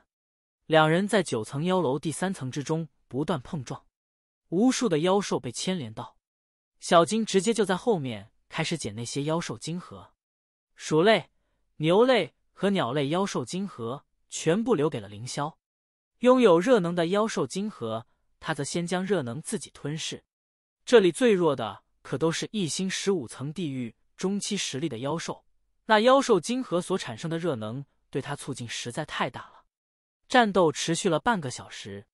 两人在九层妖楼第三层之中不断碰撞，无数的妖兽被牵连到，小金直接就在后面开始捡那些妖兽晶核。鼠类、牛类和鸟类妖兽晶核全部留给了凌霄。拥有热能的妖兽晶核，他则先将热能自己吞噬。这里最弱的可都是一星十五层地狱中期实力的妖兽，那妖兽晶核所产生的热能对他促进实在太大了。战斗持续了半个小时，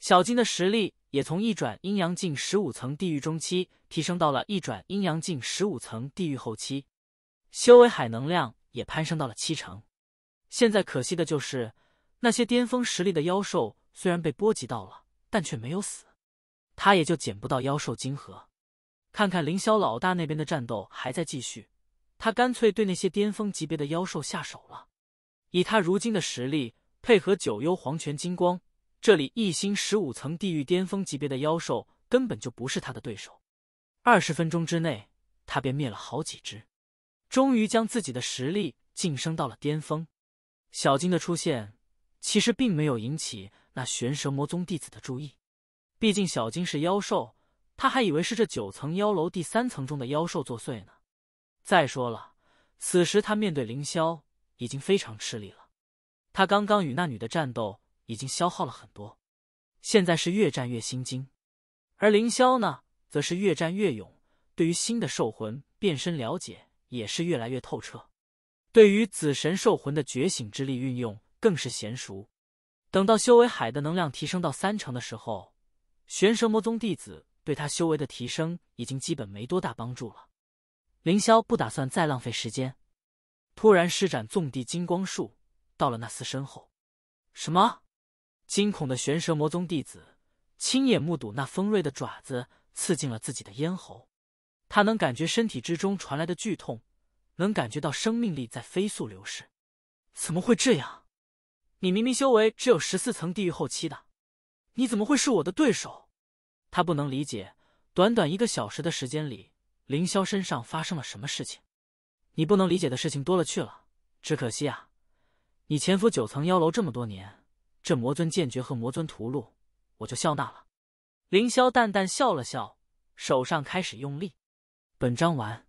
小金的实力也从一转阴阳境十五层地狱中期提升到了一转阴阳境十五层地狱后期。修为海能量也攀升到了七成，现在可惜的就是那些巅峰实力的妖兽虽然被波及到了，但却没有死，他也就捡不到妖兽晶核。看看凌霄老大那边的战斗还在继续，他干脆对那些巅峰级别的妖兽下手了。以他如今的实力，配合九幽黄泉金光，这里一星十五层地狱巅峰级别的妖兽根本就不是他的对手。二十分钟之内，他便灭了好几只。终于将自己的实力晋升到了巅峰。小金的出现其实并没有引起那玄蛇魔宗弟子的注意，毕竟小金是妖兽，他还以为是这九层妖楼第三层中的妖兽作祟呢。再说了，此时他面对凌霄已经非常吃力了，他刚刚与那女的战斗已经消耗了很多，现在是越战越心惊。而凌霄呢，则是越战越勇，对于新的兽魂变身了解。也是越来越透彻，对于紫神兽魂的觉醒之力运用更是娴熟。等到修为海的能量提升到三成的时候，玄蛇魔宗弟子对他修为的提升已经基本没多大帮助了。凌霄不打算再浪费时间，突然施展纵地金光术，到了那厮身后。什么？惊恐的玄蛇魔宗弟子亲眼目睹那锋锐的爪子刺进了自己的咽喉。他能感觉身体之中传来的剧痛，能感觉到生命力在飞速流逝。怎么会这样？你明明修为只有十四层地狱后期的，你怎么会是我的对手？他不能理解，短短一个小时的时间里，凌霄身上发生了什么事情？你不能理解的事情多了去了。只可惜啊，你潜伏九层妖楼这么多年，这魔尊剑诀和魔尊屠戮，我就笑纳了。凌霄淡淡笑了笑，手上开始用力。本章完，《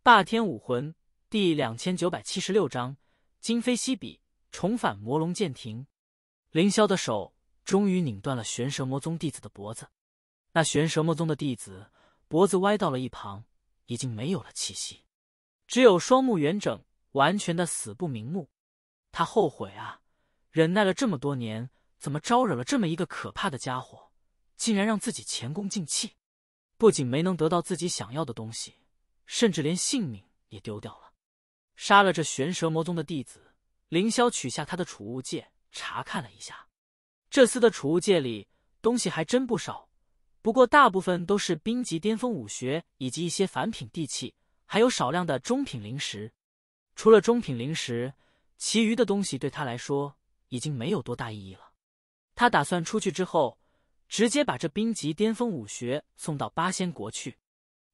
霸天武魂》第两千九百七十六章：今非昔比，重返魔龙舰艇。凌霄的手终于拧断了玄蛇魔宗弟子的脖子，那玄蛇魔宗的弟子脖子歪到了一旁，已经没有了气息，只有双目圆睁，完全的死不瞑目。他后悔啊！忍耐了这么多年，怎么招惹了这么一个可怕的家伙，竟然让自己前功尽弃。不仅没能得到自己想要的东西，甚至连性命也丢掉了。杀了这玄蛇魔宗的弟子，凌霄取下他的储物戒，查看了一下，这次的储物戒里东西还真不少，不过大部分都是兵级巅峰武学以及一些凡品地器，还有少量的中品灵石。除了中品灵石，其余的东西对他来说已经没有多大意义了。他打算出去之后。直接把这兵级巅峰武学送到八仙国去。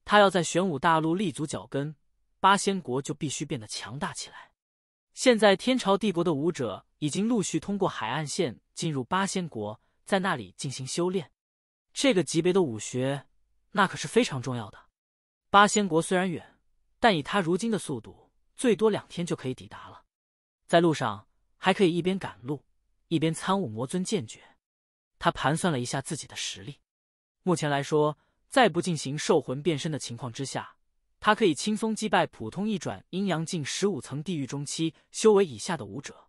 他要在玄武大陆立足脚跟，八仙国就必须变得强大起来。现在天朝帝国的武者已经陆续通过海岸线进入八仙国，在那里进行修炼。这个级别的武学，那可是非常重要的。八仙国虽然远，但以他如今的速度，最多两天就可以抵达了。在路上还可以一边赶路，一边参悟魔尊剑诀。他盘算了一下自己的实力，目前来说，在不进行兽魂变身的情况之下，他可以轻松击败普通一转阴阳境十五层地狱中期修为以下的武者；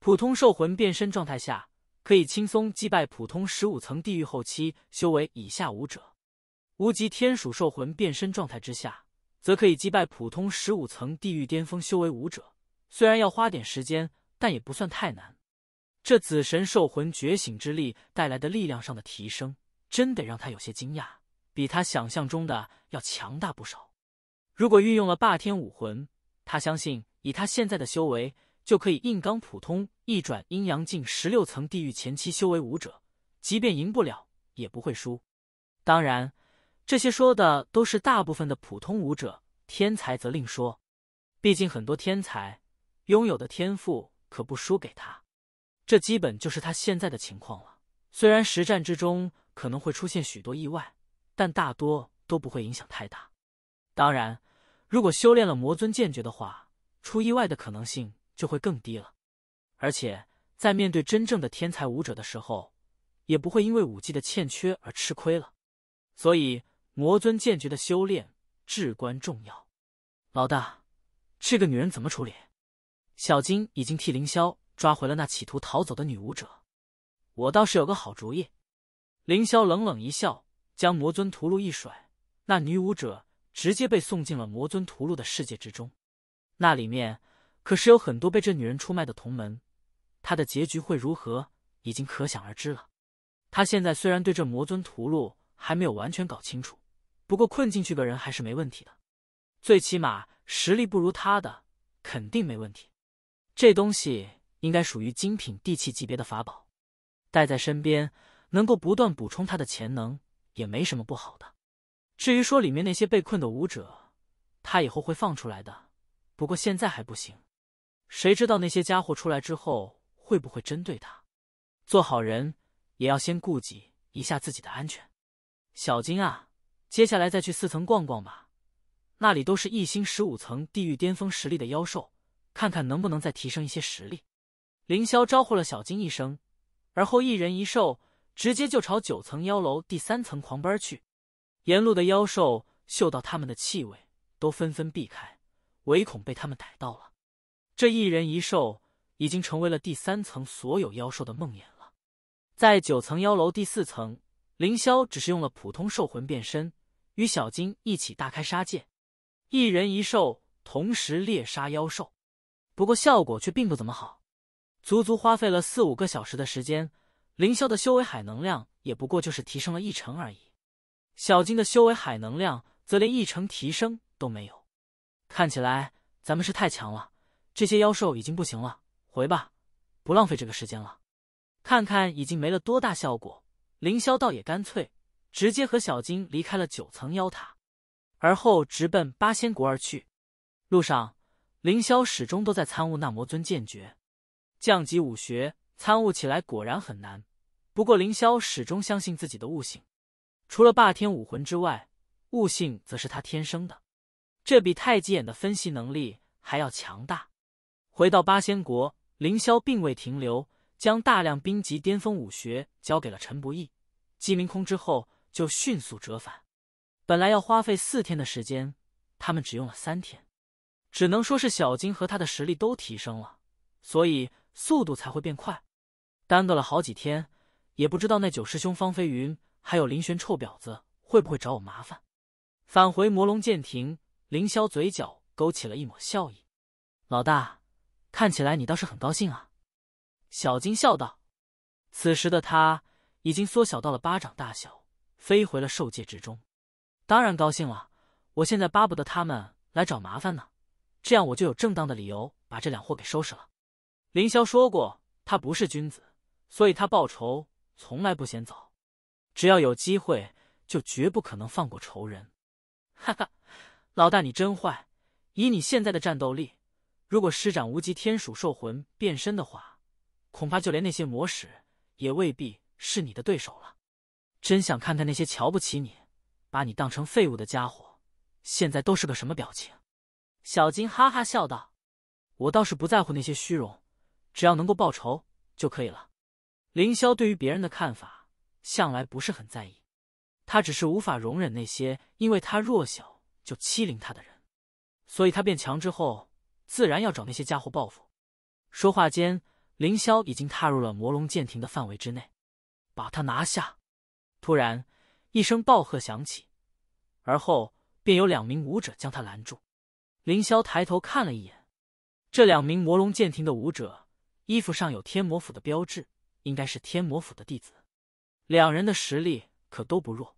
普通兽魂变身状态下，可以轻松击败普通十五层地狱后期修为以下武者；无极天鼠兽魂变身状态之下，则可以击败普通十五层地狱巅峰修为武者。虽然要花点时间，但也不算太难。这紫神兽魂觉醒之力带来的力量上的提升，真得让他有些惊讶，比他想象中的要强大不少。如果运用了霸天武魂，他相信以他现在的修为，就可以硬刚普通一转阴阳境十六层地狱前期修为武者，即便赢不了，也不会输。当然，这些说的都是大部分的普通武者，天才则另说。毕竟很多天才拥有的天赋可不输给他。这基本就是他现在的情况了。虽然实战之中可能会出现许多意外，但大多都不会影响太大。当然，如果修炼了魔尊剑诀的话，出意外的可能性就会更低了。而且在面对真正的天才武者的时候，也不会因为武技的欠缺而吃亏了。所以，魔尊剑诀的修炼至关重要。老大，这个女人怎么处理？小金已经替凌霄。抓回了那企图逃走的女武者，我倒是有个好主意。凌霄冷冷一笑，将魔尊屠戮一甩，那女武者直接被送进了魔尊屠戮的世界之中。那里面可是有很多被这女人出卖的同门，她的结局会如何，已经可想而知了。他现在虽然对这魔尊屠戮还没有完全搞清楚，不过困进去的人还是没问题的，最起码实力不如他的肯定没问题。这东西。应该属于精品地气级别的法宝，带在身边能够不断补充它的潜能，也没什么不好的。至于说里面那些被困的武者，他以后会放出来的，不过现在还不行。谁知道那些家伙出来之后会不会针对他？做好人也要先顾及一下自己的安全。小金啊，接下来再去四层逛逛吧，那里都是一星十五层地狱巅峰实力的妖兽，看看能不能再提升一些实力。凌霄招呼了小金一声，而后一人一兽直接就朝九层妖楼第三层狂奔去。沿路的妖兽嗅到他们的气味，都纷纷避开，唯恐被他们逮到了。这一人一兽已经成为了第三层所有妖兽的梦魇了。在九层妖楼第四层，凌霄只是用了普通兽魂变身，与小金一起大开杀戒，一人一兽同时猎杀妖兽，不过效果却并不怎么好。足足花费了四五个小时的时间，凌霄的修为海能量也不过就是提升了一成而已。小金的修为海能量则连一成提升都没有。看起来咱们是太强了，这些妖兽已经不行了，回吧，不浪费这个时间了。看看已经没了多大效果，凌霄倒也干脆，直接和小金离开了九层妖塔，而后直奔八仙国而去。路上，凌霄始终都在参悟那魔尊剑诀。降级武学参悟起来果然很难，不过凌霄始终相信自己的悟性。除了霸天武魂之外，悟性则是他天生的，这比太极眼的分析能力还要强大。回到八仙国，凌霄并未停留，将大量兵级巅峰武学交给了陈不义、鸡明空之后，就迅速折返。本来要花费四天的时间，他们只用了三天，只能说是小金和他的实力都提升了，所以。速度才会变快，耽搁了好几天，也不知道那九师兄方飞云还有林玄臭婊子会不会找我麻烦。返回魔龙剑亭，凌霄嘴角勾起了一抹笑意：“老大，看起来你倒是很高兴啊。”小金笑道。此时的他已经缩小到了巴掌大小，飞回了兽界之中。当然高兴了，我现在巴不得他们来找麻烦呢，这样我就有正当的理由把这两货给收拾了。凌霄说过，他不是君子，所以他报仇从来不嫌早，只要有机会，就绝不可能放过仇人。哈哈，老大你真坏！以你现在的战斗力，如果施展无极天鼠兽魂变身的话，恐怕就连那些魔使也未必是你的对手了。真想看看那些瞧不起你、把你当成废物的家伙，现在都是个什么表情？小金哈哈笑道：“我倒是不在乎那些虚荣。”只要能够报仇就可以了。凌霄对于别人的看法向来不是很在意，他只是无法容忍那些因为他弱小就欺凌他的人，所以他变强之后自然要找那些家伙报复。说话间，凌霄已经踏入了魔龙舰艇的范围之内，把他拿下。突然，一声暴喝响起，而后便有两名武者将他拦住。凌霄抬头看了一眼，这两名魔龙舰艇的武者。衣服上有天魔府的标志，应该是天魔府的弟子。两人的实力可都不弱，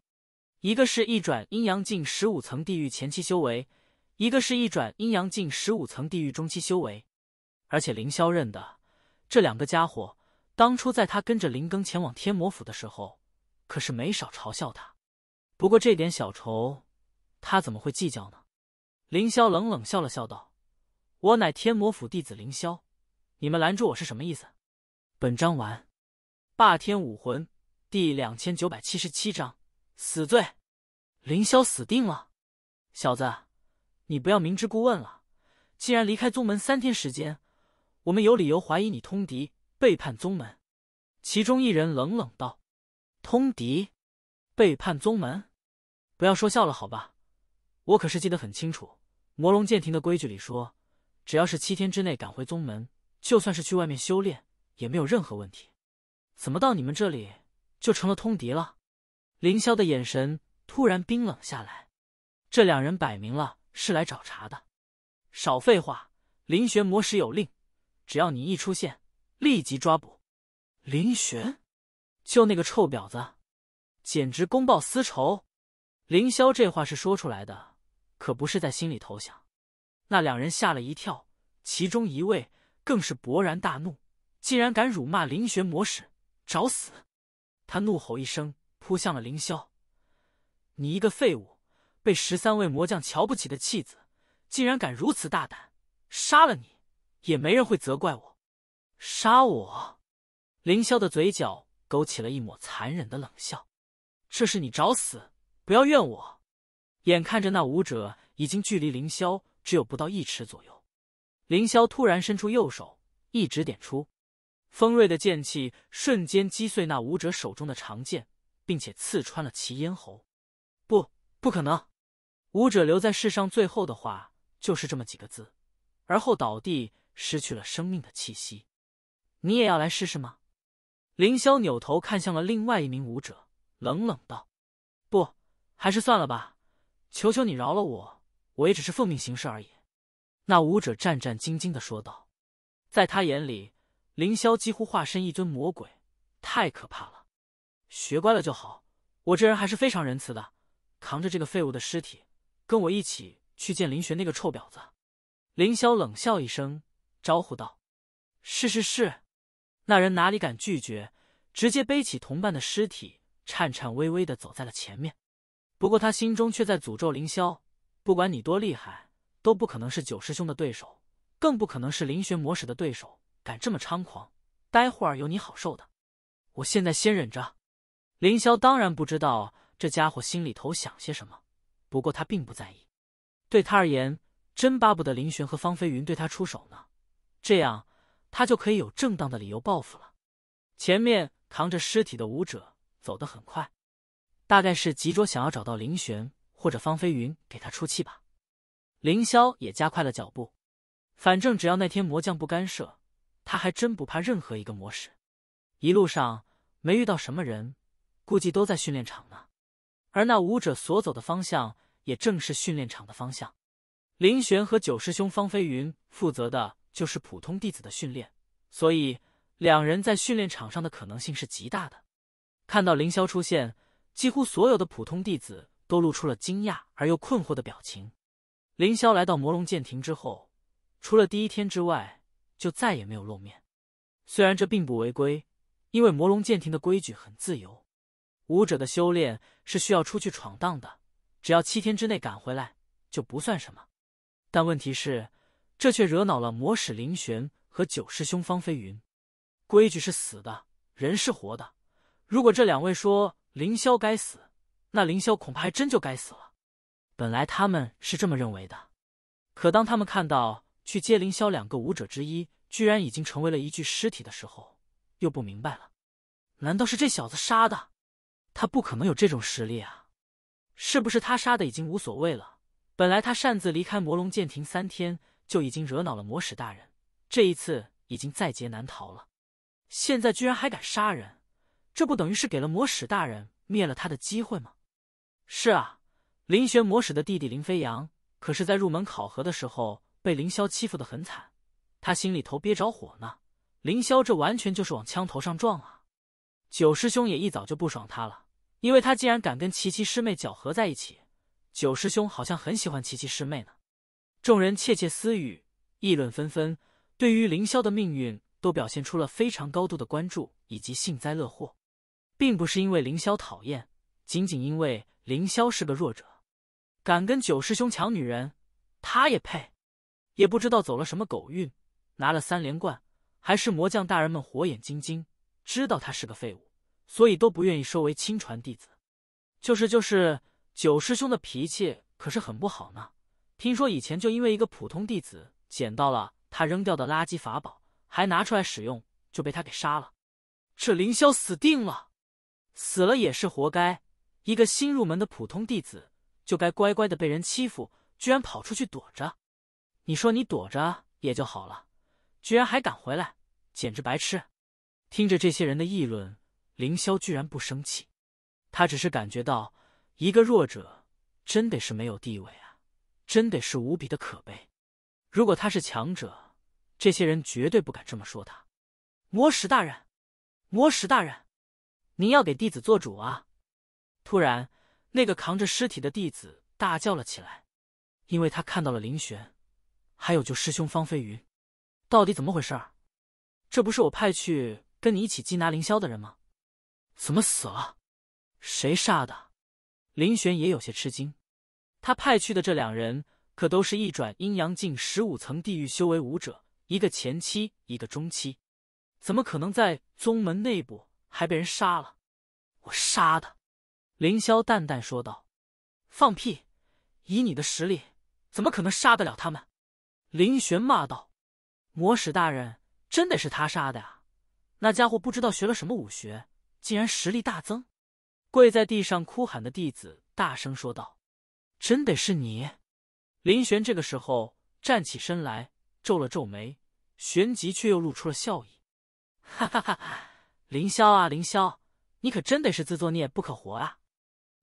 一个是一转阴阳镜十五层地狱前期修为，一个是一转阴阳镜十五层地狱中期修为。而且凌霄认的这两个家伙，当初在他跟着林庚前往天魔府的时候，可是没少嘲笑他。不过这点小仇，他怎么会计较呢？凌霄冷冷笑了笑道：“我乃天魔府弟子，凌霄。”你们拦住我是什么意思？本章完。霸天武魂第两千九百七十七章死罪，凌霄死定了。小子，你不要明知故问了。既然离开宗门三天时间，我们有理由怀疑你通敌背叛宗门。其中一人冷冷道：“通敌，背叛宗门，不要说笑了好吧？我可是记得很清楚，魔龙剑庭的规矩里说，只要是七天之内赶回宗门。”就算是去外面修炼也没有任何问题，怎么到你们这里就成了通敌了？凌霄的眼神突然冰冷下来，这两人摆明了是来找茬的。少废话，林玄魔使有令，只要你一出现，立即抓捕。林玄，就那个臭婊子，简直公报私仇。凌霄这话是说出来的，可不是在心里投想。那两人吓了一跳，其中一位。更是勃然大怒，竟然敢辱骂灵玄魔使，找死！他怒吼一声，扑向了凌霄。你一个废物，被十三位魔将瞧不起的弃子，竟然敢如此大胆，杀了你，也没人会责怪我。杀我！凌霄的嘴角勾起了一抹残忍的冷笑，这是你找死，不要怨我。眼看着那武者已经距离凌霄只有不到一尺左右。凌霄突然伸出右手，一指点出，锋锐的剑气瞬间击碎那武者手中的长剑，并且刺穿了其咽喉。不，不可能！武者留在世上最后的话就是这么几个字，而后倒地，失去了生命的气息。你也要来试试吗？凌霄扭头看向了另外一名武者，冷冷道：“不，还是算了吧，求求你饶了我，我也只是奉命行事而已。”那武者战战兢兢的说道：“在他眼里，凌霄几乎化身一尊魔鬼，太可怕了。学乖了就好。我这人还是非常仁慈的，扛着这个废物的尸体，跟我一起去见林玄那个臭婊子。”凌霄冷笑一声，招呼道：“是是是。”那人哪里敢拒绝，直接背起同伴的尸体，颤颤巍巍的走在了前面。不过他心中却在诅咒凌霄：“不管你多厉害。”都不可能是九师兄的对手，更不可能是林玄魔使的对手。敢这么猖狂，待会儿有你好受的。我现在先忍着。凌霄当然不知道这家伙心里头想些什么，不过他并不在意。对他而言，真巴不得林玄和方飞云对他出手呢，这样他就可以有正当的理由报复了。前面扛着尸体的武者走得很快，大概是急着想要找到林玄或者方飞云给他出气吧。凌霄也加快了脚步，反正只要那天魔将不干涉，他还真不怕任何一个魔使。一路上没遇到什么人，估计都在训练场呢。而那武者所走的方向也正是训练场的方向。林玄和九师兄方飞云负责的就是普通弟子的训练，所以两人在训练场上的可能性是极大的。看到凌霄出现，几乎所有的普通弟子都露出了惊讶而又困惑的表情。凌霄来到魔龙剑庭之后，除了第一天之外，就再也没有露面。虽然这并不违规，因为魔龙剑庭的规矩很自由，武者的修炼是需要出去闯荡的，只要七天之内赶回来就不算什么。但问题是，这却惹恼了魔使林玄和九师兄方飞云。规矩是死的，人是活的。如果这两位说凌霄该死，那凌霄恐怕还真就该死了。本来他们是这么认为的，可当他们看到去接凌霄两个武者之一，居然已经成为了一具尸体的时候，又不明白了。难道是这小子杀的？他不可能有这种实力啊！是不是他杀的已经无所谓了？本来他擅自离开魔龙舰艇三天，就已经惹恼了魔使大人，这一次已经在劫难逃了。现在居然还敢杀人，这不等于是给了魔使大人灭了他的机会吗？是啊。林玄魔使的弟弟林飞扬，可是在入门考核的时候被凌霄欺负的很惨，他心里头憋着火呢。凌霄这完全就是往枪头上撞啊！九师兄也一早就不爽他了，因为他竟然敢跟琪琪师妹搅合在一起。九师兄好像很喜欢琪琪师妹呢。众人窃窃私语，议论纷纷，对于凌霄的命运都表现出了非常高度的关注以及幸灾乐祸，并不是因为凌霄讨厌，仅仅因为凌霄是个弱者。敢跟九师兄抢女人，他也配？也不知道走了什么狗运，拿了三连冠，还是魔将大人们火眼金睛，知道他是个废物，所以都不愿意收为亲传弟子。就是就是，九师兄的脾气可是很不好呢。听说以前就因为一个普通弟子捡到了他扔掉的垃圾法宝，还拿出来使用，就被他给杀了。这凌霄死定了，死了也是活该。一个新入门的普通弟子。就该乖乖的被人欺负，居然跑出去躲着，你说你躲着也就好了，居然还敢回来，简直白痴！听着这些人的议论，凌霄居然不生气，他只是感觉到一个弱者真的是没有地位啊，真的是无比的可悲。如果他是强者，这些人绝对不敢这么说他。魔石大人，魔石大人，您要给弟子做主啊！突然。那个扛着尸体的弟子大叫了起来，因为他看到了林玄，还有救师兄方飞云。到底怎么回事？这不是我派去跟你一起缉拿凌霄的人吗？怎么死了？谁杀的？林玄也有些吃惊，他派去的这两人可都是一转阴阳境十五层地狱修为武者，一个前期，一个中期，怎么可能在宗门内部还被人杀了？我杀的。凌霄淡淡说道：“放屁！以你的实力，怎么可能杀得了他们？”林玄骂道：“魔使大人，真得是他杀的呀！那家伙不知道学了什么武学，竟然实力大增。”跪在地上哭喊的弟子大声说道：“真得是你！”林玄这个时候站起身来，皱了皱眉，旋即却又露出了笑意：“哈哈哈！凌霄啊，凌霄，你可真得是自作孽不可活啊！”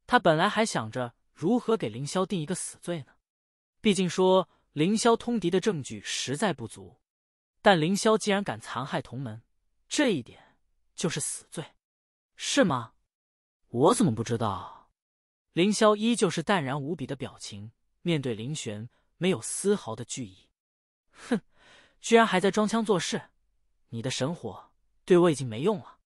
他本来还想着如何给凌霄定一个死罪呢，毕竟说凌霄通敌的证据实在不足，但凌霄既然敢残害同门，这一点就是死罪，是吗？我怎么不知道？凌霄依旧是淡然无比的表情，面对林玄没有丝毫的惧意。哼，居然还在装腔作势，你的神火对我已经没用了。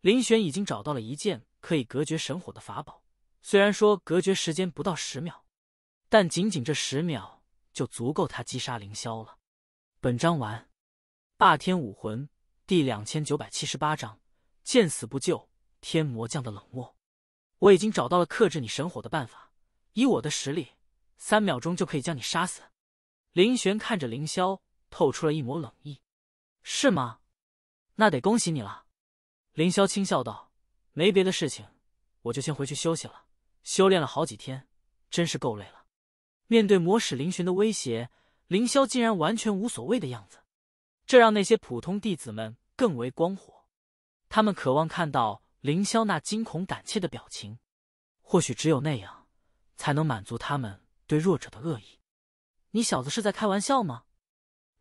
林玄已经找到了一件可以隔绝神火的法宝。虽然说隔绝时间不到十秒，但仅仅这十秒就足够他击杀凌霄了。本章完。霸天武魂第两千九百七十八章：见死不救。天魔将的冷漠，我已经找到了克制你神火的办法。以我的实力，三秒钟就可以将你杀死。林玄看着凌霄，透出了一抹冷意：“是吗？那得恭喜你了。”凌霄轻笑道：“没别的事情，我就先回去休息了。”修炼了好几天，真是够累了。面对魔使凌玄的威胁，凌霄竟然完全无所谓的样子，这让那些普通弟子们更为光火。他们渴望看到凌霄那惊恐胆怯的表情，或许只有那样，才能满足他们对弱者的恶意。你小子是在开玩笑吗？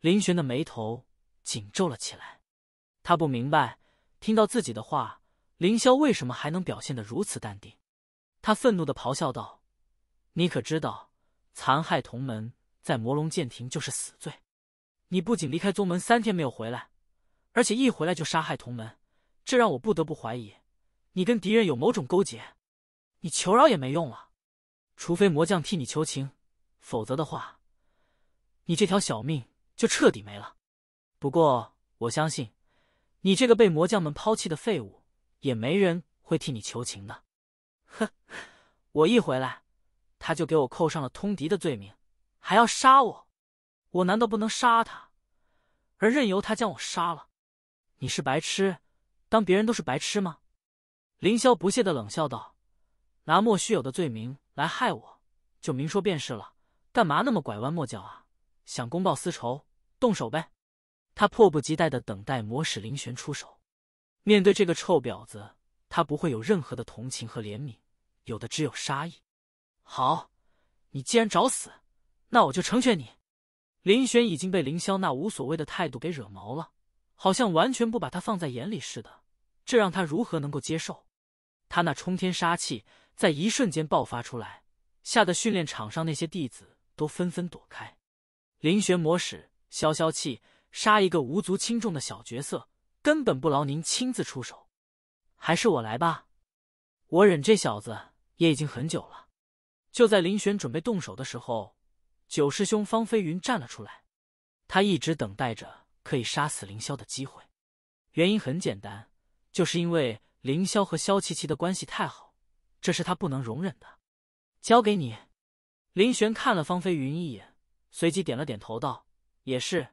凌玄的眉头紧皱了起来，他不明白，听到自己的话，凌霄为什么还能表现得如此淡定。他愤怒的咆哮道：“你可知道，残害同门在魔龙剑庭就是死罪。你不仅离开宗门三天没有回来，而且一回来就杀害同门，这让我不得不怀疑，你跟敌人有某种勾结。你求饶也没用了，除非魔将替你求情，否则的话，你这条小命就彻底没了。不过我相信，你这个被魔将们抛弃的废物，也没人会替你求情的。”哼，我一回来，他就给我扣上了通敌的罪名，还要杀我。我难道不能杀他，而任由他将我杀了？你是白痴，当别人都是白痴吗？凌霄不屑的冷笑道：“拿莫须有的罪名来害我，就明说便是了，干嘛那么拐弯抹角啊？想公报私仇，动手呗！”他迫不及待的等待魔使林玄出手。面对这个臭婊子，他不会有任何的同情和怜悯。有的只有杀意。好，你既然找死，那我就成全你。林玄已经被凌霄那无所谓的态度给惹毛了，好像完全不把他放在眼里似的，这让他如何能够接受？他那冲天杀气在一瞬间爆发出来，吓得训练场上那些弟子都纷纷躲开。林玄魔使，消消气，杀一个无足轻重的小角色，根本不劳您亲自出手，还是我来吧。我忍这小子。也已经很久了。就在林玄准备动手的时候，九师兄方飞云站了出来。他一直等待着可以杀死凌霄的机会。原因很简单，就是因为凌霄和萧琪琪的关系太好，这是他不能容忍的。交给你。林玄看了方飞云一眼，随即点了点头，道：“也是，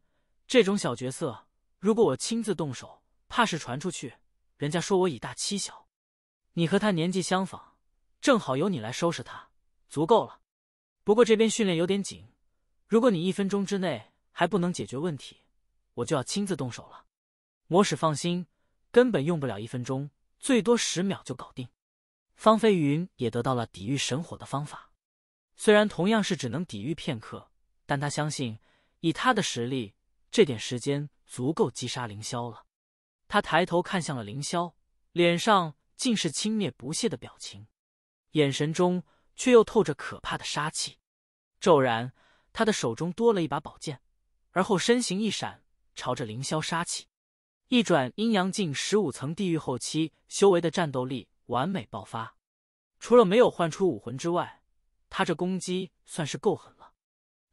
这种小角色，如果我亲自动手，怕是传出去，人家说我以大欺小。你和他年纪相仿。”正好由你来收拾他，足够了。不过这边训练有点紧，如果你一分钟之内还不能解决问题，我就要亲自动手了。魔使放心，根本用不了一分钟，最多十秒就搞定。方飞云也得到了抵御神火的方法，虽然同样是只能抵御片刻，但他相信以他的实力，这点时间足够击杀凌霄了。他抬头看向了凌霄，脸上尽是轻蔑不屑的表情。眼神中却又透着可怕的杀气，骤然，他的手中多了一把宝剑，而后身形一闪，朝着凌霄杀气。一转阴阳镜十五层地狱后期修为的战斗力完美爆发，除了没有唤出武魂之外，他这攻击算是够狠了。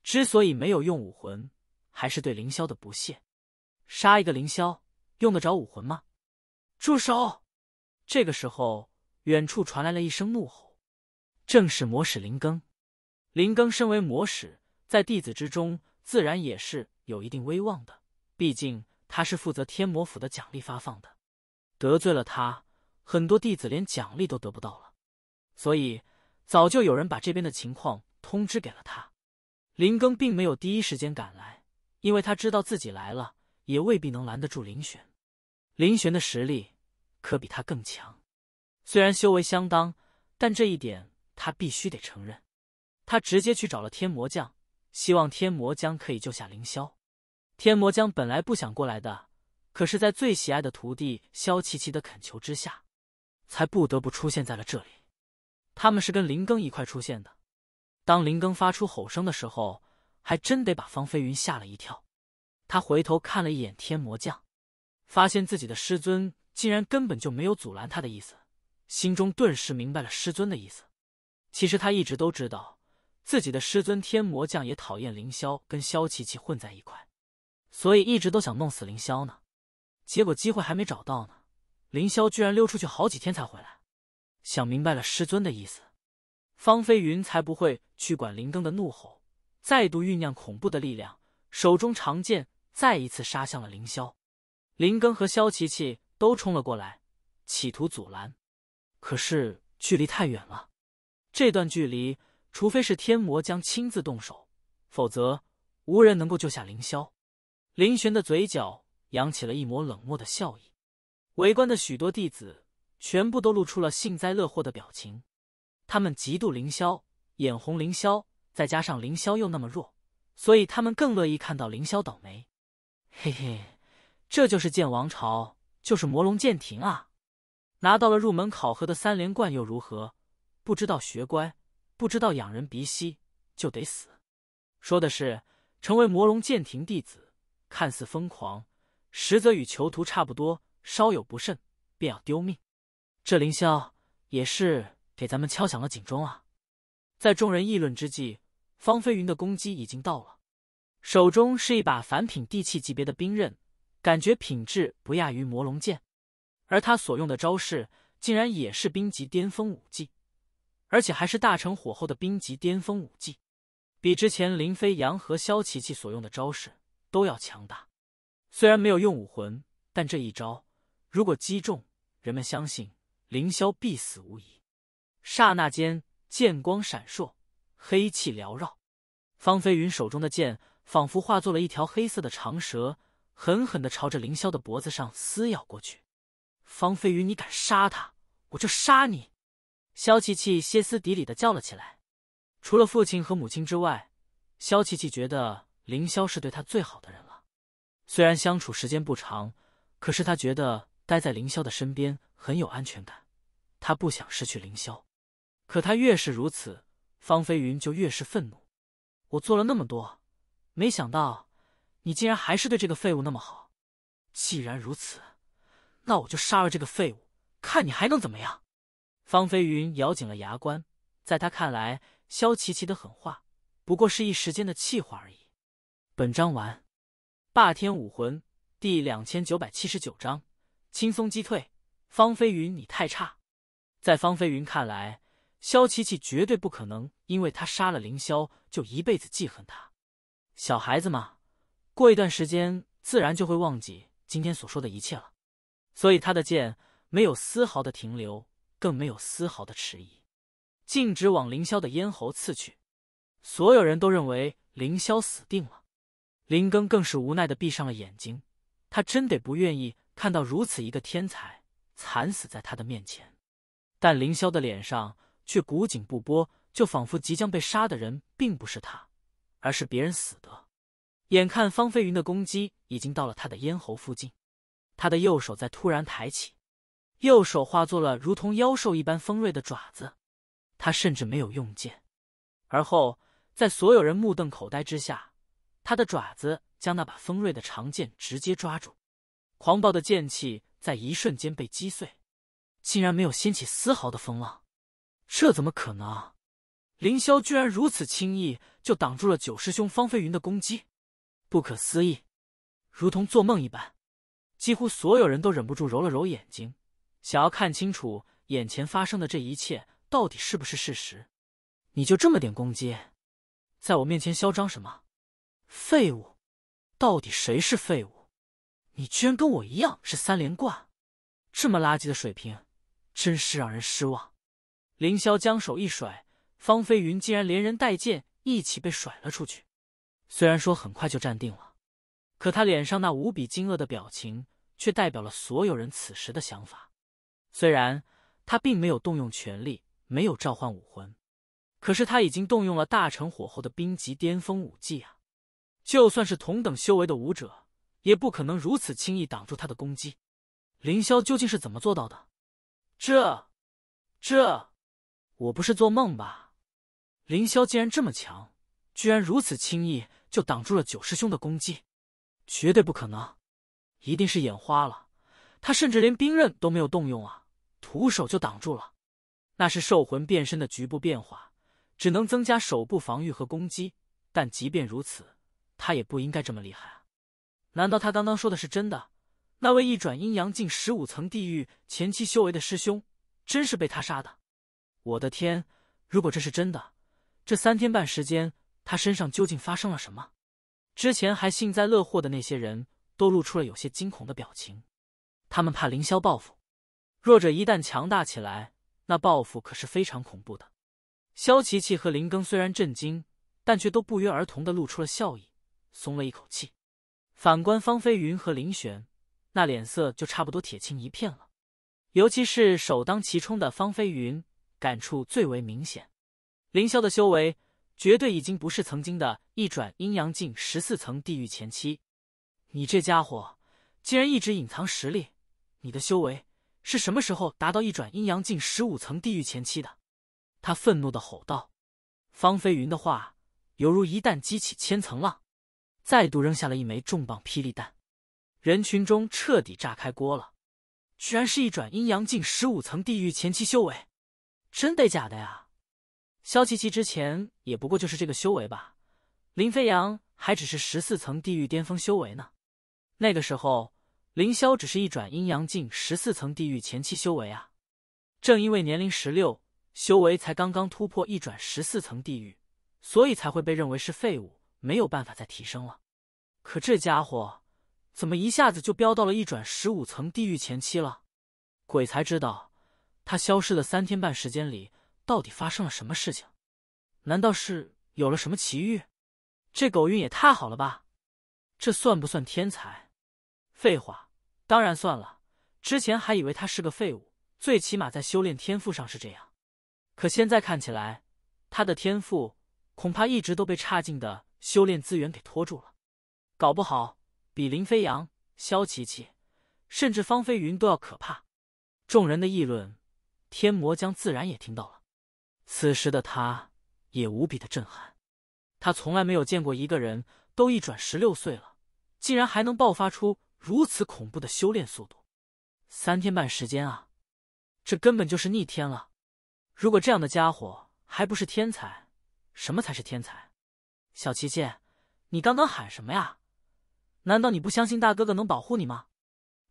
之所以没有用武魂，还是对凌霄的不屑。杀一个凌霄，用得着武魂吗？住手！这个时候，远处传来了一声怒吼。正是魔使林庚，林庚身为魔使，在弟子之中自然也是有一定威望的。毕竟他是负责天魔府的奖励发放的，得罪了他，很多弟子连奖励都得不到了。所以，早就有人把这边的情况通知给了他。林庚并没有第一时间赶来，因为他知道自己来了也未必能拦得住林玄。林玄的实力可比他更强，虽然修为相当，但这一点。他必须得承认，他直接去找了天魔将，希望天魔将可以救下凌霄。天魔将本来不想过来的，可是在最喜爱的徒弟萧琪琪的恳求之下，才不得不出现在了这里。他们是跟林庚一块出现的。当林庚发出吼声的时候，还真得把方飞云吓了一跳。他回头看了一眼天魔将，发现自己的师尊竟然根本就没有阻拦他的意思，心中顿时明白了师尊的意思。其实他一直都知道，自己的师尊天魔将也讨厌凌霄跟萧琪琪混在一块，所以一直都想弄死凌霄呢。结果机会还没找到呢，凌霄居然溜出去好几天才回来。想明白了师尊的意思，方飞云才不会去管林庚的怒吼，再度酝酿恐怖的力量，手中长剑再一次杀向了凌霄。林庚和萧琪琪都冲了过来，企图阻拦，可是距离太远了。这段距离，除非是天魔将亲自动手，否则无人能够救下凌霄。林玄的嘴角扬起了一抹冷漠的笑意。围观的许多弟子全部都露出了幸灾乐祸的表情。他们嫉妒凌霄，眼红凌霄，再加上凌霄又那么弱，所以他们更乐意看到凌霄倒霉。嘿嘿，这就是剑王朝，就是魔龙剑庭啊！拿到了入门考核的三连冠又如何？不知道学乖，不知道养人鼻息，就得死。说的是成为魔龙剑庭弟子，看似疯狂，实则与囚徒差不多，稍有不慎便要丢命。这凌霄也是给咱们敲响了警钟啊！在众人议论之际，方飞云的攻击已经到了，手中是一把凡品地器级别的兵刃，感觉品质不亚于魔龙剑，而他所用的招式竟然也是兵级巅峰武技。而且还是大成火候的冰级巅峰武技，比之前林飞扬和萧琪琪所用的招式都要强大。虽然没有用武魂，但这一招如果击中，人们相信凌霄必死无疑。刹那间，剑光闪烁，黑气缭绕，方飞云手中的剑仿佛化作了一条黑色的长蛇，狠狠的朝着凌霄的脖子上撕咬过去。方飞云，你敢杀他，我就杀你！萧琪琪歇斯底里的叫了起来。除了父亲和母亲之外，萧琪琪觉得凌霄是对他最好的人了。虽然相处时间不长，可是他觉得待在凌霄的身边很有安全感。他不想失去凌霄，可他越是如此，方飞云就越是愤怒。我做了那么多，没想到你竟然还是对这个废物那么好。既然如此，那我就杀了这个废物，看你还能怎么样。方飞云咬紧了牙关，在他看来，萧琪琪的狠话不过是一时间的气话而已。本章完。霸天武魂第两千九百七十九章：轻松击退。方飞云，你太差。在方飞云看来，萧琪琪绝对不可能因为他杀了凌霄就一辈子记恨他。小孩子嘛，过一段时间自然就会忘记今天所说的一切了。所以他的剑没有丝毫的停留。更没有丝毫的迟疑，径直往凌霄的咽喉刺去。所有人都认为凌霄死定了，林更更是无奈的闭上了眼睛。他真得不愿意看到如此一个天才惨死在他的面前。但凌霄的脸上却古井不波，就仿佛即将被杀的人并不是他，而是别人死的。眼看方飞云的攻击已经到了他的咽喉附近，他的右手在突然抬起。右手化作了如同妖兽一般锋锐的爪子，他甚至没有用剑，而后在所有人目瞪口呆之下，他的爪子将那把锋锐的长剑直接抓住，狂暴的剑气在一瞬间被击碎，竟然没有掀起丝毫的风浪，这怎么可能？凌霄居然如此轻易就挡住了九师兄方飞云的攻击，不可思议，如同做梦一般，几乎所有人都忍不住揉了揉眼睛。想要看清楚眼前发生的这一切到底是不是事实？你就这么点攻击，在我面前嚣张什么？废物！到底谁是废物？你居然跟我一样是三连冠，这么垃圾的水平，真是让人失望！凌霄将手一甩，方飞云竟然连人带剑一起被甩了出去。虽然说很快就站定了，可他脸上那无比惊愕的表情，却代表了所有人此时的想法。虽然他并没有动用权力，没有召唤武魂，可是他已经动用了大成火候的冰级巅峰武技啊！就算是同等修为的武者，也不可能如此轻易挡住他的攻击。凌霄究竟是怎么做到的？这、这，我不是做梦吧？凌霄竟然这么强，居然如此轻易就挡住了九师兄的攻击，绝对不可能！一定是眼花了，他甚至连兵刃都没有动用啊！徒手就挡住了，那是兽魂变身的局部变化，只能增加手部防御和攻击。但即便如此，他也不应该这么厉害啊！难道他刚刚说的是真的？那位一转阴阳进十五层地狱前期修为的师兄，真是被他杀的？我的天！如果这是真的，这三天半时间他身上究竟发生了什么？之前还幸灾乐祸的那些人都露出了有些惊恐的表情，他们怕凌霄报复。弱者一旦强大起来，那报复可是非常恐怖的。萧琪琪和林庚虽然震惊，但却都不约而同的露出了笑意，松了一口气。反观方飞云和林玄，那脸色就差不多铁青一片了。尤其是首当其冲的方飞云，感触最为明显。凌霄的修为绝对已经不是曾经的一转阴阳境十四层地狱前期。你这家伙竟然一直隐藏实力，你的修为！是什么时候达到一转阴阳境十五层地狱前期的？他愤怒的吼道。方飞云的话犹如一旦激起千层浪，再度扔下了一枚重磅霹雳弹，人群中彻底炸开锅了。居然是一转阴阳境十五层地狱前期修为，真的假的呀？萧琪琪之前也不过就是这个修为吧？林飞扬还只是十四层地狱巅峰修为呢，那个时候。凌霄只是一转阴阳境十四层地狱前期修为啊！正因为年龄十六，修为才刚刚突破一转十四层地狱，所以才会被认为是废物，没有办法再提升了。可这家伙怎么一下子就飙到了一转十五层地狱前期了？鬼才知道他消失的三天半时间里到底发生了什么事情？难道是有了什么奇遇？这狗运也太好了吧！这算不算天才？废话。当然算了，之前还以为他是个废物，最起码在修炼天赋上是这样。可现在看起来，他的天赋恐怕一直都被差劲的修炼资源给拖住了，搞不好比林飞扬、萧琪琪，甚至方飞云都要可怕。众人的议论，天魔将自然也听到了。此时的他，也无比的震撼。他从来没有见过一个人都一转十六岁了，竟然还能爆发出。如此恐怖的修炼速度，三天半时间啊！这根本就是逆天了。如果这样的家伙还不是天才，什么才是天才？小琪琪，你刚刚喊什么呀？难道你不相信大哥哥能保护你吗？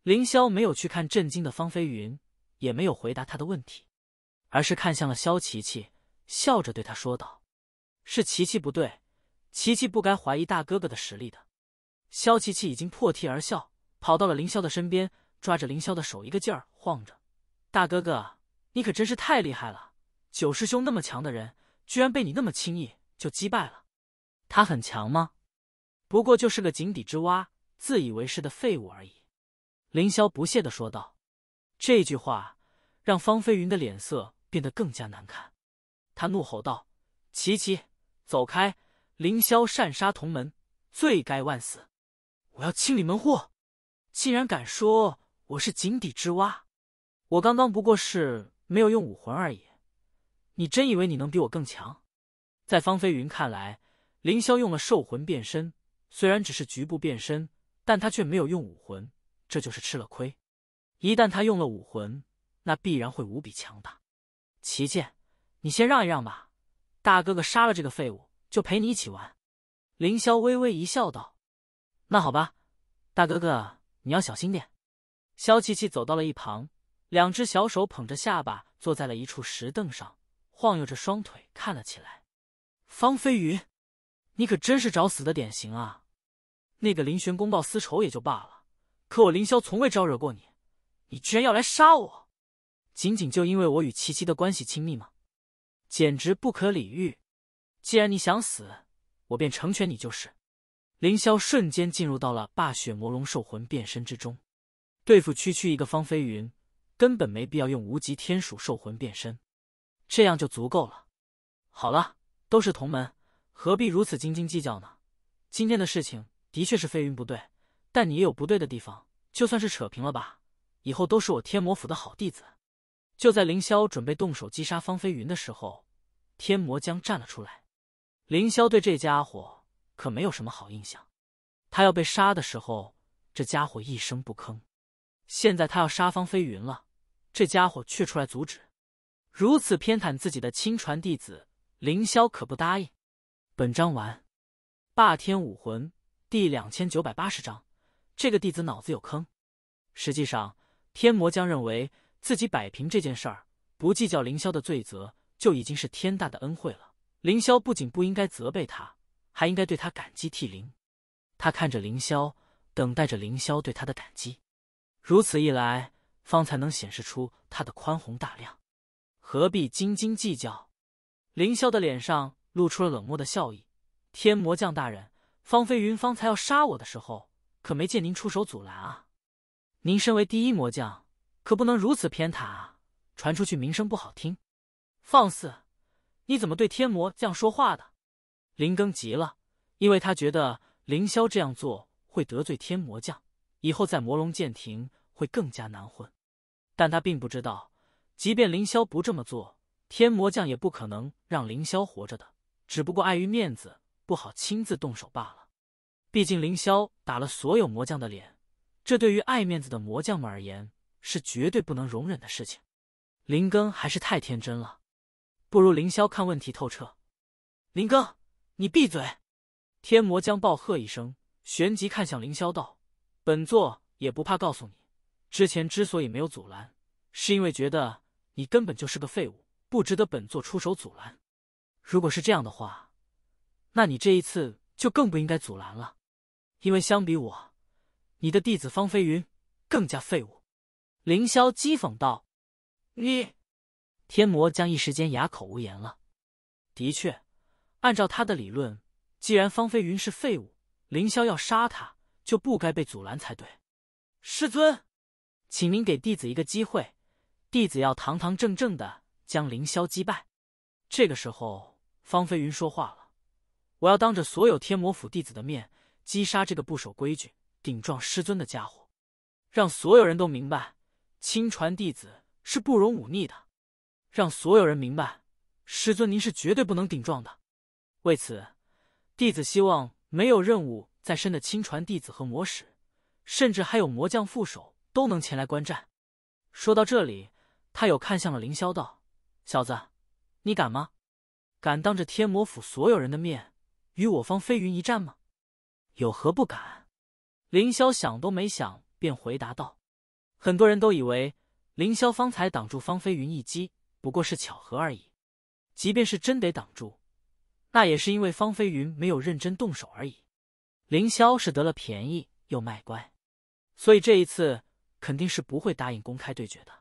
凌霄没有去看震惊的方飞云，也没有回答他的问题，而是看向了萧琪琪，笑着对他说道：“是琪琪不对，琪琪不该怀疑大哥哥的实力的。”萧琪琪已经破涕而笑。跑到了凌霄的身边，抓着凌霄的手一个劲儿晃着：“大哥哥，你可真是太厉害了！九师兄那么强的人，居然被你那么轻易就击败了。他很强吗？不过就是个井底之蛙、自以为是的废物而已。”凌霄不屑的说道。这句话让方飞云的脸色变得更加难看，他怒吼道：“琪琪，走开！凌霄擅杀同门，罪该万死！我要清理门户！”竟然敢说我是井底之蛙，我刚刚不过是没有用武魂而已。你真以为你能比我更强？在方飞云看来，凌霄用了兽魂变身，虽然只是局部变身，但他却没有用武魂，这就是吃了亏。一旦他用了武魂，那必然会无比强大。琪琪，你先让一让吧，大哥哥杀了这个废物，就陪你一起玩。凌霄微微一笑，道：“那好吧，大哥哥。”你要小心点。萧琪琪走到了一旁，两只小手捧着下巴，坐在了一处石凳上，晃悠着双腿看了起来。方飞云，你可真是找死的典型啊！那个林玄公报私仇也就罢了，可我林萧从未招惹过你，你居然要来杀我，仅仅就因为我与琪琪的关系亲密吗？简直不可理喻！既然你想死，我便成全你就是。凌霄瞬间进入到了霸血魔龙兽魂变身之中，对付区区一个方飞云，根本没必要用无极天鼠兽魂变身，这样就足够了。好了，都是同门，何必如此斤斤计较呢？今天的事情的确是飞云不对，但你也有不对的地方，就算是扯平了吧。以后都是我天魔府的好弟子。就在凌霄准备动手击杀方飞云的时候，天魔将站了出来。凌霄对这家伙。可没有什么好印象。他要被杀的时候，这家伙一声不吭；现在他要杀方飞云了，这家伙却出来阻止。如此偏袒自己的亲传弟子，凌霄可不答应。本章完。霸天武魂第两千九百八十章：这个弟子脑子有坑。实际上，天魔将认为自己摆平这件事儿，不计较凌霄的罪责，就已经是天大的恩惠了。凌霄不仅不应该责备他。还应该对他感激涕零，他看着凌霄，等待着凌霄对他的感激，如此一来，方才能显示出他的宽宏大量，何必斤斤计较？凌霄的脸上露出了冷漠的笑意。天魔将大人，方飞云方才要杀我的时候，可没见您出手阻拦啊！您身为第一魔将，可不能如此偏袒啊！传出去名声不好听。放肆！你怎么对天魔将说话的？林庚急了，因为他觉得凌霄这样做会得罪天魔将，以后在魔龙剑庭会更加难混。但他并不知道，即便凌霄不这么做，天魔将也不可能让凌霄活着的，只不过碍于面子，不好亲自动手罢了。毕竟凌霄打了所有魔将的脸，这对于爱面子的魔将们而言是绝对不能容忍的事情。林庚还是太天真了，不如凌霄看问题透彻。林庚。你闭嘴！天魔将暴喝一声，旋即看向凌霄道：“本座也不怕告诉你，之前之所以没有阻拦，是因为觉得你根本就是个废物，不值得本座出手阻拦。如果是这样的话，那你这一次就更不应该阻拦了，因为相比我，你的弟子方飞云更加废物。”凌霄讥讽道：“你……”天魔将一时间哑口无言了。的确。按照他的理论，既然方飞云是废物，凌霄要杀他就不该被阻拦才对。师尊，请您给弟子一个机会，弟子要堂堂正正的将凌霄击败。这个时候，方飞云说话了：“我要当着所有天魔府弟子的面击杀这个不守规矩、顶撞师尊的家伙，让所有人都明白亲传弟子是不容忤逆的，让所有人明白师尊您是绝对不能顶撞的。”为此，弟子希望没有任务在身的亲传弟子和魔使，甚至还有魔将副手，都能前来观战。说到这里，他又看向了凌霄，道：“小子，你敢吗？敢当着天魔府所有人的面，与我方飞云一战吗？有何不敢？”凌霄想都没想，便回答道：“很多人都以为凌霄方才挡住方飞云一击，不过是巧合而已。即便是真得挡住。”那也是因为方飞云没有认真动手而已。凌霄是得了便宜又卖乖，所以这一次肯定是不会答应公开对决的。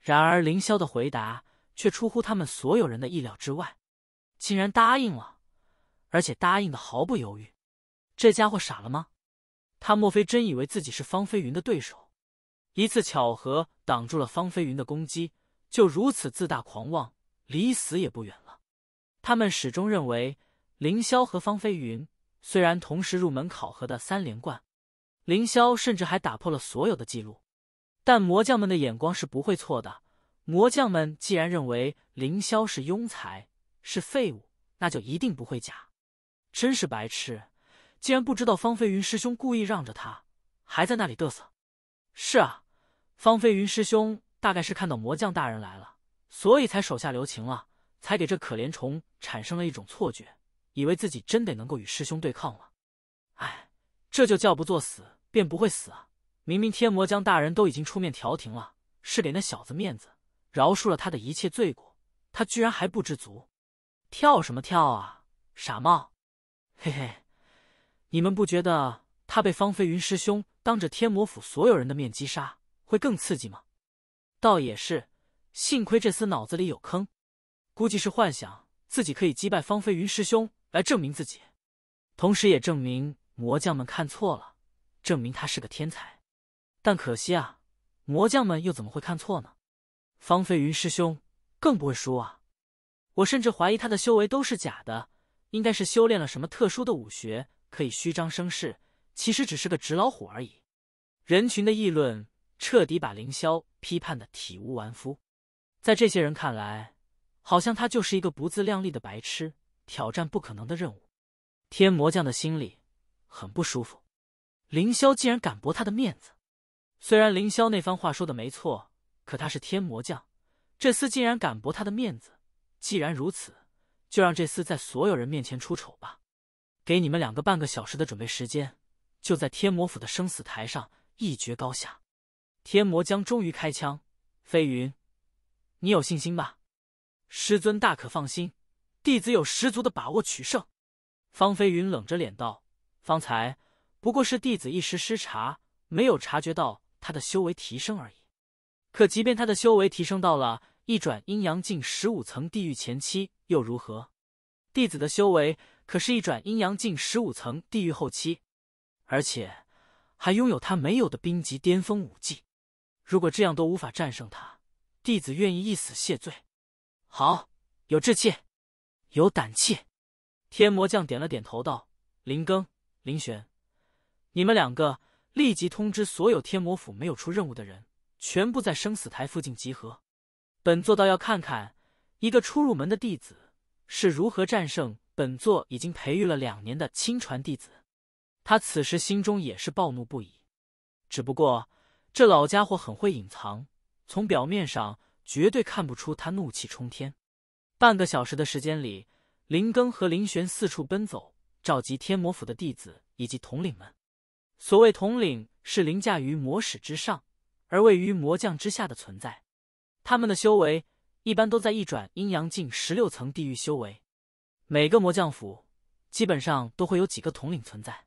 然而凌霄的回答却出乎他们所有人的意料之外，竟然答应了，而且答应的毫不犹豫。这家伙傻了吗？他莫非真以为自己是方飞云的对手？一次巧合挡住了方飞云的攻击，就如此自大狂妄，离死也不远。他们始终认为，凌霄和方飞云虽然同时入门考核的三连冠，凌霄甚至还打破了所有的记录，但魔将们的眼光是不会错的。魔将们既然认为凌霄是庸才，是废物，那就一定不会假。真是白痴，竟然不知道方飞云师兄故意让着他，还在那里嘚瑟。是啊，方飞云师兄大概是看到魔将大人来了，所以才手下留情了。才给这可怜虫产生了一种错觉，以为自己真得能够与师兄对抗了。哎，这就叫不作死便不会死啊！明明天魔将大人都已经出面调停了，是给那小子面子，饶恕了他的一切罪过，他居然还不知足，跳什么跳啊，傻帽！嘿嘿，你们不觉得他被方飞云师兄当着天魔府所有人的面击杀会更刺激吗？倒也是，幸亏这厮脑子里有坑。估计是幻想自己可以击败方飞云师兄来证明自己，同时也证明魔将们看错了，证明他是个天才。但可惜啊，魔将们又怎么会看错呢？方飞云师兄更不会输啊！我甚至怀疑他的修为都是假的，应该是修炼了什么特殊的武学，可以虚张声势，其实只是个纸老虎而已。人群的议论彻底把凌霄批判的体无完肤，在这些人看来。好像他就是一个不自量力的白痴，挑战不可能的任务。天魔将的心里很不舒服，凌霄竟然敢驳他的面子。虽然凌霄那番话说的没错，可他是天魔将，这厮竟然敢驳他的面子。既然如此，就让这厮在所有人面前出丑吧。给你们两个半个小时的准备时间，就在天魔府的生死台上一决高下。天魔将终于开枪，飞云，你有信心吧？师尊大可放心，弟子有十足的把握取胜。方飞云冷着脸道：“方才不过是弟子一时失察，没有察觉到他的修为提升而已。可即便他的修为提升到了一转阴阳境十五层地狱前期，又如何？弟子的修为可是一转阴阳境十五层地狱后期，而且还拥有他没有的冰级巅峰武技。如果这样都无法战胜他，弟子愿意一死谢罪。”好，有志气，有胆气。天魔将点了点头，道：“林庚、林玄，你们两个立即通知所有天魔府没有出任务的人，全部在生死台附近集合。本座倒要看看，一个初入门的弟子是如何战胜本座已经培育了两年的亲传弟子。”他此时心中也是暴怒不已，只不过这老家伙很会隐藏，从表面上。绝对看不出他怒气冲天。半个小时的时间里，林庚和林玄四处奔走，召集天魔府的弟子以及统领们。所谓统领，是凌驾于魔使之上，而位于魔将之下的存在。他们的修为一般都在一转阴阳境十六层地狱修为。每个魔将府基本上都会有几个统领存在。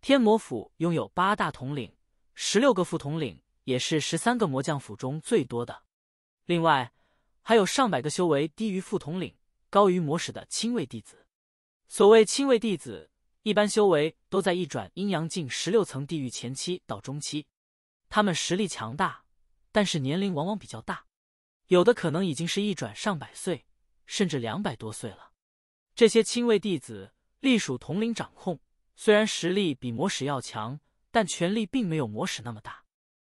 天魔府拥有八大统领，十六个副统领，也是十三个魔将府中最多的。另外，还有上百个修为低于副统领、高于魔使的亲卫弟子。所谓亲卫弟子，一般修为都在一转阴阳境十六层地狱前期到中期。他们实力强大，但是年龄往往比较大，有的可能已经是一转上百岁，甚至两百多岁了。这些亲卫弟子隶属统领掌控，虽然实力比魔使要强，但权力并没有魔使那么大。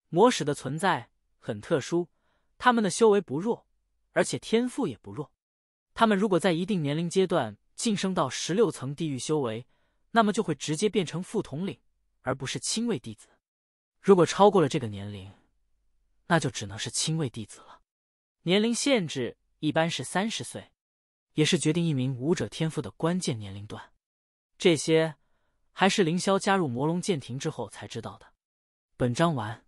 魔使的存在很特殊。他们的修为不弱，而且天赋也不弱。他们如果在一定年龄阶段晋升到十六层地狱修为，那么就会直接变成副统领，而不是亲卫弟子。如果超过了这个年龄，那就只能是亲卫弟子了。年龄限制一般是三十岁，也是决定一名武者天赋的关键年龄段。这些还是凌霄加入魔龙剑庭之后才知道的。本章完。